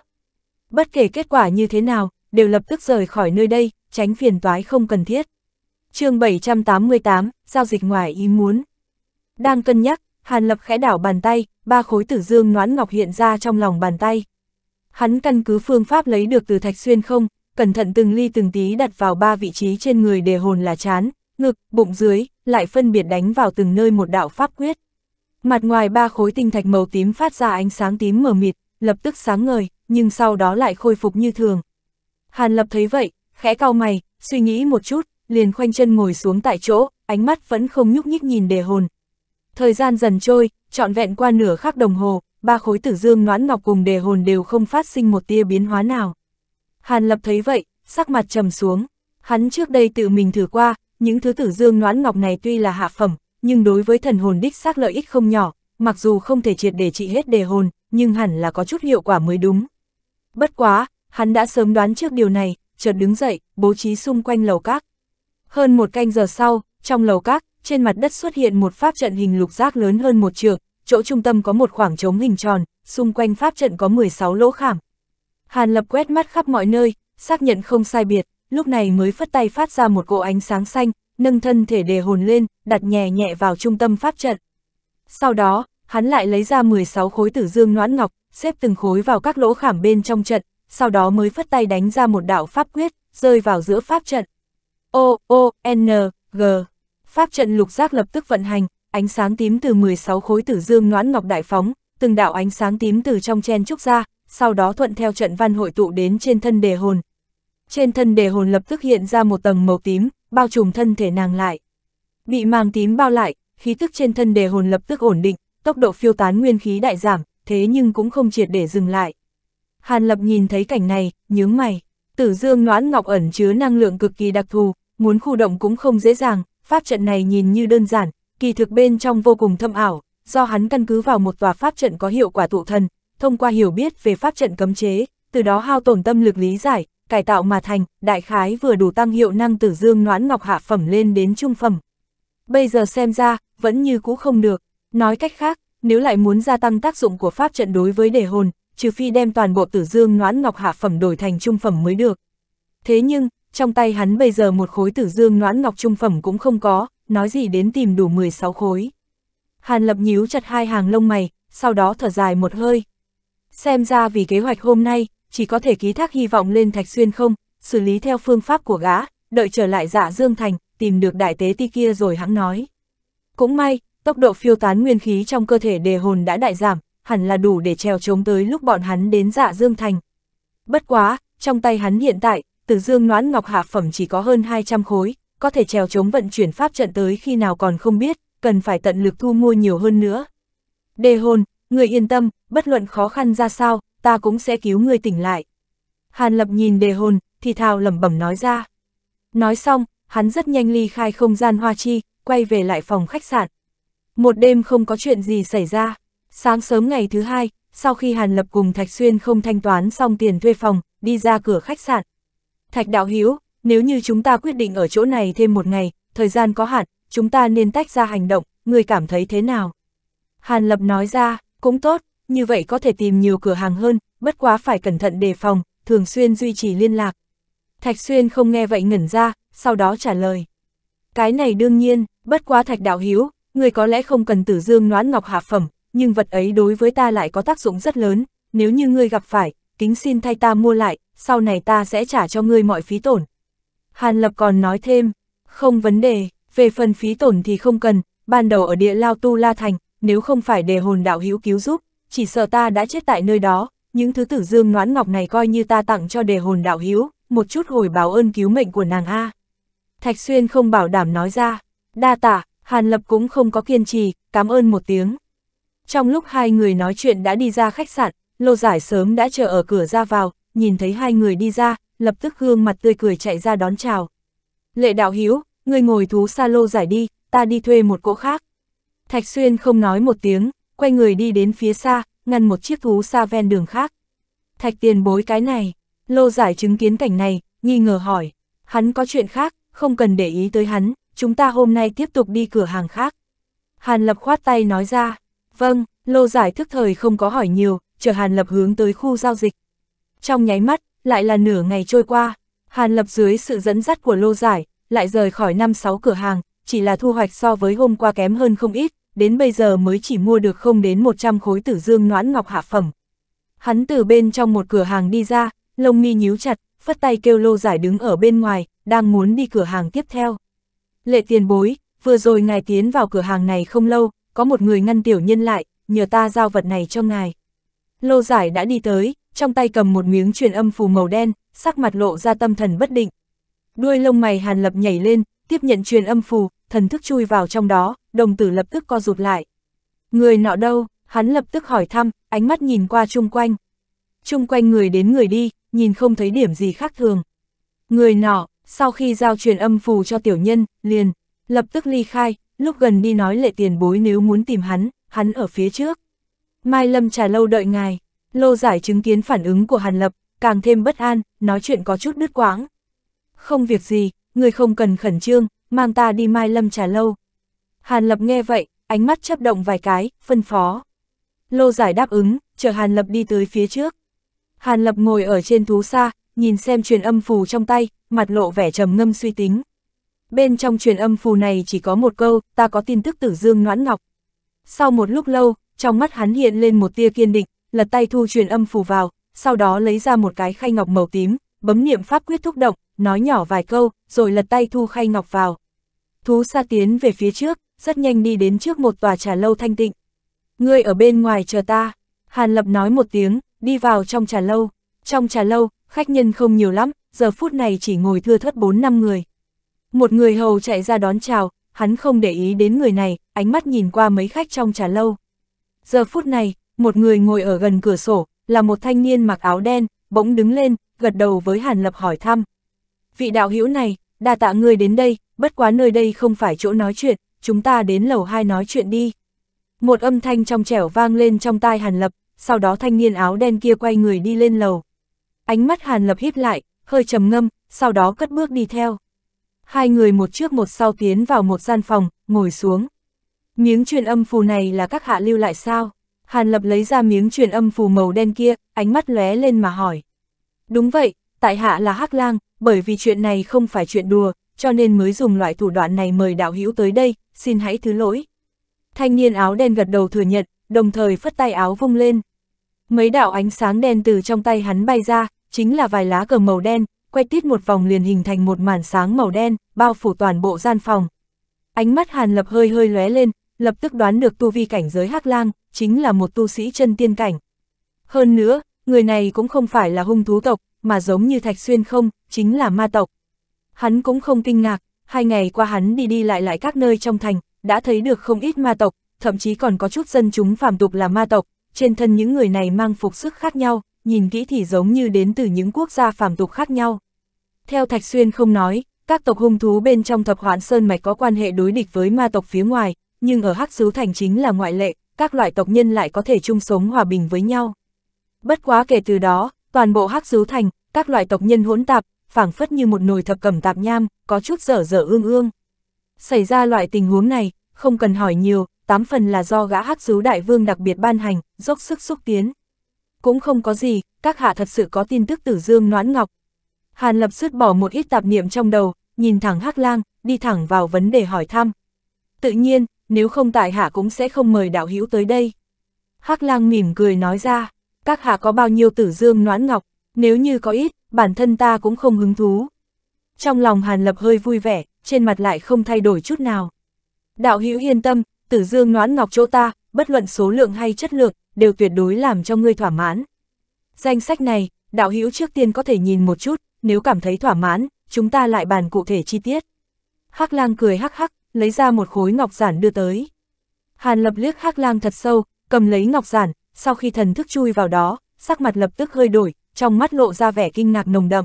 Bất kể kết quả như thế nào, đều lập tức rời khỏi nơi đây, tránh phiền toái không cần thiết chương 788, giao dịch ngoài ý muốn. Đang cân nhắc, Hàn Lập khẽ đảo bàn tay, ba khối tử dương noãn ngọc hiện ra trong lòng bàn tay. Hắn căn cứ phương pháp lấy được từ thạch xuyên không, cẩn thận từng ly từng tí đặt vào ba vị trí trên người để hồn là chán, ngực, bụng dưới, lại phân biệt đánh vào từng nơi một đạo pháp quyết. Mặt ngoài ba khối tinh thạch màu tím phát ra ánh sáng tím mờ mịt, lập tức sáng ngời, nhưng sau đó lại khôi phục như thường. Hàn Lập thấy vậy, khẽ cau mày, suy nghĩ một chút, liền khoanh chân ngồi xuống tại chỗ, ánh mắt vẫn không nhúc nhích nhìn đề hồn. Thời gian dần trôi, trọn vẹn qua nửa khắc đồng hồ, ba khối tử dương noãn ngọc cùng đề hồn đều không phát sinh một tia biến hóa nào. Hàn lập thấy vậy, sắc mặt trầm xuống. Hắn trước đây tự mình thử qua, những thứ tử dương noãn ngọc này tuy là hạ phẩm, nhưng đối với thần hồn đích xác lợi ích không nhỏ, mặc dù không thể triệt để trị hết đề hồn, nhưng hẳn là có chút hiệu quả mới đúng. Bất quá, hắn đã sớm đoán trước điều này, chợt đứng dậy, bố trí xung quanh lầu các. Hơn một canh giờ sau, trong lầu các, trên mặt đất xuất hiện một pháp trận hình lục giác lớn hơn một trượng, chỗ trung tâm có một khoảng trống hình tròn, xung quanh pháp trận có 16 lỗ khảm. Hàn Lập quét mắt khắp mọi nơi, xác nhận không sai biệt, lúc này mới phất tay phát ra một cỗ ánh sáng xanh, nâng thân thể đề hồn lên, đặt nhẹ nhẹ vào trung tâm pháp trận. Sau đó, hắn lại lấy ra 16 khối tử dương noãn ngọc, xếp từng khối vào các lỗ khảm bên trong trận, sau đó mới phất tay đánh ra một đạo pháp quyết, rơi vào giữa pháp trận. O, O, N, G. Pháp trận lục giác lập tức vận hành, ánh sáng tím từ 16 khối tử dương noãn ngọc đại phóng, từng đạo ánh sáng tím từ trong chen trúc ra, sau đó thuận theo trận văn hội tụ đến trên thân đề hồn. Trên thân đề hồn lập tức hiện ra một tầng màu tím, bao trùm thân thể nàng lại. Bị màng tím bao lại, khí tức trên thân đề hồn lập tức ổn định, tốc độ phiêu tán nguyên khí đại giảm, thế nhưng cũng không triệt để dừng lại. Hàn Lập nhìn thấy cảnh này, nhướng mày. Tử dương noãn ngọc ẩn chứa năng lượng cực kỳ đặc thù, muốn khu động cũng không dễ dàng, pháp trận này nhìn như đơn giản, kỳ thực bên trong vô cùng thâm ảo, do hắn căn cứ vào một tòa pháp trận có hiệu quả tụ thần, thông qua hiểu biết về pháp trận cấm chế, từ đó hao tổn tâm lực lý giải, cải tạo mà thành, đại khái vừa đủ tăng hiệu năng tử dương noãn ngọc hạ phẩm lên đến trung phẩm. Bây giờ xem ra, vẫn như cũ không được. Nói cách khác, nếu lại muốn gia tăng tác dụng của pháp trận đối với đề hồn, trừ phi đem toàn bộ tử dương noãn ngọc hạ phẩm đổi thành trung phẩm mới được. Thế nhưng, trong tay hắn bây giờ một khối tử dương noãn ngọc trung phẩm cũng không có, nói gì đến tìm đủ 16 khối. Hàn lập nhíu chặt hai hàng lông mày, sau đó thở dài một hơi. Xem ra vì kế hoạch hôm nay, chỉ có thể ký thác hy vọng lên Thạch Xuyên không, xử lý theo phương pháp của gã, đợi trở lại dạ Dương Thành, tìm được đại tế ti kia rồi hắn nói. Cũng may, tốc độ phiêu tán nguyên khí trong cơ thể đề hồn đã đại giảm, hẳn là đủ để trèo chống tới lúc bọn hắn đến dạ Dương Thành. Bất quá, trong tay hắn hiện tại, Tử Dương Noãn Ngọc hạ phẩm chỉ có hơn 200 khối, có thể trèo chống vận chuyển pháp trận tới khi nào còn không biết, cần phải tận lực thu mua nhiều hơn nữa. Đề hồn, người yên tâm, bất luận khó khăn ra sao, ta cũng sẽ cứu người tỉnh lại. Hàn Lập nhìn đề hồn, thì thào lẩm bẩm nói ra. Nói xong, hắn rất nhanh ly khai không gian hoa chi, quay về lại phòng khách sạn. Một đêm không có chuyện gì xảy ra. Sáng sớm ngày thứ hai, sau khi Hàn Lập cùng Thạch Xuyên không thanh toán xong tiền thuê phòng, đi ra cửa khách sạn, Thạch Đạo Hiếu, nếu như chúng ta quyết định ở chỗ này thêm một ngày, thời gian có hạn, chúng ta nên tách ra hành động, người cảm thấy thế nào? Hàn Lập nói ra, cũng tốt, như vậy có thể tìm nhiều cửa hàng hơn, bất quá phải cẩn thận đề phòng, thường xuyên duy trì liên lạc. Thạch Xuyên không nghe vậy ngẩn ra, sau đó trả lời. Cái này đương nhiên, bất quá Thạch Đạo Hiếu, người có lẽ không cần tử dương noãn ngọc hạ phẩm, nhưng vật ấy đối với ta lại có tác dụng rất lớn, nếu như ngươi gặp phải, kính xin thay ta mua lại, sau này ta sẽ trả cho ngươi mọi phí tổn. Hàn Lập còn nói thêm, không vấn đề, về phần phí tổn thì không cần, ban đầu ở địa Lao Tu La Thành, nếu không phải đề hồn đạo hữu cứu giúp, chỉ sợ ta đã chết tại nơi đó, những thứ tử dương noãn ngọc này coi như ta tặng cho đề hồn đạo hữu một chút hồi báo ơn cứu mệnh của nàng a. Thạch Xuyên không bảo đảm nói ra, đa tạ. Hàn Lập cũng không có kiên trì, cảm ơn một tiếng. Trong lúc hai người nói chuyện đã đi ra khách sạn, Lô Giải sớm đã chờ ở cửa ra vào, nhìn thấy hai người đi ra, lập tức gương mặt tươi cười chạy ra đón chào. Lệ đạo hiếu, người ngồi thú sa lô giải đi, ta đi thuê một cỗ khác. Thạch Xuyên không nói một tiếng, quay người đi đến phía xa, ngăn một chiếc thú xa ven đường khác. Thạch tiền bối cái này, lô giải chứng kiến cảnh này, nghi ngờ hỏi, hắn có chuyện khác, không cần để ý tới hắn, chúng ta hôm nay tiếp tục đi cửa hàng khác. Hàn Lập khoát tay nói ra, vâng, lô giải thức thời không có hỏi nhiều, chờ Hàn Lập hướng tới khu giao dịch, trong nháy mắt, lại là nửa ngày trôi qua, Hàn Lập dưới sự dẫn dắt của lô giải, lại rời khỏi 5-6 cửa hàng, chỉ là thu hoạch so với hôm qua kém hơn không ít, đến bây giờ mới chỉ mua được không đến 100 khối tử dương noãn ngọc hạ phẩm. Hắn từ bên trong một cửa hàng đi ra, lông mi nhíu chặt, phất tay kêu lô giải đứng ở bên ngoài, đang muốn đi cửa hàng tiếp theo. Lệ tiền bối, vừa rồi ngài tiến vào cửa hàng này không lâu, có một người ngăn tiểu nhân lại, nhờ ta giao vật này cho ngài. Lô giải đã đi tới, trong tay cầm một miếng truyền âm phù màu đen, sắc mặt lộ ra tâm thần bất định. Đuôi lông mày Hàn Lập nhảy lên, tiếp nhận truyền âm phù, thần thức chui vào trong đó, đồng tử lập tức co rụt lại. Người nọ đâu? Hắn lập tức hỏi thăm, ánh mắt nhìn qua chung quanh. Chung quanh người đến người đi, nhìn không thấy điểm gì khác thường. Người nọ, sau khi giao truyền âm phù cho tiểu nhân, liền, lập tức ly khai, lúc gần đi nói lệ tiền bối nếu muốn tìm hắn, hắn ở phía trước. Mai Lâm trà lâu đợi ngài. Lô giải chứng kiến phản ứng của Hàn Lập, càng thêm bất an, nói chuyện có chút đứt quãng. Không việc gì, người không cần khẩn trương, mang ta đi Mai Lâm trà lâu. Hàn Lập nghe vậy, ánh mắt chấp động vài cái, phân phó. Lô giải đáp ứng, chờ Hàn Lập đi tới phía trước. Hàn Lập ngồi ở trên thú xa, nhìn xem truyền âm phù trong tay, mặt lộ vẻ trầm ngâm suy tính. Bên trong truyền âm phù này chỉ có một câu, ta có tin tức tử dương noãn ngọc. Sau một lúc lâu, trong mắt hắn hiện lên một tia kiên định, lật tay thu truyền âm phù vào, sau đó lấy ra một cái khay ngọc màu tím, bấm niệm pháp quyết thúc động, nói nhỏ vài câu, rồi lật tay thu khay ngọc vào. Thú xa tiến về phía trước, rất nhanh đi đến trước một tòa trà lâu thanh tịnh. Ngươi ở bên ngoài chờ ta, Hàn Lập nói một tiếng, đi vào trong trà lâu. Trong trà lâu, khách nhân không nhiều lắm, giờ phút này chỉ ngồi thưa thớt 4 năm người. Một người hầu chạy ra đón chào, hắn không để ý đến người này, ánh mắt nhìn qua mấy khách trong trà lâu. Giờ phút này, một người ngồi ở gần cửa sổ, là một thanh niên mặc áo đen, bỗng đứng lên, gật đầu với Hàn Lập hỏi thăm. Vị đạo hữu này, đa tạ người đến đây, bất quá nơi đây không phải chỗ nói chuyện, chúng ta đến lầu 2 nói chuyện đi. Một âm thanh trong trẻo vang lên trong tai Hàn Lập, sau đó thanh niên áo đen kia quay người đi lên lầu. Ánh mắt Hàn Lập híp lại, hơi trầm ngâm, sau đó cất bước đi theo. Hai người một trước một sau tiến vào một gian phòng, ngồi xuống. Miếng truyền âm phù này là các hạ lưu lại sao? Hàn Lập lấy ra miếng truyền âm phù màu đen kia, ánh mắt lóe lên mà hỏi. Đúng vậy, tại hạ là Hắc Lang, bởi vì chuyện này không phải chuyện đùa, cho nên mới dùng loại thủ đoạn này mời đạo hữu tới đây, xin hãy thứ lỗi. Thanh niên áo đen gật đầu thừa nhận, đồng thời phất tay áo vung lên. Mấy đạo ánh sáng đen từ trong tay hắn bay ra, chính là vài lá cờ màu đen, quay tít một vòng liền hình thành một màn sáng màu đen, bao phủ toàn bộ gian phòng. Ánh mắt Hàn Lập hơi hơi lóe lên, lập tức đoán được tu vi cảnh giới Hắc Lang, chính là một tu sĩ chân tiên cảnh. Hơn nữa, người này cũng không phải là hung thú tộc, mà giống như Thạch Xuyên không, chính là ma tộc. Hắn cũng không kinh ngạc, hai ngày qua hắn đi đi lại lại các nơi trong thành, đã thấy được không ít ma tộc, thậm chí còn có chút dân chúng phàm tục là ma tộc, trên thân những người này mang phục sức khác nhau, nhìn kỹ thì giống như đến từ những quốc gia phàm tục khác nhau. Theo Thạch Xuyên không nói, các tộc hung thú bên trong thập hoãn sơn mạch có quan hệ đối địch với ma tộc phía ngoài, nhưng ở Hắc Sứ Thành chính là ngoại lệ, các loại tộc nhân lại có thể chung sống hòa bình với nhau. Bất quá kể từ đó, toàn bộ Hắc Sứ Thành, các loại tộc nhân hỗn tạp, phảng phất như một nồi thập cẩm tạp nham, có chút dở dở ương ương. Xảy ra loại tình huống này, không cần hỏi nhiều, tám phần là do gã Hắc Sứ Đại Vương đặc biệt ban hành, dốc sức xúc tiến. Cũng không có gì, các hạ thật sự có tin tức Tử Dương Noãn Ngọc. Hàn Lập sứt bỏ một ít tạp niệm trong đầu, nhìn thẳng Hắc Lang, đi thẳng vào vấn đề hỏi thăm. Tự nhiên, nếu không tại hạ cũng sẽ không mời đạo hữu tới đây. Hắc lang mỉm cười nói ra, các hạ có bao nhiêu tử dương noãn ngọc, nếu như có ít, bản thân ta cũng không hứng thú. Trong lòng Hàn Lập hơi vui vẻ, trên mặt lại không thay đổi chút nào. Đạo hữu yên tâm, tử dương noãn ngọc chỗ ta, bất luận số lượng hay chất lượng, đều tuyệt đối làm cho ngươi thỏa mãn. Danh sách này, đạo hữu trước tiên có thể nhìn một chút, nếu cảm thấy thỏa mãn, chúng ta lại bàn cụ thể chi tiết. Hắc lang cười hắc hắc, lấy ra một khối ngọc giản đưa tới. Hàn lập liếc hắc lang thật sâu, cầm lấy ngọc giản, sau khi thần thức chui vào đó, sắc mặt lập tức hơi đổi, trong mắt lộ ra vẻ kinh ngạc nồng đậm.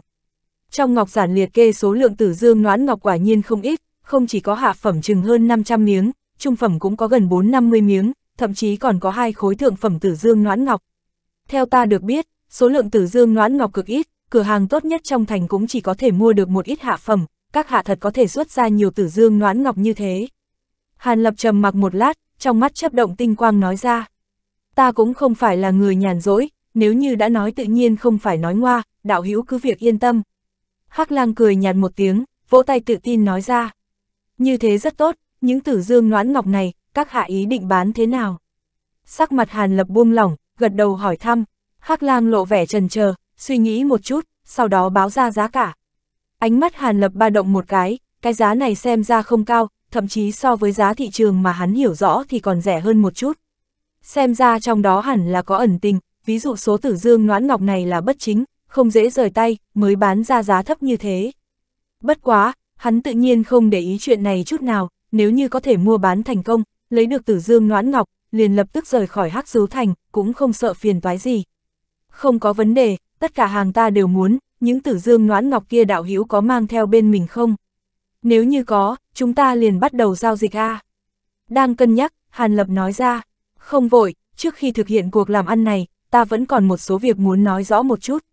Trong ngọc giản liệt kê số lượng tử dương noãn ngọc quả nhiên không ít, không chỉ có hạ phẩm chừng hơn 500 miếng, trung phẩm cũng có gần 450 miếng, thậm chí còn có hai khối thượng phẩm tử dương noãn ngọc. Theo ta được biết, số lượng tử dương noãn ngọc cực ít, cửa hàng tốt nhất trong thành cũng chỉ có thể mua được một ít hạ phẩm, các hạ thật có thể xuất ra nhiều tử dương noãn ngọc như thế. Hàn Lập trầm mặc một lát, trong mắt chấp động tinh quang nói ra. Ta cũng không phải là người nhàn rỗi, nếu như đã nói tự nhiên không phải nói ngoa, đạo hữu cứ việc yên tâm. Hắc lang cười nhạt một tiếng, vỗ tay tự tin nói ra. Như thế rất tốt, những tử dương noãn ngọc này, các hạ ý định bán thế nào? Sắc mặt Hàn Lập buông lỏng, gật đầu hỏi thăm. Hắc lang lộ vẻ trần chờ suy nghĩ một chút, sau đó báo ra giá cả, Ánh mắt Hàn Lập ba động một cái, cái giá này xem ra không cao, thậm chí so với giá thị trường mà hắn hiểu rõ thì còn rẻ hơn một chút. Xem ra trong đó hẳn là có ẩn tình, ví dụ số tử dương noãn ngọc này là bất chính, không dễ rời tay, mới bán ra giá thấp như thế. Bất quá, hắn tự nhiên không để ý chuyện này chút nào, nếu như có thể mua bán thành công, lấy được tử dương noãn ngọc, liền lập tức rời khỏi hắc dấu thành, cũng không sợ phiền toái gì. Không có vấn đề, tất cả hàng ta đều muốn, những tử dương noãn ngọc kia đạo hữu có mang theo bên mình không? Nếu như có, chúng ta liền bắt đầu giao dịch A. Đang cân nhắc, Hàn Lập nói ra, không vội, trước khi thực hiện cuộc làm ăn này, ta vẫn còn một số việc muốn nói rõ một chút.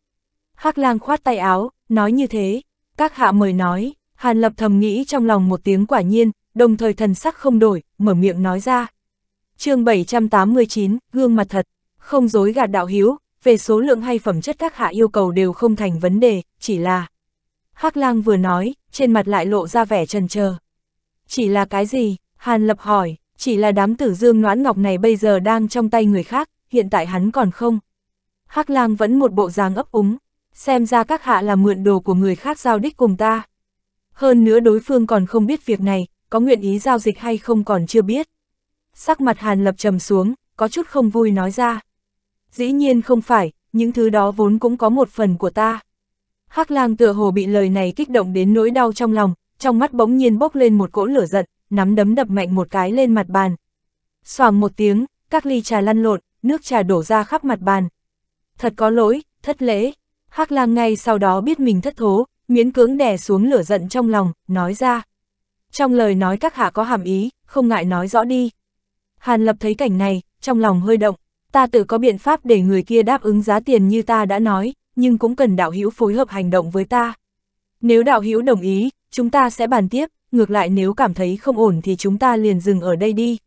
hắc lang khoát tay áo, nói như thế, các hạ mời nói, Hàn Lập thầm nghĩ trong lòng một tiếng quả nhiên, đồng thời thần sắc không đổi, mở miệng nói ra. chương 789, gương mặt thật, không dối gạt đạo hiếu, về số lượng hay phẩm chất các hạ yêu cầu đều không thành vấn đề, chỉ là... Hắc lang vừa nói, trên mặt lại lộ ra vẻ trần chờ Chỉ là cái gì? Hàn lập hỏi, chỉ là đám tử dương noãn ngọc này bây giờ đang trong tay người khác, hiện tại hắn còn không. Hắc lang vẫn một bộ dáng ấp úng, xem ra các hạ là mượn đồ của người khác giao đích cùng ta. Hơn nữa đối phương còn không biết việc này, có nguyện ý giao dịch hay không còn chưa biết. Sắc mặt hàn lập trầm xuống, có chút không vui nói ra. Dĩ nhiên không phải, những thứ đó vốn cũng có một phần của ta. Hắc lang tựa hồ bị lời này kích động đến nỗi đau trong lòng, trong mắt bỗng nhiên bốc lên một cỗ lửa giận, nắm đấm đập mạnh một cái lên mặt bàn. Xoàng một tiếng, các ly trà lăn lộn, nước trà đổ ra khắp mặt bàn. Thật có lỗi, thất lễ. Hắc lang ngay sau đó biết mình thất thố, miến cưỡng đè xuống lửa giận trong lòng, nói ra. Trong lời nói các hạ có hàm ý, không ngại nói rõ đi. Hàn lập thấy cảnh này, trong lòng hơi động, ta tự có biện pháp để người kia đáp ứng giá tiền như ta đã nói, nhưng cũng cần đạo hữu phối hợp hành động với ta. Nếu đạo hữu đồng ý, chúng ta sẽ bàn tiếp, ngược lại nếu cảm thấy không ổn thì chúng ta liền dừng ở đây đi.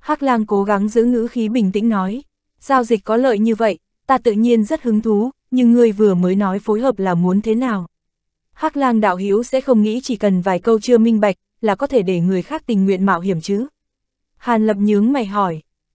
Hắc lang cố gắng giữ ngữ khí bình tĩnh nói, giao dịch có lợi như vậy, ta tự nhiên rất hứng thú, nhưng người vừa mới nói phối hợp là muốn thế nào. Hắc lang đạo hữu sẽ không nghĩ chỉ cần vài câu chưa minh bạch là có thể để người khác tình nguyện mạo hiểm chứ. Hàn lập nhướng mày hỏi,